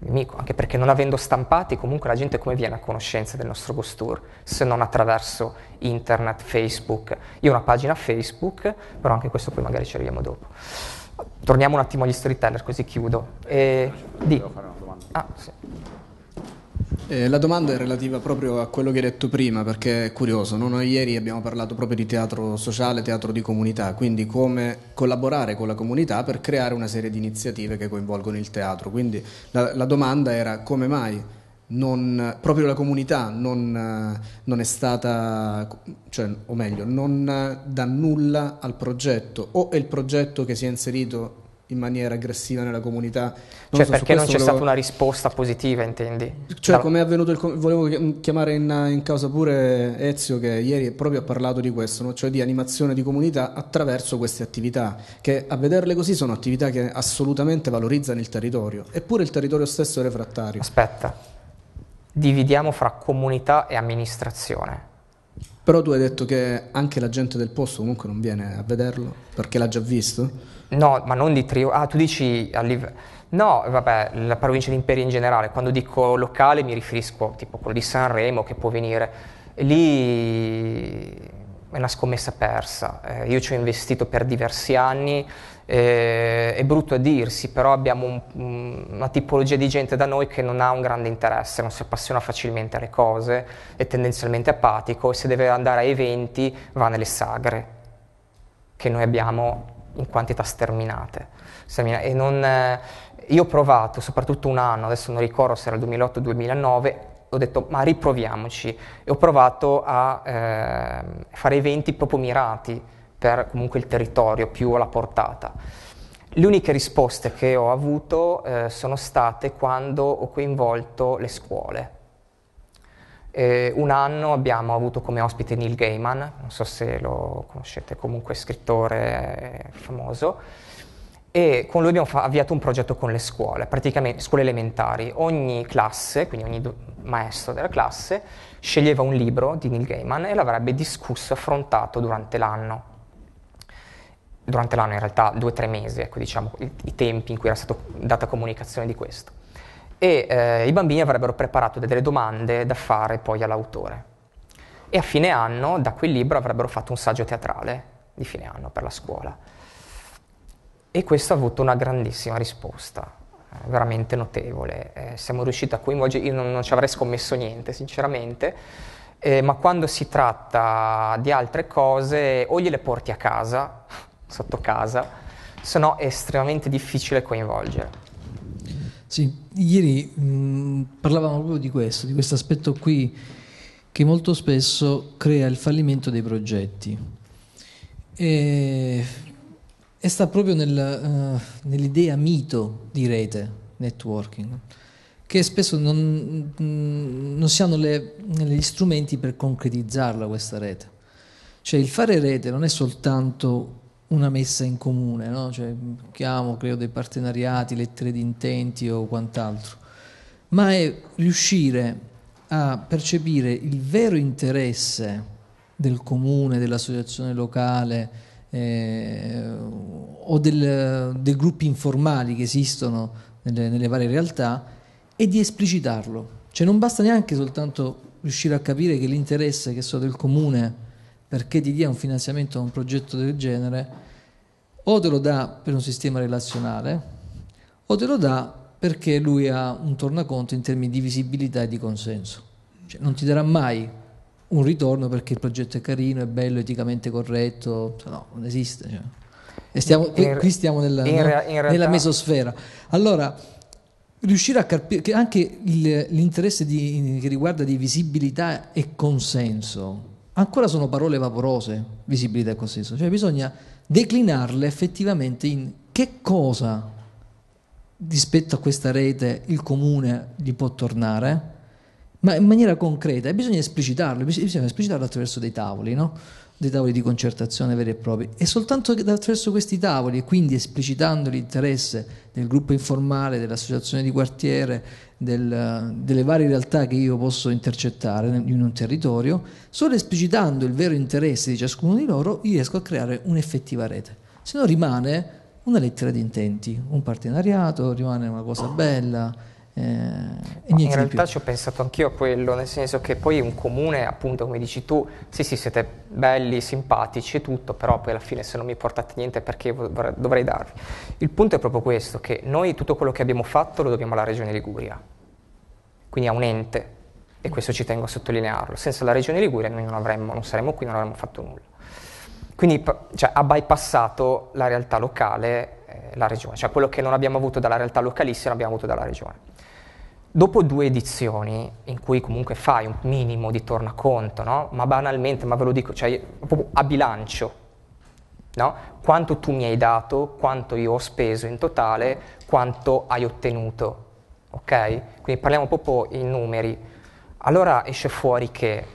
Speaker 4: il amico, anche perché non avendo stampati comunque la gente come viene a conoscenza del nostro ghost tour se non attraverso internet, Facebook. Io ho una pagina Facebook, però anche questo poi magari ci arriviamo dopo. Torniamo un attimo agli storyteller, così chiudo. Eh, di. Ah, sì.
Speaker 1: Eh, la domanda è relativa proprio a quello che hai detto prima, perché è curioso, no? noi ieri abbiamo parlato proprio di teatro sociale, teatro di comunità, quindi come collaborare con la comunità per creare una serie di iniziative che coinvolgono il teatro. Quindi la, la domanda era come mai non, proprio la comunità non, non, è stata, cioè, o meglio, non dà nulla al progetto, o è il progetto che si è inserito in
Speaker 4: maniera aggressiva nella comunità. Non cioè so, perché non c'è volevo... stata una risposta positiva, intendi? Cioè, da...
Speaker 1: come è avvenuto il... Volevo mm, chiamare in, in, causa pure Ezio che ieri proprio ha parlato di questo, no? cioè di animazione di comunità attraverso queste attività, che a vederle così sono attività che assolutamente valorizzano il territorio, eppure il territorio stesso è refrattario. Aspetta,
Speaker 4: dividiamo fra comunità e amministrazione.
Speaker 1: Però tu hai detto che anche la gente del posto comunque non viene a vederlo perché l'ha già visto?
Speaker 4: No, ma non di trio. Ah, tu dici a livello. No, vabbè, la provincia di Imperi in generale. Quando dico locale mi riferisco tipo quello di Sanremo che può venire. Lì è una scommessa persa. Eh, io ci ho investito per diversi anni eh, è brutto a dirsi, però abbiamo un, una tipologia di gente da noi che non ha un grande interesse, non si appassiona facilmente alle cose, è tendenzialmente apatico e se deve andare a eventi va nelle sagre che noi abbiamo in quantità sterminate. E non, eh, io ho provato, soprattutto un anno, adesso non ricordo se era il 2008-2009, ho detto ma riproviamoci e ho provato a eh, fare eventi proprio mirati per comunque il territorio più alla portata. Le uniche risposte che ho avuto eh, sono state quando ho coinvolto le scuole. Eh, un anno abbiamo avuto come ospite Neil Gaiman, non so se lo conoscete, comunque scrittore eh, famoso, e con lui abbiamo fa- avviato un progetto con le scuole, praticamente scuole elementari. Ogni classe, quindi ogni do- maestro della classe, sceglieva un libro di Neil Gaiman e l'avrebbe discusso, affrontato durante l'anno durante l'anno in realtà due o tre mesi, ecco diciamo, i, i, tempi in cui era stata data comunicazione di questo. E eh, i bambini avrebbero preparato delle domande da fare poi all'autore. E a fine anno, da quel libro, avrebbero fatto un saggio teatrale di fine anno per la scuola. E questo ha avuto una grandissima risposta, eh, veramente notevole. Eh, siamo riusciti a coinvolgere, io non, non ci avrei scommesso niente, sinceramente, eh, ma quando si tratta di altre cose o gliele porti a casa, sotto casa, se no è estremamente difficile coinvolgere.
Speaker 5: Sì, ieri mh, mm, parlavamo proprio di questo, di questo aspetto qui che molto spesso crea il fallimento dei progetti e, e sta proprio nel, uh, nell'idea mito di rete, networking, che spesso non, mh, mm, non si hanno le, gli strumenti per concretizzarla questa rete. Cioè il fare rete non è soltanto una messa in comune, no? cioè, chiamo, creo dei partenariati, lettere di intenti o quant'altro, ma è riuscire a percepire il vero interesse del comune, dell'associazione locale eh, o del, dei gruppi informali che esistono nelle, nelle varie realtà e di esplicitarlo. Cioè non basta neanche soltanto riuscire a capire che l'interesse che so, del comune perché ti dia un finanziamento a un progetto del genere, o te lo dà per un sistema relazionale, o te lo dà perché lui ha un tornaconto in termini di visibilità e di consenso. Cioè, non ti darà mai un ritorno perché il progetto è carino, è bello, eticamente corretto, cioè, no, non esiste. Cioè. E stiamo, qui, qui, stiamo nella, in nella mesosfera. Allora, riuscire a capire che anche il, l'interesse di, che riguarda di visibilità e consenso ancora sono parole vaporose, visibilità e consenso, cioè bisogna declinarle effettivamente in che cosa rispetto a questa rete il comune gli può tornare, ma in maniera concreta e bisogna esplicitarlo, bisogna esplicitarlo attraverso dei tavoli, no? dei tavoli di concertazione veri e propri e soltanto attraverso questi tavoli e quindi esplicitando l'interesse del gruppo informale, dell'associazione di quartiere, del, delle varie realtà che io posso intercettare in un territorio, solo esplicitando il vero interesse di ciascuno di loro, io riesco a creare un'effettiva rete. Se no rimane una lettera di intenti, un partenariato, rimane una cosa bella. Eh, in realtà ci
Speaker 4: ho pensato anch'io a quello, nel senso che poi un comune, appunto, come dici tu, sì, sì, siete belli, simpatici e tutto, però poi alla fine se non mi portate niente perché dovrei darvi. Il punto è proprio questo, che noi tutto quello che abbiamo fatto lo dobbiamo alla Regione Liguria quindi è un ente, e questo ci tengo a sottolinearlo. Senza la regione Liguria noi non, avremmo, non saremmo qui, non avremmo fatto nulla. Quindi cioè, ha bypassato la realtà locale, eh, la regione, cioè quello che non abbiamo avuto dalla realtà localissima l'abbiamo avuto dalla regione. Dopo due edizioni, in cui comunque fai un minimo di tornaconto, no? ma banalmente, ma ve lo dico, cioè, proprio a bilancio, No? quanto tu mi hai dato, quanto io ho speso in totale, quanto hai ottenuto ok? Quindi parliamo proprio in numeri. Allora esce fuori che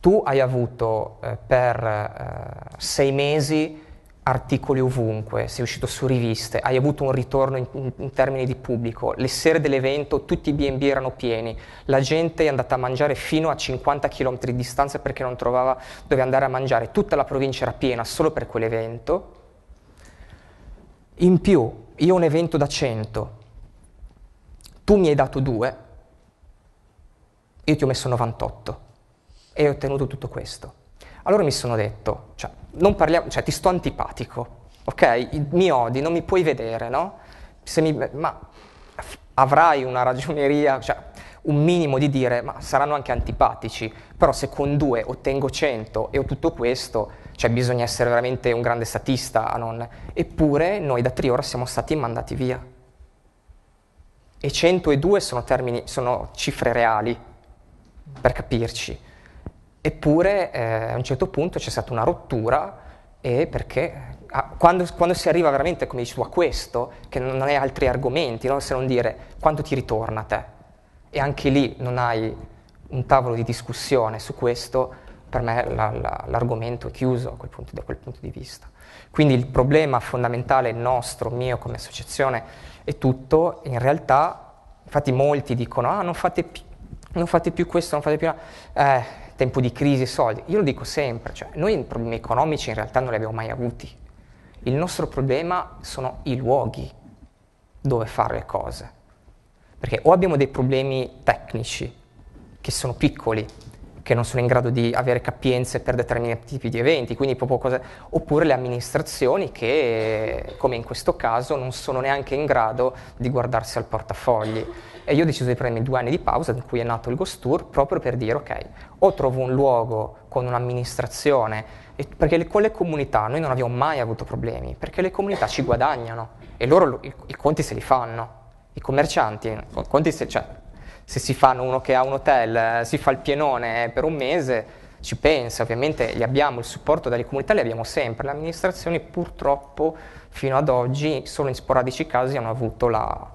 Speaker 4: tu hai avuto eh, per eh, sei mesi articoli ovunque, sei uscito su riviste, hai avuto un ritorno in, in termini di pubblico, le sere dell'evento tutti i B&B erano pieni, la gente è andata a mangiare fino a 50 km di distanza perché non trovava dove andare a mangiare, tutta la provincia era piena solo per quell'evento.
Speaker 5: In più,
Speaker 4: io ho un evento da 100, tu mi hai dato 2, io ti ho messo 98 e ho ottenuto tutto questo. Allora mi sono detto, cioè, parliamo, cioè ti sto antipatico, ok? Mi odi, non mi puoi vedere, no? Mi, ma avrai una ragioneria, cioè un minimo di dire, ma saranno anche antipatici, però se con due ottengo 100 e ho tutto questo, cioè bisogna essere veramente un grande statista a non... Eppure noi da Triora siamo stati mandati via e 102 sono, termini, sono cifre reali, per capirci. Eppure eh, a un certo punto c'è stata una rottura e perché ah, quando, quando, si arriva veramente, come dici tu, a questo, che non hai altri argomenti, no? se non dire quanto ti ritorna a te, e anche lì non hai un tavolo di discussione su questo, per me la, la, l'argomento è chiuso quel punto, da quel punto di vista. Quindi il problema fondamentale nostro, mio come associazione, e tutto, in realtà, infatti molti dicono, ah non fate, pi- non fate più questo, non fate più... La-". Eh, tempo di crisi, soldi. Io lo dico sempre, cioè, noi problemi economici in realtà non li abbiamo mai avuti. Il nostro problema sono i luoghi dove fare le cose. Perché o abbiamo dei problemi tecnici, che sono piccoli, che non sono in grado di avere capienze per determinati tipi di eventi, quindi proprio cose, oppure le amministrazioni che, come in questo caso, non sono neanche in grado di guardarsi al portafogli. E io ho deciso di prendermi due anni di pausa, in cui è nato il Ghost Tour, proprio per dire, ok, o trovo un luogo con un'amministrazione, perché con le comunità noi non abbiamo mai avuto problemi, perché le comunità ci guadagnano e loro i, i conti se li fanno, i commercianti, i conti se, cioè, se si fanno uno che ha un hotel, eh, si fa il pienone per un mese, ci pensa, ovviamente gli abbiamo il supporto dalle comunità, li abbiamo sempre, le amministrazioni purtroppo fino ad oggi solo in sporadici casi hanno avuto la,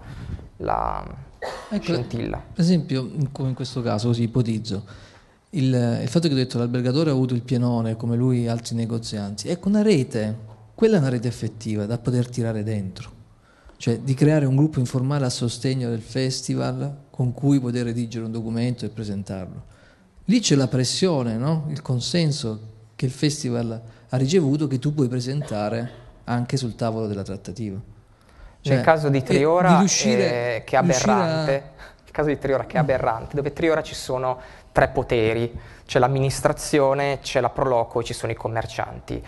Speaker 4: la
Speaker 5: ecco, scintilla. Per esempio, come in questo caso, così ipotizzo, il, il fatto che ho detto l'albergatore ha avuto il pienone come lui e altri negozianti, ecco una rete, quella è una rete effettiva da poter tirare dentro, cioè di creare un gruppo informale a sostegno del festival con cui poter redigere un documento e presentarlo. Lì c'è la pressione, no? il consenso che il festival ha ricevuto che tu puoi presentare anche sul tavolo della trattativa. C'è cioè, il caso di eh, Triora di riuscire, eh, che è aberrante.
Speaker 4: A... Il caso di Triora che è aberrante, dove Triora ci sono tre poteri, c'è l'amministrazione, c'è la Proloco e ci sono i commercianti.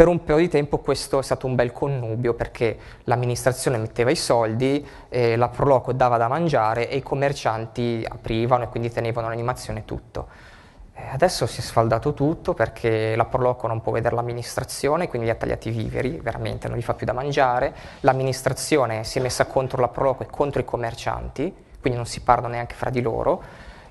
Speaker 4: Per un periodo di tempo questo è stato un bel connubio perché l'amministrazione metteva i soldi, eh, la Proloco dava da mangiare e i commercianti aprivano e quindi tenevano l'animazione tutto. Eh, adesso si è sfaldato tutto perché la Proloco non può vedere l'amministrazione, quindi gli ha tagliati i viveri, veramente non gli fa più da mangiare, l'amministrazione si è messa contro la Proloco e contro i commercianti, quindi non si parlano neanche fra di loro.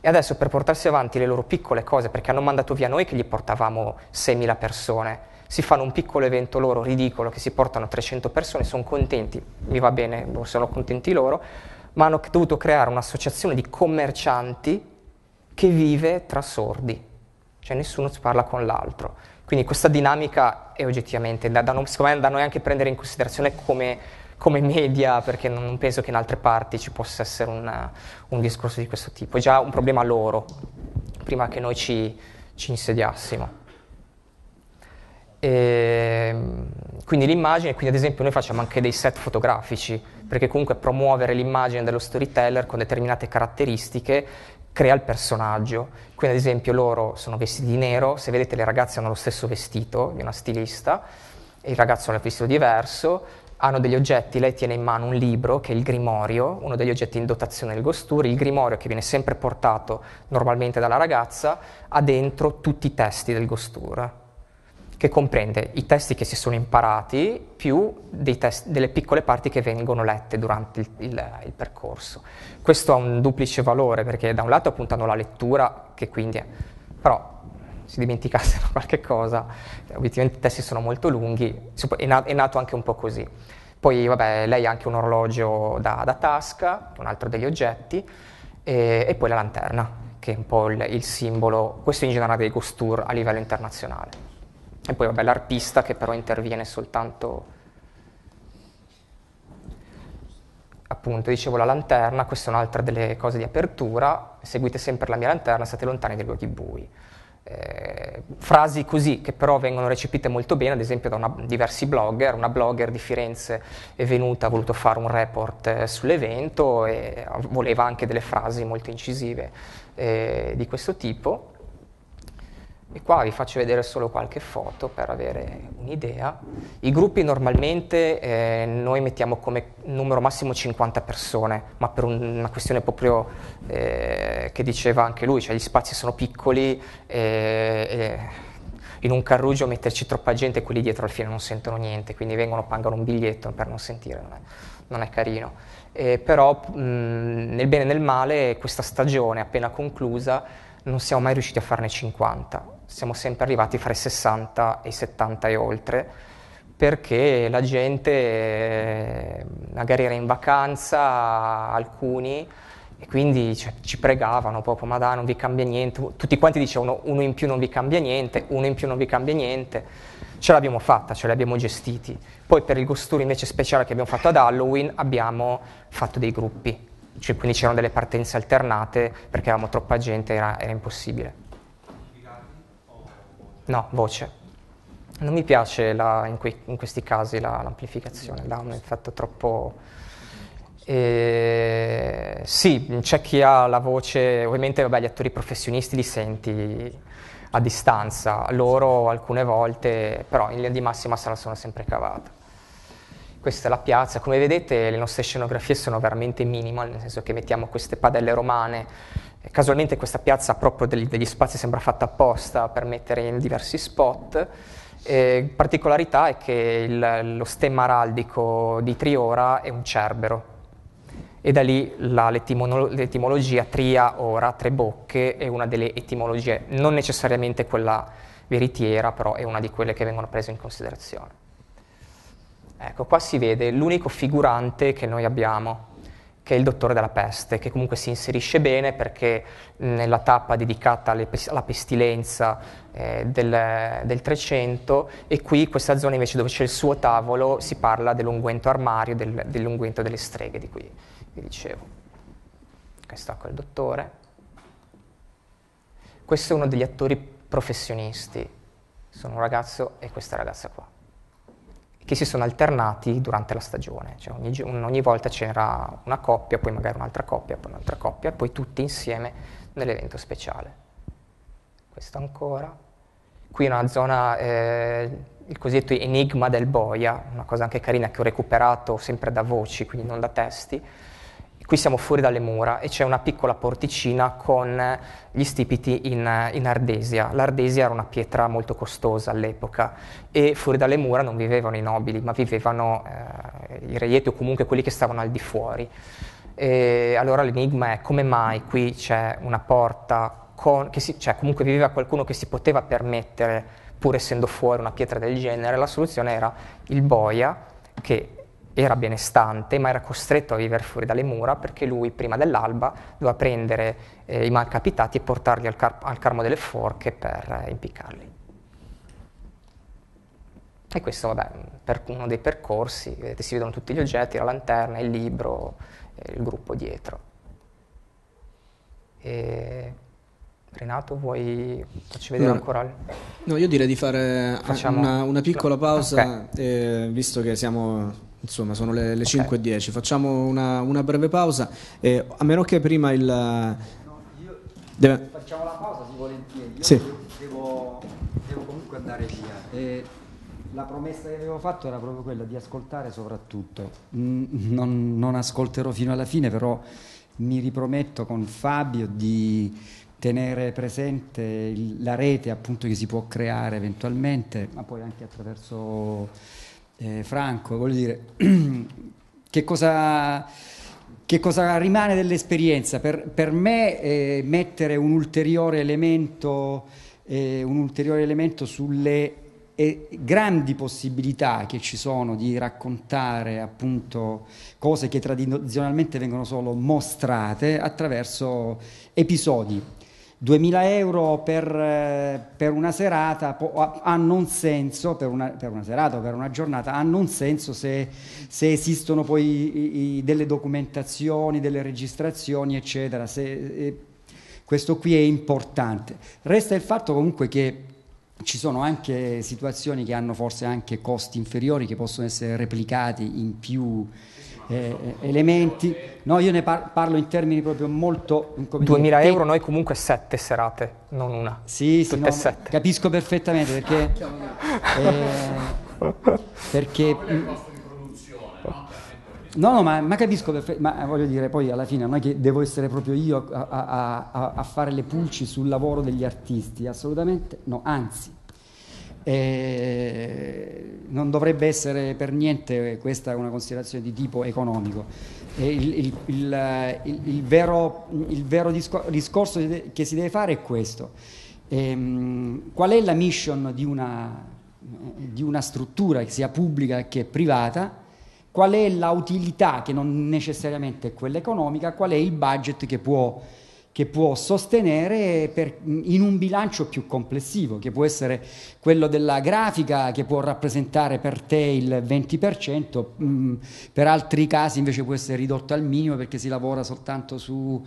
Speaker 4: E adesso per portarsi avanti le loro piccole cose, perché hanno mandato via noi che gli portavamo 6.000 persone, si fanno un piccolo evento loro ridicolo che si portano a 300 persone, sono contenti, mi va bene, boh, sono contenti loro, ma hanno dovuto creare un'associazione di commercianti che vive tra sordi, cioè nessuno si parla con l'altro. Quindi questa dinamica è oggettivamente da, da, non, me, da noi anche prendere in considerazione come, come, media, perché non penso che in altre parti ci possa essere una, un discorso di questo tipo. È già un problema loro, prima che noi ci, ci insediassimo. E ehm, quindi l'immagine, quindi ad esempio noi facciamo anche dei set fotografici, perché comunque promuovere l'immagine dello storyteller con determinate caratteristiche crea il personaggio. Quindi ad esempio loro sono vestiti di nero, se vedete le ragazze hanno lo stesso vestito di una stilista, il ragazzo ha un vestito diverso, hanno degli oggetti, lei tiene in mano un libro che è il grimorio, uno degli oggetti in dotazione del Gosturi, il grimorio che viene sempre portato normalmente dalla ragazza, ha dentro tutti i testi del Gostura che comprende i testi che si sono imparati più test, delle piccole parti che vengono lette durante il, il, il, percorso. Questo ha un duplice valore perché da un lato puntano la lettura, che quindi è, però si dimenticassero <laughs> qualche cosa, ovviamente i testi sono molto lunghi, è, nato anche un po' così. Poi vabbè, lei ha anche un orologio da, da tasca, un altro degli oggetti, e, e, poi la lanterna, che è un po' il, il simbolo, questo in generale dei ghost a livello internazionale. E poi vabbè l'arpista che però interviene soltanto appunto dicevo la lanterna, questa è un'altra delle cose di apertura, seguite sempre la mia lanterna, state lontani dai luoghi bui. Eh, frasi così che però vengono recepite molto bene, ad esempio da una, diversi blogger, una blogger di Firenze è venuta, ha voluto fare un report eh, sull'evento e eh, voleva anche delle frasi molto incisive eh, di questo tipo. E qua vi faccio vedere solo qualche foto per avere un'idea. I gruppi normalmente eh, noi mettiamo come numero massimo 50 persone, ma per un, una questione proprio eh, che diceva anche lui, cioè gli spazi sono piccoli eh, in un carrugio metterci troppa gente, e quelli dietro al fine non sentono niente, quindi vengono, pagano un biglietto per non sentire, non è, non è carino. Eh, però mh, nel bene e nel male questa stagione appena conclusa non siamo mai riusciti a farne 50, siamo sempre arrivati fra i 60 e i 70 e oltre, perché la gente eh, magari era in vacanza, alcuni, e quindi cioè, ci pregavano proprio, ma dai, non vi cambia niente, tutti quanti dicevano uno in più non vi cambia niente, uno in più non vi cambia niente, ce l'abbiamo fatta, ce l'abbiamo gestiti. Poi per il gosturi invece speciale che abbiamo fatto ad Halloween abbiamo fatto dei gruppi, cioè, quindi c'erano delle partenze alternate perché avevamo troppa gente, era, era impossibile. No, voce. Non mi piace la, in, que, in, questi casi la, l'amplificazione, dà un effetto troppo... Eh, sì, c'è chi ha la voce, ovviamente vabbè, gli attori professionisti li senti a distanza, loro alcune volte, però in linea di massima se la sono sempre cavata. Questa è la piazza, come vedete le nostre scenografie sono veramente minimal, nel senso che mettiamo queste padelle romane Casualmente questa piazza ha proprio degli, degli, spazi sembra fatta apposta per mettere in diversi spot. Eh, particolarità è che il, lo stemma araldico di Triora è un cerbero e da lì la, l'etimo, l'etimologia tria ora, tre bocche, è una delle etimologie, non necessariamente quella veritiera, però è una di quelle che vengono prese in considerazione. Ecco, qua si vede l'unico figurante che noi abbiamo, che è il dottore della peste, che comunque si inserisce bene perché nella tappa dedicata alla pestilenza eh, del, 300 e qui questa zona invece dove c'è il suo tavolo si parla dell'unguento armario, del, dell'unguento delle streghe di cui vi dicevo. Questo ecco il dottore. Questo è uno degli attori professionisti, sono un ragazzo e questa ragazza qua che si sono alternati durante la stagione, cioè ogni, ogni volta c'era una coppia, poi magari un'altra coppia, poi un'altra coppia, poi tutti insieme nell'evento speciale. Questo ancora. Qui è una zona, eh, il cosiddetto enigma del boia, una cosa anche carina che ho recuperato sempre da voci, quindi non da testi, Qui siamo fuori dalle mura e c'è una piccola porticina con gli stipiti in, in ardesia. L'ardesia era una pietra molto costosa all'epoca e fuori dalle mura non vivevano i nobili, ma vivevano eh, i reieti o comunque quelli che stavano al di fuori. E allora l'enigma è come mai qui c'è una porta con, si, cioè comunque viveva qualcuno che si poteva permettere, pur essendo fuori una pietra del genere, la soluzione era il boia che era benestante, ma era costretto a vivere fuori dalle mura perché lui prima dell'alba doveva prendere eh, i malcapitati e portarli al, car- al carmo delle forche per eh, impiccarli. E questo, vabbè, per uno dei percorsi, vedete, si vedono tutti gli oggetti, la lanterna, il libro, eh, il gruppo dietro. E... Renato, vuoi farci vedere no, ancora? Il... No, io direi di fare Facciamo... una, una, piccola pausa,
Speaker 1: okay. eh, visto che siamo Insomma, sono le, le okay. 5.10. Facciamo una, una breve pausa. Eh, a meno che prima il. No, io... Deve...
Speaker 2: Facciamo la pausa, si volentieri. Io sì. devo, devo comunque andare via. E eh, la promessa che avevo fatto era proprio quella di ascoltare soprattutto. Non, non ascolterò fino alla fine, però mi riprometto con Fabio di tenere presente la rete appunto che si può creare eventualmente, ma poi anche attraverso eh, Franco, voglio dire, <clears throat> che cosa, che cosa rimane dell'esperienza? Per, per me eh, mettere un ulteriore elemento, eh, un ulteriore elemento sulle eh, grandi possibilità che ci sono di raccontare appunto cose che tradizionalmente vengono solo mostrate attraverso episodi 2000 euro per, eh, per una serata hanno un senso, per una, per una, serata o per una giornata, hanno un senso se, se esistono poi i, i, delle documentazioni, delle registrazioni, eccetera. Se, e, questo qui è importante. Resta il fatto comunque che ci sono anche situazioni che hanno forse anche costi inferiori che possono essere replicati in più eh, eh, elementi. No, io ne par- parlo in termini proprio molto... 2.000 te- euro noi comunque sette serate, non una. Sì, sì, no, capisco perfettamente perché... Ah, eh, perché... Mm, no, no, ma, ma capisco, perfetto, ma eh, voglio dire, poi alla fine non è che devo essere proprio io a, a, a fare le pulci sul lavoro degli artisti, assolutamente no, anzi, e non dovrebbe essere per niente questa una considerazione di tipo economico. Il, il, il, vero, il, vero, discorso che si deve fare è questo. Ehm, qual è la mission di una, di una struttura, che sia pubblica che privata? Qual è la utilità, che non necessariamente è quella economica? Qual è il budget che può che può sostenere per, in un bilancio più complessivo, che può essere quello della grafica, che può rappresentare per te il 20%, mh, mm, per altri casi invece può essere ridotto al minimo perché si lavora soltanto su,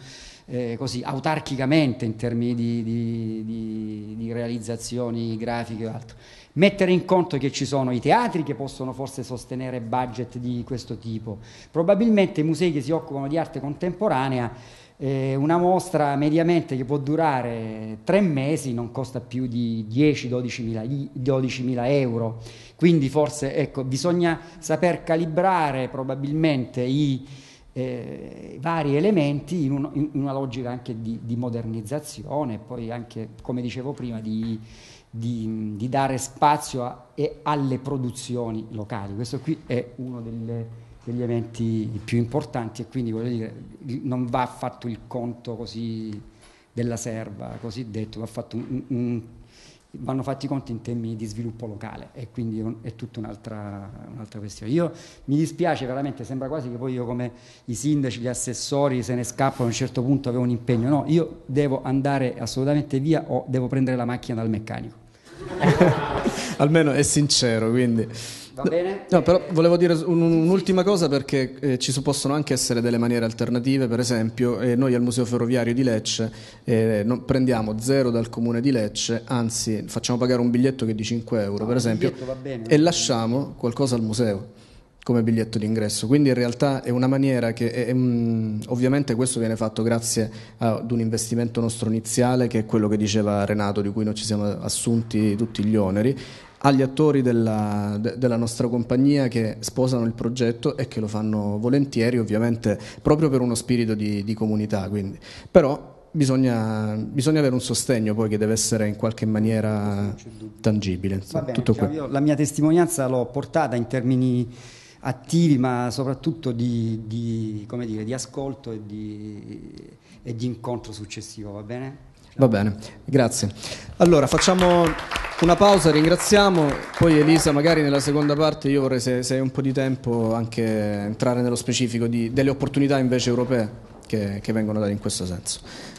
Speaker 2: eh, così, autarchicamente in termini di, di, di, di realizzazioni grafiche e altro. Mettere in conto che ci sono i teatri che possono forse sostenere budget di questo tipo, probabilmente i musei che si occupano di arte contemporanea eh, una mostra mediamente che può durare tre mesi non costa più di 10-12 mila, euro, quindi forse ecco, bisogna saper calibrare probabilmente i eh, vari elementi in, un, in, una logica anche di, di modernizzazione, poi anche, come dicevo prima, di, di, di dare spazio a, alle produzioni locali. Questo qui è uno delle degli eventi più importanti e quindi voglio dire, non va fatto il conto così della serva, così detto, va fatto un, un, vanno fatti i conti in termini di sviluppo locale e quindi è tutta un'altra, un'altra, questione. Io mi dispiace veramente, sembra quasi che poi io come i sindaci, gli assessori se ne scappano a un certo punto avevo un impegno, no, io devo andare assolutamente via o devo prendere la macchina dal meccanico. <laughs> Almeno è sincero, quindi... Va bene? No, però volevo dire un'ultima cosa perché eh, ci
Speaker 1: possono anche essere delle maniere alternative, per esempio eh, noi al Museo Ferroviario di Lecce eh, non, prendiamo zero dal comune di Lecce, anzi facciamo pagare un biglietto che è di 5 euro no, ah, per esempio bene, e lasciamo qualcosa al museo come biglietto d'ingresso. Quindi in realtà è una maniera che è, è, ovviamente questo viene fatto grazie ad un investimento nostro iniziale che è quello che diceva Renato di cui noi ci siamo assunti tutti gli oneri agli attori della, de, della, nostra compagnia che sposano il progetto e che lo fanno volentieri, ovviamente proprio per uno spirito di, di comunità. Quindi. Però bisogna, bisogna, avere un sostegno poi che deve essere in qualche maniera tangibile. Insomma, bene, tutto cioè
Speaker 2: la mia testimonianza l'ho portata in termini attivi ma soprattutto di, di, dire, di ascolto e di, e di incontro successivo, va bene?
Speaker 1: Va bene, grazie. Allora
Speaker 2: facciamo una pausa, ringraziamo,
Speaker 1: poi Elisa magari nella seconda parte io vorrei se, se hai un po' di tempo anche entrare nello specifico di, delle opportunità invece europee che, che vengono date in questo senso.